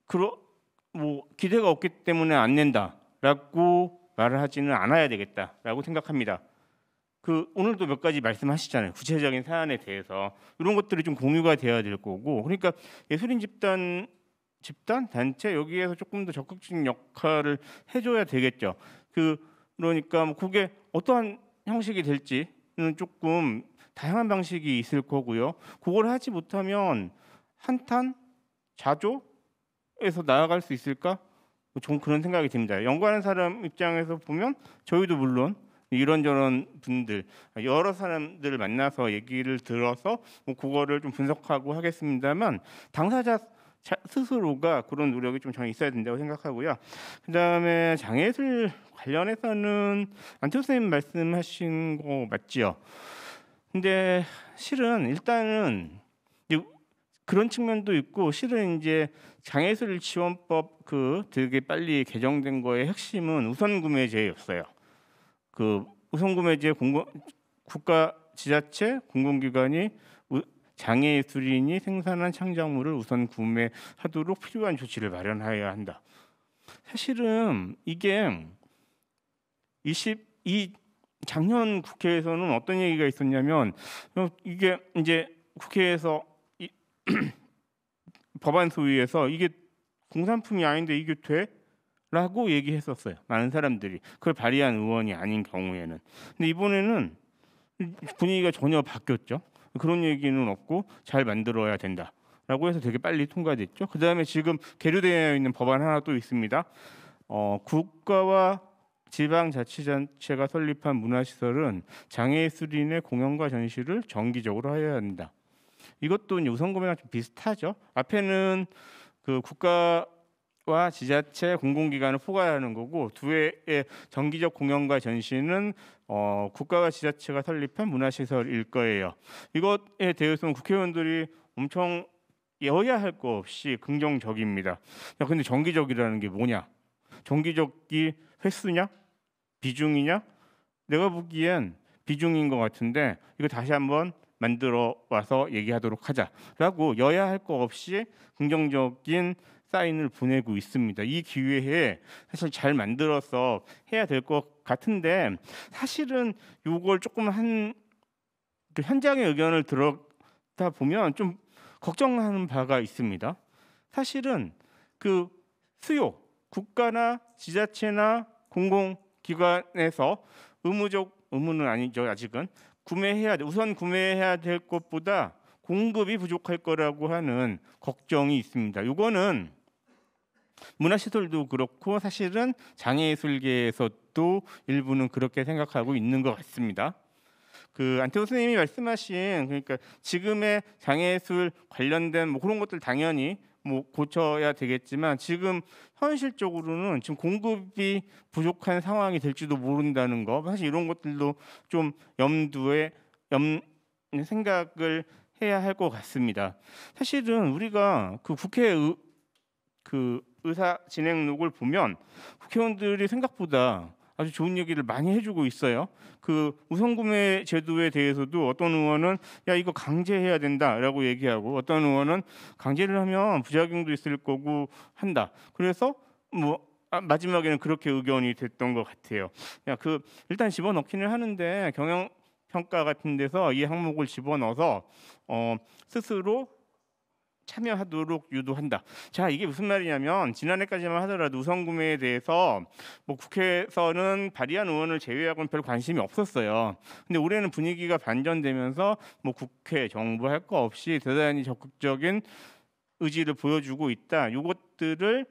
그러 뭐 기대가 없기 때문에 안 낸다라고 말을 하지는 않아야 되겠다라고 생각합니다. 그 오늘도 몇 가지 말씀하시잖아요. 구체적인 사안에 대해서 이런 것들이 좀 공유가 되어야 될 거고 그러니까 예술인 집단 집단 단체 여기에서 조금 더 적극적인 역할을 해줘야 되겠죠. 그 그러니까 뭐 그게 어떠한 형식이 될지 이는 조금 다양한 방식이 있을 거고요. 그걸 하지 못하면 한탄, 자조에서 나아갈 수 있을까? 뭐 좀 그런 생각이 듭니다. 연구하는 사람 입장에서 보면 저희도 물론 이런저런 분들 여러 사람들을 만나서 얘기를 들어서 뭐 그거를 좀 분석하고 하겠습니다만 당사자 스스로가 그런 노력이 좀 정해 있어야 된다고 생각하고요. 그다음에 장애술 관련해서는 안철 선생님 말씀하신 거 맞지요. 근데 실은 일단은 그런 측면도 있고 실은 이제 장애술 지원법 그 되게 빨리 개정된 거의 핵심은 우선 구매제였어요. 그 우선 구매제 공공 국가 지자체 공공기관이 장애 예술인이 생산한 창작물을 우선 구매하도록 필요한 조치를 마련하여야 한다. 사실은 이게 20이 작년 국회에서는 어떤 얘기가 있었냐면 이게 이제 국회에서 이, 법안 소위에서 이게 공산품이 아닌데 이게 돼? 라고 얘기했었어요. 많은 사람들이 그걸 발의한 의원이 아닌 경우에는. 근데 이번에는 분위기가 전혀 바뀌었죠. 그런 얘기는 없고 잘 만들어야 된다. 라고 해서 되게 빨리 통과됐죠. 그 다음에 지금 계류되어 있는 법안 하나 또 있습니다. 어, 국가와 지방자치단체가 설립한 문화시설은 장애예술의 공연과 전시를 정기적으로 해야 한다. 이것도 우선금이랑 좀 비슷하죠. 앞에는 그 국가와 지자체 공공기관을 포괄하는 거고 두해의 정기적 공연과 전시는 어, 국가가 지자체가 설립한 문화시설일 거예요. 이것에 대해서는 국회의원들이 엄청 여야 할거 없이 긍정적입니다. 야, 근데 정기적이라는 게 뭐냐? 정기적이 횟수냐? 비중이냐? 내가 보기엔 비중인 것 같은데 이거 다시 한번 만들어 와서 얘기하도록 하자라고 여야 할거 없이 긍정적인 사인을 보내고 있습니다. 이 기회에 사실 잘 만들어서 해야 될것 같은데 사실은 요걸 조금 한 그 현장의 의견을 들었다 보면 좀 걱정하는 바가 있습니다. 사실은 그 수요 국가나 지자체나 공공기관에서 의무적 의무는 아니죠 아직은 구매해야 우선 구매해야 될 것보다 공급이 부족할 거라고 하는 걱정이 있습니다. 이거는 문화시설도 그렇고 사실은 장애예술계에서도 일부는 그렇게 생각하고 있는 것 같습니다. 그 안태호 선생님이 말씀하신 그러니까 지금의 장애예술 관련된 뭐 그런 것들 당연히 뭐 고쳐야 되겠지만 지금 현실적으로는 지금 공급이 부족한 상황이 될지도 모른다는 거 사실 이런 것들도 좀 염두에 염 생각을 해야 할 것 같습니다. 사실은 우리가 그 국회 그 의사 진행록을 보면 국회의원들이 생각보다 아주 좋은 얘기를 많이 해주고 있어요. 그 우선구매 제도에 대해서도 어떤 의원은 야 이거 강제해야 된다라고 얘기하고 어떤 의원은 강제를 하면 부작용도 있을 거고 한다. 그래서 뭐 아, 마지막에는 그렇게 의견이 됐던 것 같아요. 야그 일단 집어넣기는 하는데 경영 평가 같은 데서 이 항목을 집어넣어서 어, 스스로 참여하도록 유도한다. 자, 이게 무슨 말이냐면 지난해까지만 하더라도 우선 구매에 대해서 뭐 국회에서는 발의한 의원을 제외하고는 별 관심이 없었어요. 근데 올해는 분위기가 반전되면서 뭐 국회, 정부 할 거 없이 대단히 적극적인 의지를 보여주고 있다. 이것들을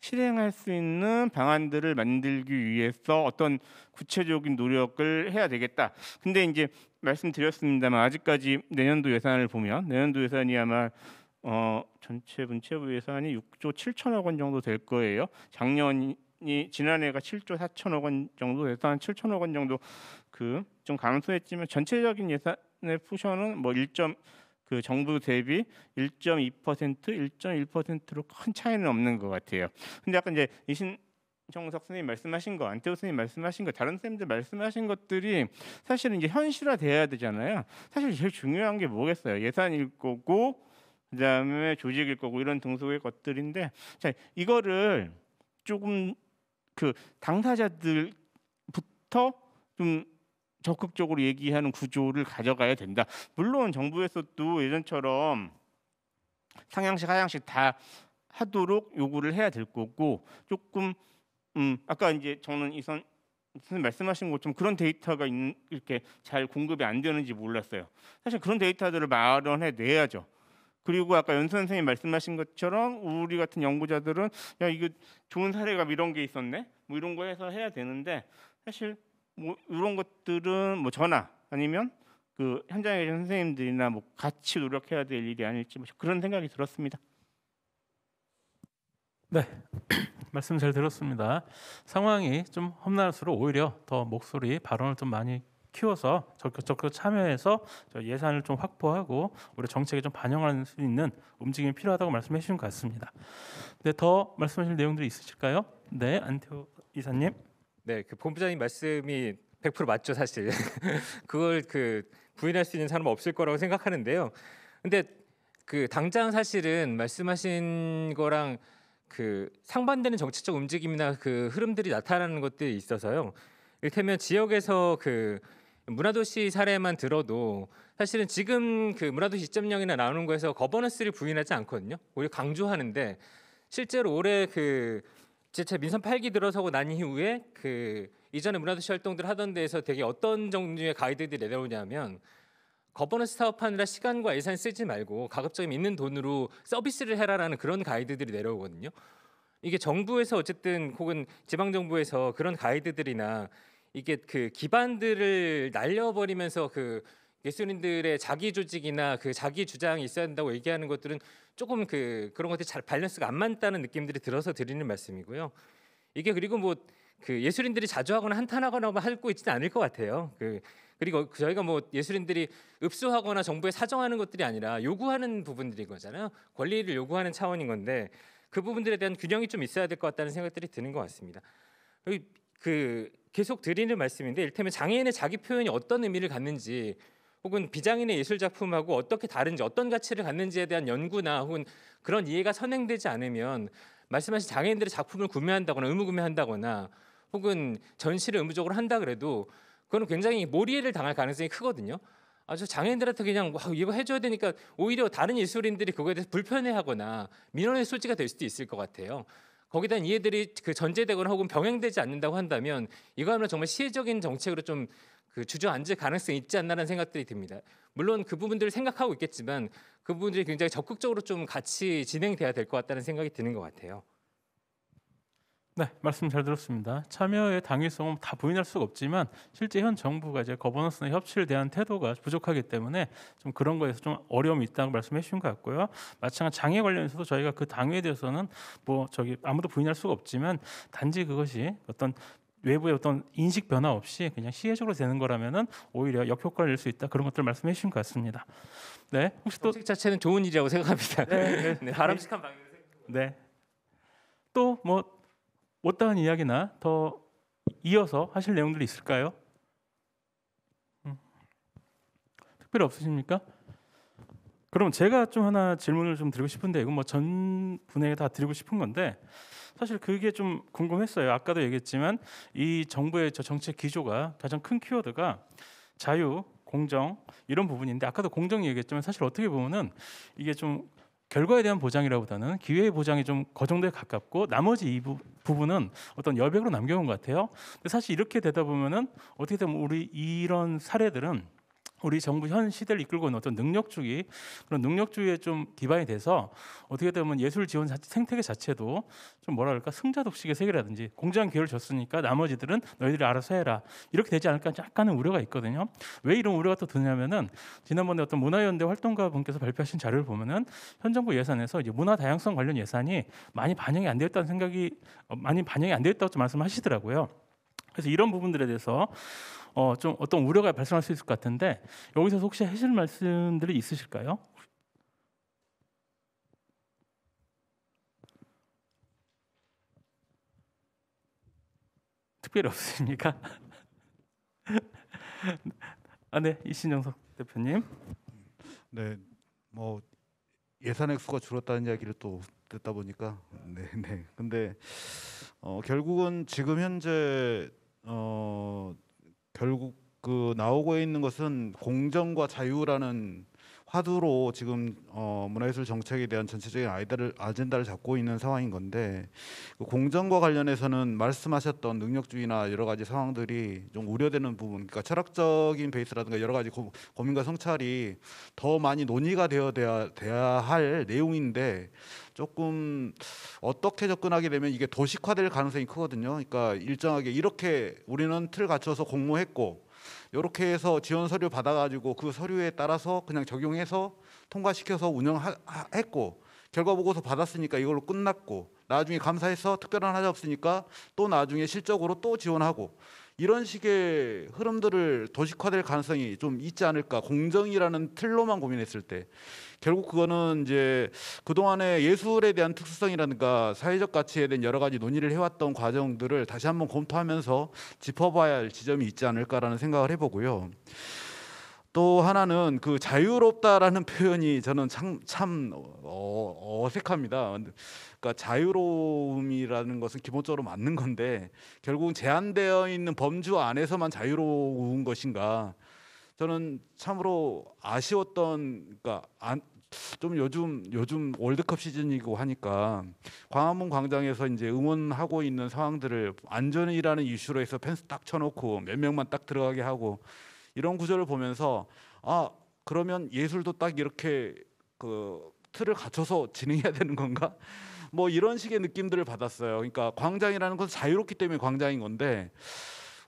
실행할 수 있는 방안들을 만들기 위해서 어떤 구체적인 노력을 해야 되겠다. 근데 이제 말씀드렸습니다만 아직까지 내년도 예산을 보면 내년도 예산이 아마 어, 전체 문체부 예산이 6조 7천억 원 정도 될 거예요. 작년이 지난해가 7조 4천억 원 정도 돼서 한 7천억 원 정도 그 좀 감소했지만 전체적인 예산의 푸션은 뭐 1. 점그 정부 대비 1.2% 1.1%로 큰 차이는 없는 것 같아요. 근데 아까 이제 이신 정석 선생님 말씀하신 거, 안태호 선생님 말씀하신 거, 다른 선생님들 말씀하신 것들이 사실은 이제 현실화 돼야 되잖아요. 사실 제일 중요한 게 뭐겠어요? 예산일 거고 그다음에 조직일 거고 이런 등소의 것들인데 자 이거를 조금 그 당사자들부터 좀 적극적으로 얘기하는 구조를 가져가야 된다. 물론 정부에서도 예전처럼 상향식 하향식 다 하도록 요구를 해야 될 거고 조금 음 아까 이제 저는 이선 선생님 말씀하신 것처럼 그런 데이터가 있는, 이렇게 잘 공급이 안 되는지 몰랐어요. 사실 그런 데이터들을 마련해 내야죠. 그리고 아까 연수 선생님 말씀하신 것처럼 우리 같은 연구자들은 야 이거 좋은 사례가 이런 게 있었네 뭐 이런 거 해서 해야 되는데 사실 뭐 이런 것들은 뭐 전화 아니면 그 현장에 계신 선생님들이나 뭐 같이 노력해야 될 일이 아닐지 뭐 그런 생각이 들었습니다. 네 말씀 잘 들었습니다. 상황이 좀 험난할수록 오히려 더 목소리 발언을 좀 많이 키워서 적극적으로 참여해서 예산을 좀 확보하고 우리 정책에 좀 반영할 수 있는 움직임이 필요하다고 말씀해 주신 것 같습니다. 네, 더 말씀하실 내용들이 있으실까요? 네, 안태호 이사님. 네, 그 본부장님 말씀이 100% 맞죠, 사실. 그걸 그 부인할 수 있는 사람 없을 거라고 생각하는데요. 근데 그 당장 사실은 말씀하신 거랑 그 상반되는 정치적 움직임이나 그 흐름들이 나타나는 것들이 있어서요. 이테면 지역에서 그 문화도시 사례만 들어도 사실은 지금 그 문화도시 2.0이나 나오는 거에서 거버넌스를 부인하지 않거든요. 오히려 강조하는데 실제로 올해 그 제차 민선 8기 들어서고 난 이후에 그 이전에 문화도시 활동들 하던 데에서 되게 어떤 종류의 가이드들이 내려오냐면 거버넌스 사업하느라 시간과 예산 쓰지 말고 가급적이면 있는 돈으로 서비스를 해라라는 그런 가이드들이 내려오거든요. 이게 정부에서 어쨌든 혹은 지방 정부에서 그런 가이드들이나 이게 그 기반들을 날려버리면서 그 예수님들의 자기 조직이나 그 자기 주장이 있어야 된다고 얘기하는 것들은 조금 그 그런 것들이 잘 밸런스가 안 맞다는 느낌들이 들어서 드리는 말씀이고요. 이게 그리고 뭐 그 예수님들이 자주하거나 한탄하거나 뭐 할고 있지는 않을 것 같아요. 그 그리고 저희가 뭐 예술인들이 읍수하거나 정부에 사정하는 것들이 아니라 요구하는 부분들인 거잖아요. 권리를 요구하는 차원인 건데 그 부분들에 대한 균형이 좀 있어야 될 것 같다는 생각들이 드는 것 같습니다. 그 계속 드리는 말씀인데 일테면 장애인의 자기 표현이 어떤 의미를 갖는지 혹은 비장애인의 예술 작품하고 어떻게 다른지 어떤 가치를 갖는지에 대한 연구나 혹은 그런 이해가 선행되지 않으면 말씀하신 장애인들의 작품을 구매한다거나 의무 구매한다거나 혹은 전시를 의무적으로 한다 그래도 그건 굉장히 몰이해를 당할 가능성이 크거든요. 아주 장애인들한테 그냥 와 이거 해줘야 되니까 오히려 다른 예술인들이 그거에 대해서 불편해하거나 민원의 소지가 될 수도 있을 것 같아요. 거기에 대한 이해들이 그 전제되거나 혹은 병행되지 않는다고 한다면 이거는 정말 시혜적인 정책으로 좀그 주저앉을 가능성이 있지 않나라는 생각들이 듭니다. 물론 그 부분들을 생각하고 있겠지만 그 부분들이 굉장히 적극적으로 좀 같이 진행돼야 될 것 같다는 생각이 드는 것 같아요. 네, 말씀 잘 들었습니다. 참여의 당위성은 다 부인할 수가 없지만 실제 현 정부가 이제 거버넌스나 협치를 대한 태도가 부족하기 때문에 좀 그런 거에서 좀 어려움이 있다고 말씀해 주신 것 같고요. 마찬가지 장애 관련해서도 저희가 그 당위에 대해서는 뭐 저기 아무도 부인할 수가 없지만 단지 그것이 어떤 외부의 어떤 인식 변화 없이 그냥 시혜적으로 되는 거라면은 오히려 역효과를 낼 수 있다 그런 것들 말씀해 주신 것 같습니다. 네, 혹시 또 자체는 좋은 일이라고 생각합니다. 네, 네, 네. 바람직한 방향 네. 또뭐 못다한 이야기나 더 이어서 하실 내용들이 있을까요? 음. 특별히 없으십니까? 그럼 제가 좀 하나 질문을 좀 드리고 싶은데 이건 뭐 전분에다 드리고 싶은 건데 사실 그게 좀 궁금했어요. 아까도 얘기했지만 이 정부의 저 정책 기조가 가장 큰 키워드가 자유, 공정 이런 부분인데 아까도 공정 얘기했지만 사실 어떻게 보면은 이게 좀 결과에 대한 보장이라보다는 기회의 보장이 좀 그정도에 가깝고 나머지 이 부, 분은 어떤 여백으로 남겨온 것 같아요. 근데 사실 이렇게 되다 보면은 어떻게 되면 우리 이런 사례들은 우리 정부 현 시대를 이끌고 있는 어떤 능력주의 그런 능력주의에 좀 기반이 돼서 어떻게 되면 예술 지원 자체, 생태계 자체도 좀 뭐랄까 라 승자 독식의 세계라든지 공장 기회를 줬으니까 나머지들은 너희들이 알아서 해라 이렇게 되지 않을까 약간은 우려가 있거든요. 왜 이런 우려가 또 드냐면은 지난번에 어떤 문화연대 활동가 분께서 발표하신 자료를 보면은 현 정부 예산에서 이제 문화 다양성 관련 예산이 많이 반영이 안 되었다는 생각이 어, 많이 반영이 안 되었다고 말씀하시더라고요. 그래서 이런 부분들에 대해서 어, 좀 어떤 우려가 발생할 수 있을 것 같은데 여기서 혹시 해실 말씀들이 있으실까요? 특별히 없으십니까? 아, 네, 이신영석 대표님. 네, 뭐 예산 액수가 줄었다는 이야기를 또 듣다 보니까 네, 네. 근데 어, 결국은 지금 현재 어, 결국 그 나오고 있는 것은 공정과 자유라는 화두로 지금 어, 문화예술 정책에 대한 전체적인 아이다를 아젠다를 잡고 있는 상황인 건데 그 공정과 관련해서는 말씀하셨던 능력주의나 여러 가지 상황들이 좀 우려되는 부분, 그러니까 철학적인 베이스라든가 여러 가지 고, 민과 성찰이 더 많이 논의가 되어 돼야, 돼야 할 내용인데 조금 어떻게 접근하게 되면 이게 도식화될 가능성이 크거든요. 그러니까 일정하게 이렇게 우리는 틀 갖춰서 공모했고 이렇게 해서 지원 서류 받아가지고 그 서류에 따라서 그냥 적용해서 통과시켜서 운영했고 결과 보고서 받았으니까 이걸로 끝났고 나중에 감사해서 특별한 하자 없으니까 또 나중에 실적으로 또 지원하고 이런 식의 흐름들을 도식화될 가능성이 좀 있지 않을까 공정이라는 틀로만 고민했을 때 결국 그거는 이제 그동안에 예술에 대한 특수성이라든가 사회적 가치에 대한 여러 가지 논의를 해왔던 과정들을 다시 한번 검토하면서 짚어봐야 할 지점이 있지 않을까라는 생각을 해보고요. 또 하나는 그 자유롭다라는 표현이 저는 참, 참 어, 색합니다 그러니까 자유로움이라는 것은 기본적으로 맞는 건데 결국은 제한되어 있는 범주 안에서만 자유로운 것인가 저는 참으로 아쉬웠던 그러니까 좀 요즘 요즘 월드컵 시즌이고 하니까 광화문 광장에서 이제 응원하고 있는 상황들을 안전이라는 이슈로 해서 펜스 딱 쳐놓고 몇 명만 딱 들어가게 하고 이런 구조를 보면서 아 그러면 예술도 딱 이렇게 그 틀을 갖춰서 진행해야 되는 건가? 뭐 이런 식의 느낌들을 받았어요. 그러니까 광장이라는 건 자유롭기 때문에 광장인 건데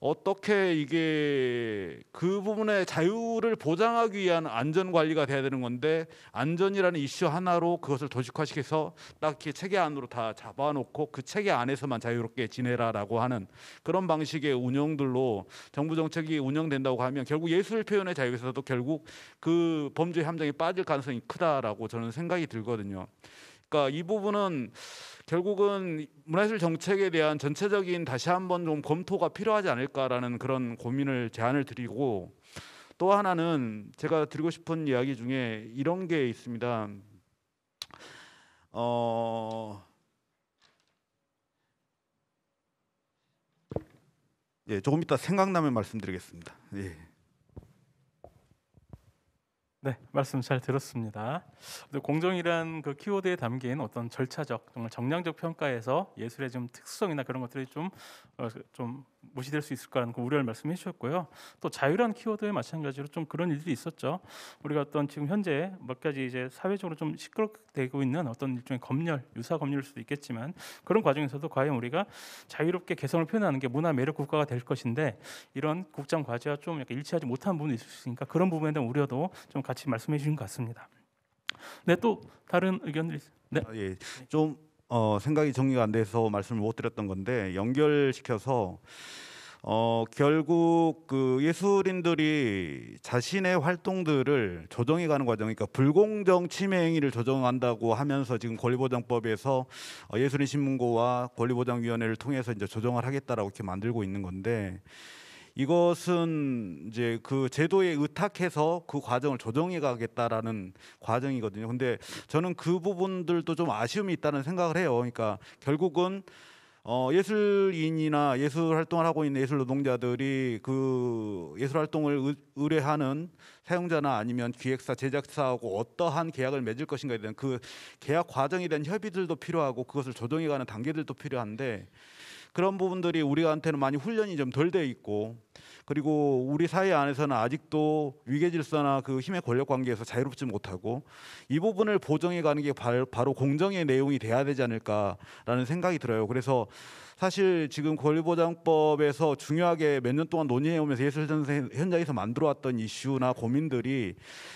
어떻게 이게 그 부분의 자유를 보장하기 위한 안전 관리가 돼야 되는 건데 안전이라는 이슈 하나로 그것을 도식화시켜서 딱히 체계 안으로 다 잡아놓고 그 체계 안에서만 자유롭게 지내라라고 하는 그런 방식의 운영들로 정부 정책이 운영된다고 하면 결국 예술 표현의 자유에서도 결국 그 범죄 함정에 빠질 가능성이 크다라고 저는 생각이 들거든요. 않을까 그러니까 이 부분은 결국은 문화예술 정책에 대한 전체적인 다시 한번 좀 검토가 필요하지 않을까라는 그런 고민을 제안을 드리고 또 하나는 제가 드리고 싶은 이야기 중에 이런 게 있습니다. 어 예, 조금 이따 생각나면 말씀드리겠습니다. 예. 네, 말씀 잘 들었습니다. 공정이란 그 키워드에 담긴 어떤 절차적, 정말 정량적 평가에서 예술의 좀 특성이나 그런 것들이 좀좀 어, 좀 무시될 수 있을까라는 그 우려를 말씀해 주셨고요. 또 자유란 키워드에 마찬가지로 좀 그런 일들이 있었죠. 우리가 어떤 지금 현재 몇 가지 이제 사회적으로 좀 시끄럽되고 있는 어떤 일종의 검열, 유사 검열일 수도 있겠지만 그런 과정에서도 과연 우리가 자유롭게 개성을 표현하는 게 문화 매력 국가가 될 것인데 이런 국장 과제와 좀 약간 일치하지 못한 부분이 있을 수 있으니까 그런 부분에 대한 우려도 좀 같이 말씀해 주신 것 같습니다. 네, 또 다른 의견들 네. 아, 예. 좀 어, 생각이 정리가 안 돼서 말씀을 못 드렸던 건데 연결시켜서 어, 결국 그 예술인들이 자신의 활동들을 조정해 가는 과정이니까 그러니까 불공정 침해 행위를 조정한다고 하면서 지금 권리보장법에서 어, 예술인 신문고와 권리보장위원회를 통해서 이제 조정을 하겠다라고 이렇게 만들고 있는 건데 이것은 이제 그 제도에 의탁해서 그 과정을 조정해 가겠다라는 과정이거든요. 근데 저는 그 부분들도 좀 아쉬움이 있다는 생각을 해요. 그러니까 결국은 어, 예술인이나 예술 활동을 하고 있는 예술 노동자들이 그 예술 활동을 의뢰하는 사용자나 아니면 기획사, 제작사하고 어떠한 계약을 맺을 것인가에 대한 그 계약 과정에 대한 협의들도 필요하고 그것을 조정해가는 단계들도 필요한데 그런 부분들이 우리한테는 많이 훈련이 좀 덜 돼 있고 그리고 우리 사회 안에서는 아직도 위계 질서나 그 힘의 권력 관계에서 자유롭지 못하고 이 부분을 보정해 가는 게 바로 공정의 내용이 돼야 되지 않을까라는 생각이 들어요. 그래서 사실 지금 권리보장법에서 중요하게 몇 년 동안 논의해오면서 예술 전 현장에서 만들어왔던 이슈나 고민들이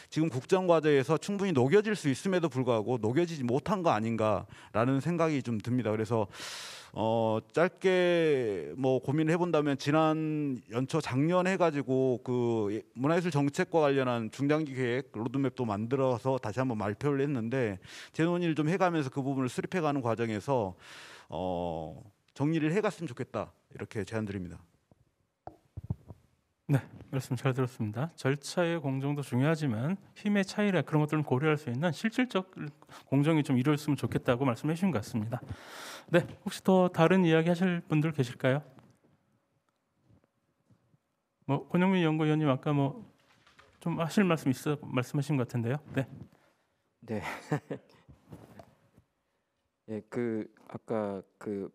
지금 국정 과제에서 충분히 녹여질 수 있음에도 불구하고 녹여지지 못한 거 아닌가라는 생각이 좀 듭니다. 그래서 어 짧게 뭐 고민을 해본다면 지난 연초 작년 해가지고 그 문화예술 정책과 관련한 중장기 계획 로드맵도 만들어서 다시 한번 발표를 했는데 제 논의를 좀 해가면서 그 부분을 수립해가는 과정에서 어 정리를 해갔으면 좋겠다 이렇게 제안드립니다. 네, 말씀 잘 들었습니다. 절차의 공정도 중요하지만 힘의 차이라 그런 것들을 고려할 수 있는 실질적 공정이 좀 이루어졌으면 좋겠다고 말씀해 주신 것 같습니다. 네, 혹시 더 다른 이야기 하실 분들 계실까요? 뭐 권영민 연구위원님 아까 뭐 좀 하실 말씀 있어 말씀하신 것 같은데요. 네. 네. 예, 그 아까 그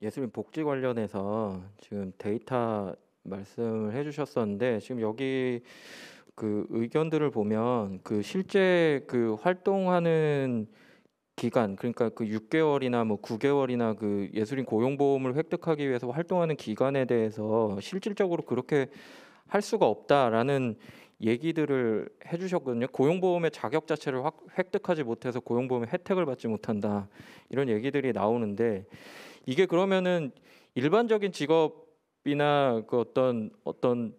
예술인 복지 관련해서 지금 데이터 말씀을 해주셨었는데 지금 여기 그 의견들을 보면 그 실제 그 활동하는 기간 그러니까 그 6개월이나 뭐 9개월이나 그 예술인 고용보험을 획득하기 위해서 활동하는 기간에 대해서 실질적으로 그렇게 할 수가 없다라는 얘기들을 해주셨거든요. 고용보험의 자격 자체를 확 획득하지 못해서 고용보험의 혜택을 받지 못한다 이런 얘기들이 나오는데 이게 그러면은 일반적인 직업 비나그 아, 어떤 어떤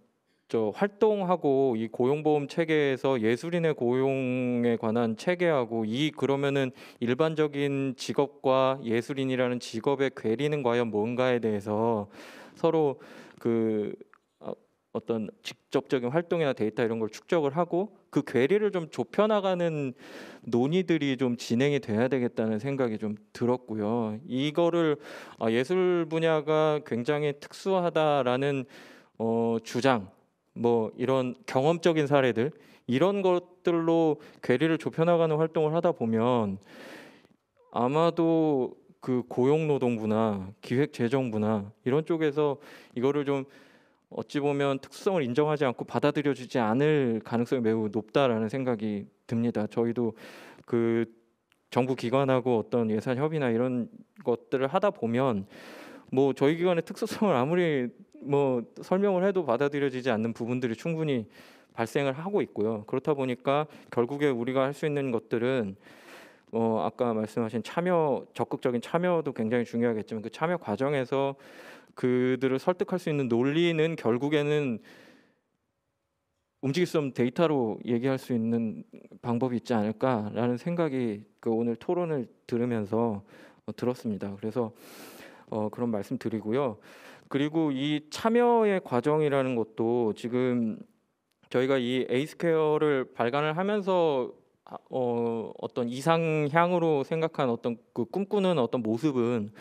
저 활동하고 이 고용보험 체계에서 예술인의 고용에 관한 체계하고 이 그러면은 일반적인 직업과 예술인이라는 직업의 괴리는 과연 뭔가에 대해서 서로 그 어떤 직접적인 활동이나 데이터 이런 걸 축적을 하고 그 괴리를 좀 좁혀 나가는 논의들이 좀 진행이 돼야 되겠다는 생각이 좀 들었고요. 이거를 아, 예술 분야가 굉장히 특수하다라는 어, 주장 뭐 이런 경험적인 사례들 이런 것들로 괴리를 좁혀 나가는 활동을 하다 보면 아마도 그 고용노동부나 기획재정부나 이런 쪽에서 이거를 좀 어찌 보면 특수성을 인정하지 않고 받아들여주지 않을 가능성이 매우 높다라는 생각이 듭니다. 저희도 그 정부 기관하고 어떤 예산 협의나 이런 것들을 하다 보면 뭐 저희 기관의 특수성을 아무리 뭐 설명을 해도 받아들여지지 않는 부분들이 충분히 발생을 하고 있고요. 그렇다 보니까 결국에 우리가 할 수 있는 것들은 어 아까 말씀하신 참여 적극적인 참여도 굉장히 중요하겠지만 그 참여 과정에서 그들을 설득할 수 있는 논리는 결국에는 움직일 수 없는 데이터로 얘기할 수 있는 방법이 있지 않을까라는 생각이 그 오늘 토론을 들으면서 어, 들었습니다. 그래서 어, 그런 말씀 드리고요. 그리고 이 참여의 과정이라는 것도 지금 저희가 이 에이스케어를 발간을 하면서 아, 어, 어떤 이상향으로 생각한 어떤 그 꿈꾸는 어떤 모습은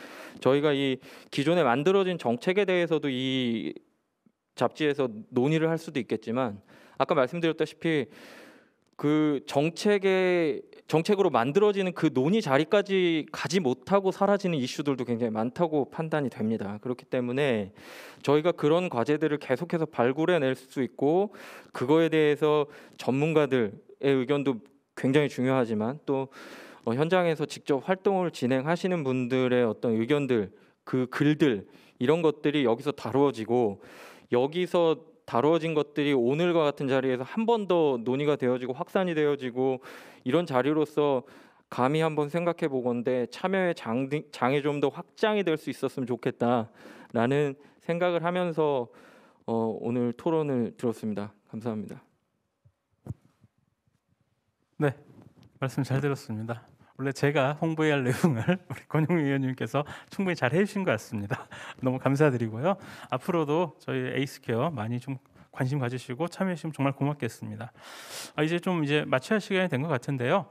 저희가 이 기존에 만들어진 정책에 대해서도 이 잡지에서 논의를 할 수도 있겠지만 아까 말씀드렸다시피 그 정책의 정책으로 만들어지는 그 논의 자리까지 가지 못하고 사라지는 이슈들도 굉장히 많다고 판단이 됩니다. 그렇기 때문에 저희가 그런 과제들을 계속해서 발굴해낼 수 있고 그거에 대해서 전문가들의 의견도 굉장히 중요하지만 또 어, 현장에서 직접 활동을 진행하시는 분들의 어떤 의견들, 그 글들 이런 것들이 여기서 다루어지고 여기서 다루어진 것들이 오늘과 같은 자리에서 한 번 더 논의가 되어지고 확산이 되어지고 이런 자리로서 감히 한번 생각해 보건데 참여의 장, 장이 좀 더 확장이 될 수 있었으면 좋겠다라는 생각을 하면서 어, 오늘 토론을 들었습니다. 감사합니다. 네, 말씀 잘 들었습니다. 원래 제가 홍보해야 할 내용을 우리 권용 위원님께서 충분히 잘 해주신 것 같습니다. 너무 감사드리고요. 앞으로도 저희 에이스케어 많이 좀 관심 가지시고 참여해 주시면 정말 고맙겠습니다. 아, 이제 좀 이제 마취할 시간이 된 것 같은데요.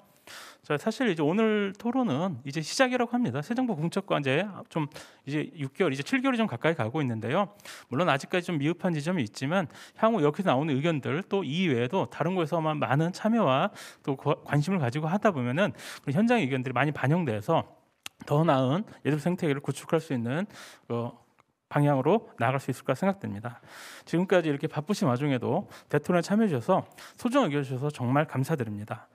자, 사실 이제 오늘 토론은 이제 시작이라고 합니다. 새 정부 공천과제 좀 이제 6개월, 이제 7개월이 좀 가까이 가고 있는데요. 물론 아직까지 좀 미흡한 지점이 있지만 향후 여기서 나오는 의견들 또 이외에도 다른 곳에서만 많은 참여와 또 관심을 가지고 하다 보면은 현장 의견들이 많이 반영돼서 더 나은 예술 생태계를 구축할 수 있는 어, 방향으로 나아갈 수 있을까 생각됩니다. 지금까지 이렇게 바쁘신 와중에도 대통령에 참여해 주셔서 소중하게 해주셔서 정말 감사드립니다.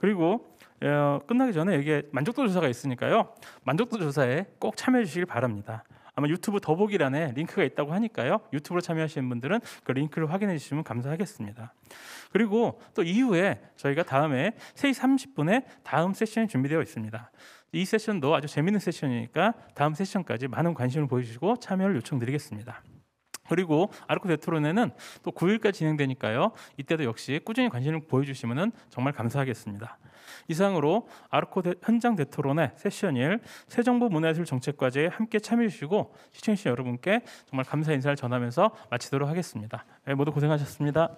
그리고 어, 끝나기 전에 여기에 만족도 조사가 있으니까요. 만족도 조사에 꼭 참여해 주시길 바랍니다. 아마 유튜브 더보기란에 링크가 있다고 하니까요. 유튜브로 참여하시는 분들은 그 링크를 확인해 주시면 감사하겠습니다. 그리고 또 이후에 저희가 다음에 3시 30분에 다음 세션이 준비되어 있습니다. 이 세션도 아주 재밌는 세션이니까 다음 세션까지 많은 관심을 보여주시고 참여를 요청드리겠습니다. 그리고 아르코 데트론에는또 9일까지 진행되니까요. 이때도 역시 꾸준히 관심을 보여주시면 정말 감사하겠습니다. 이상으로 아르코 데, 현장 데토론의 세션 1 새정부 문화예술 정책과제에 함께 참여해주시고 시청해주신 여러분께 정말 감사 인사를 전하면서 마치도록 하겠습니다. 네, 모두 고생하셨습니다.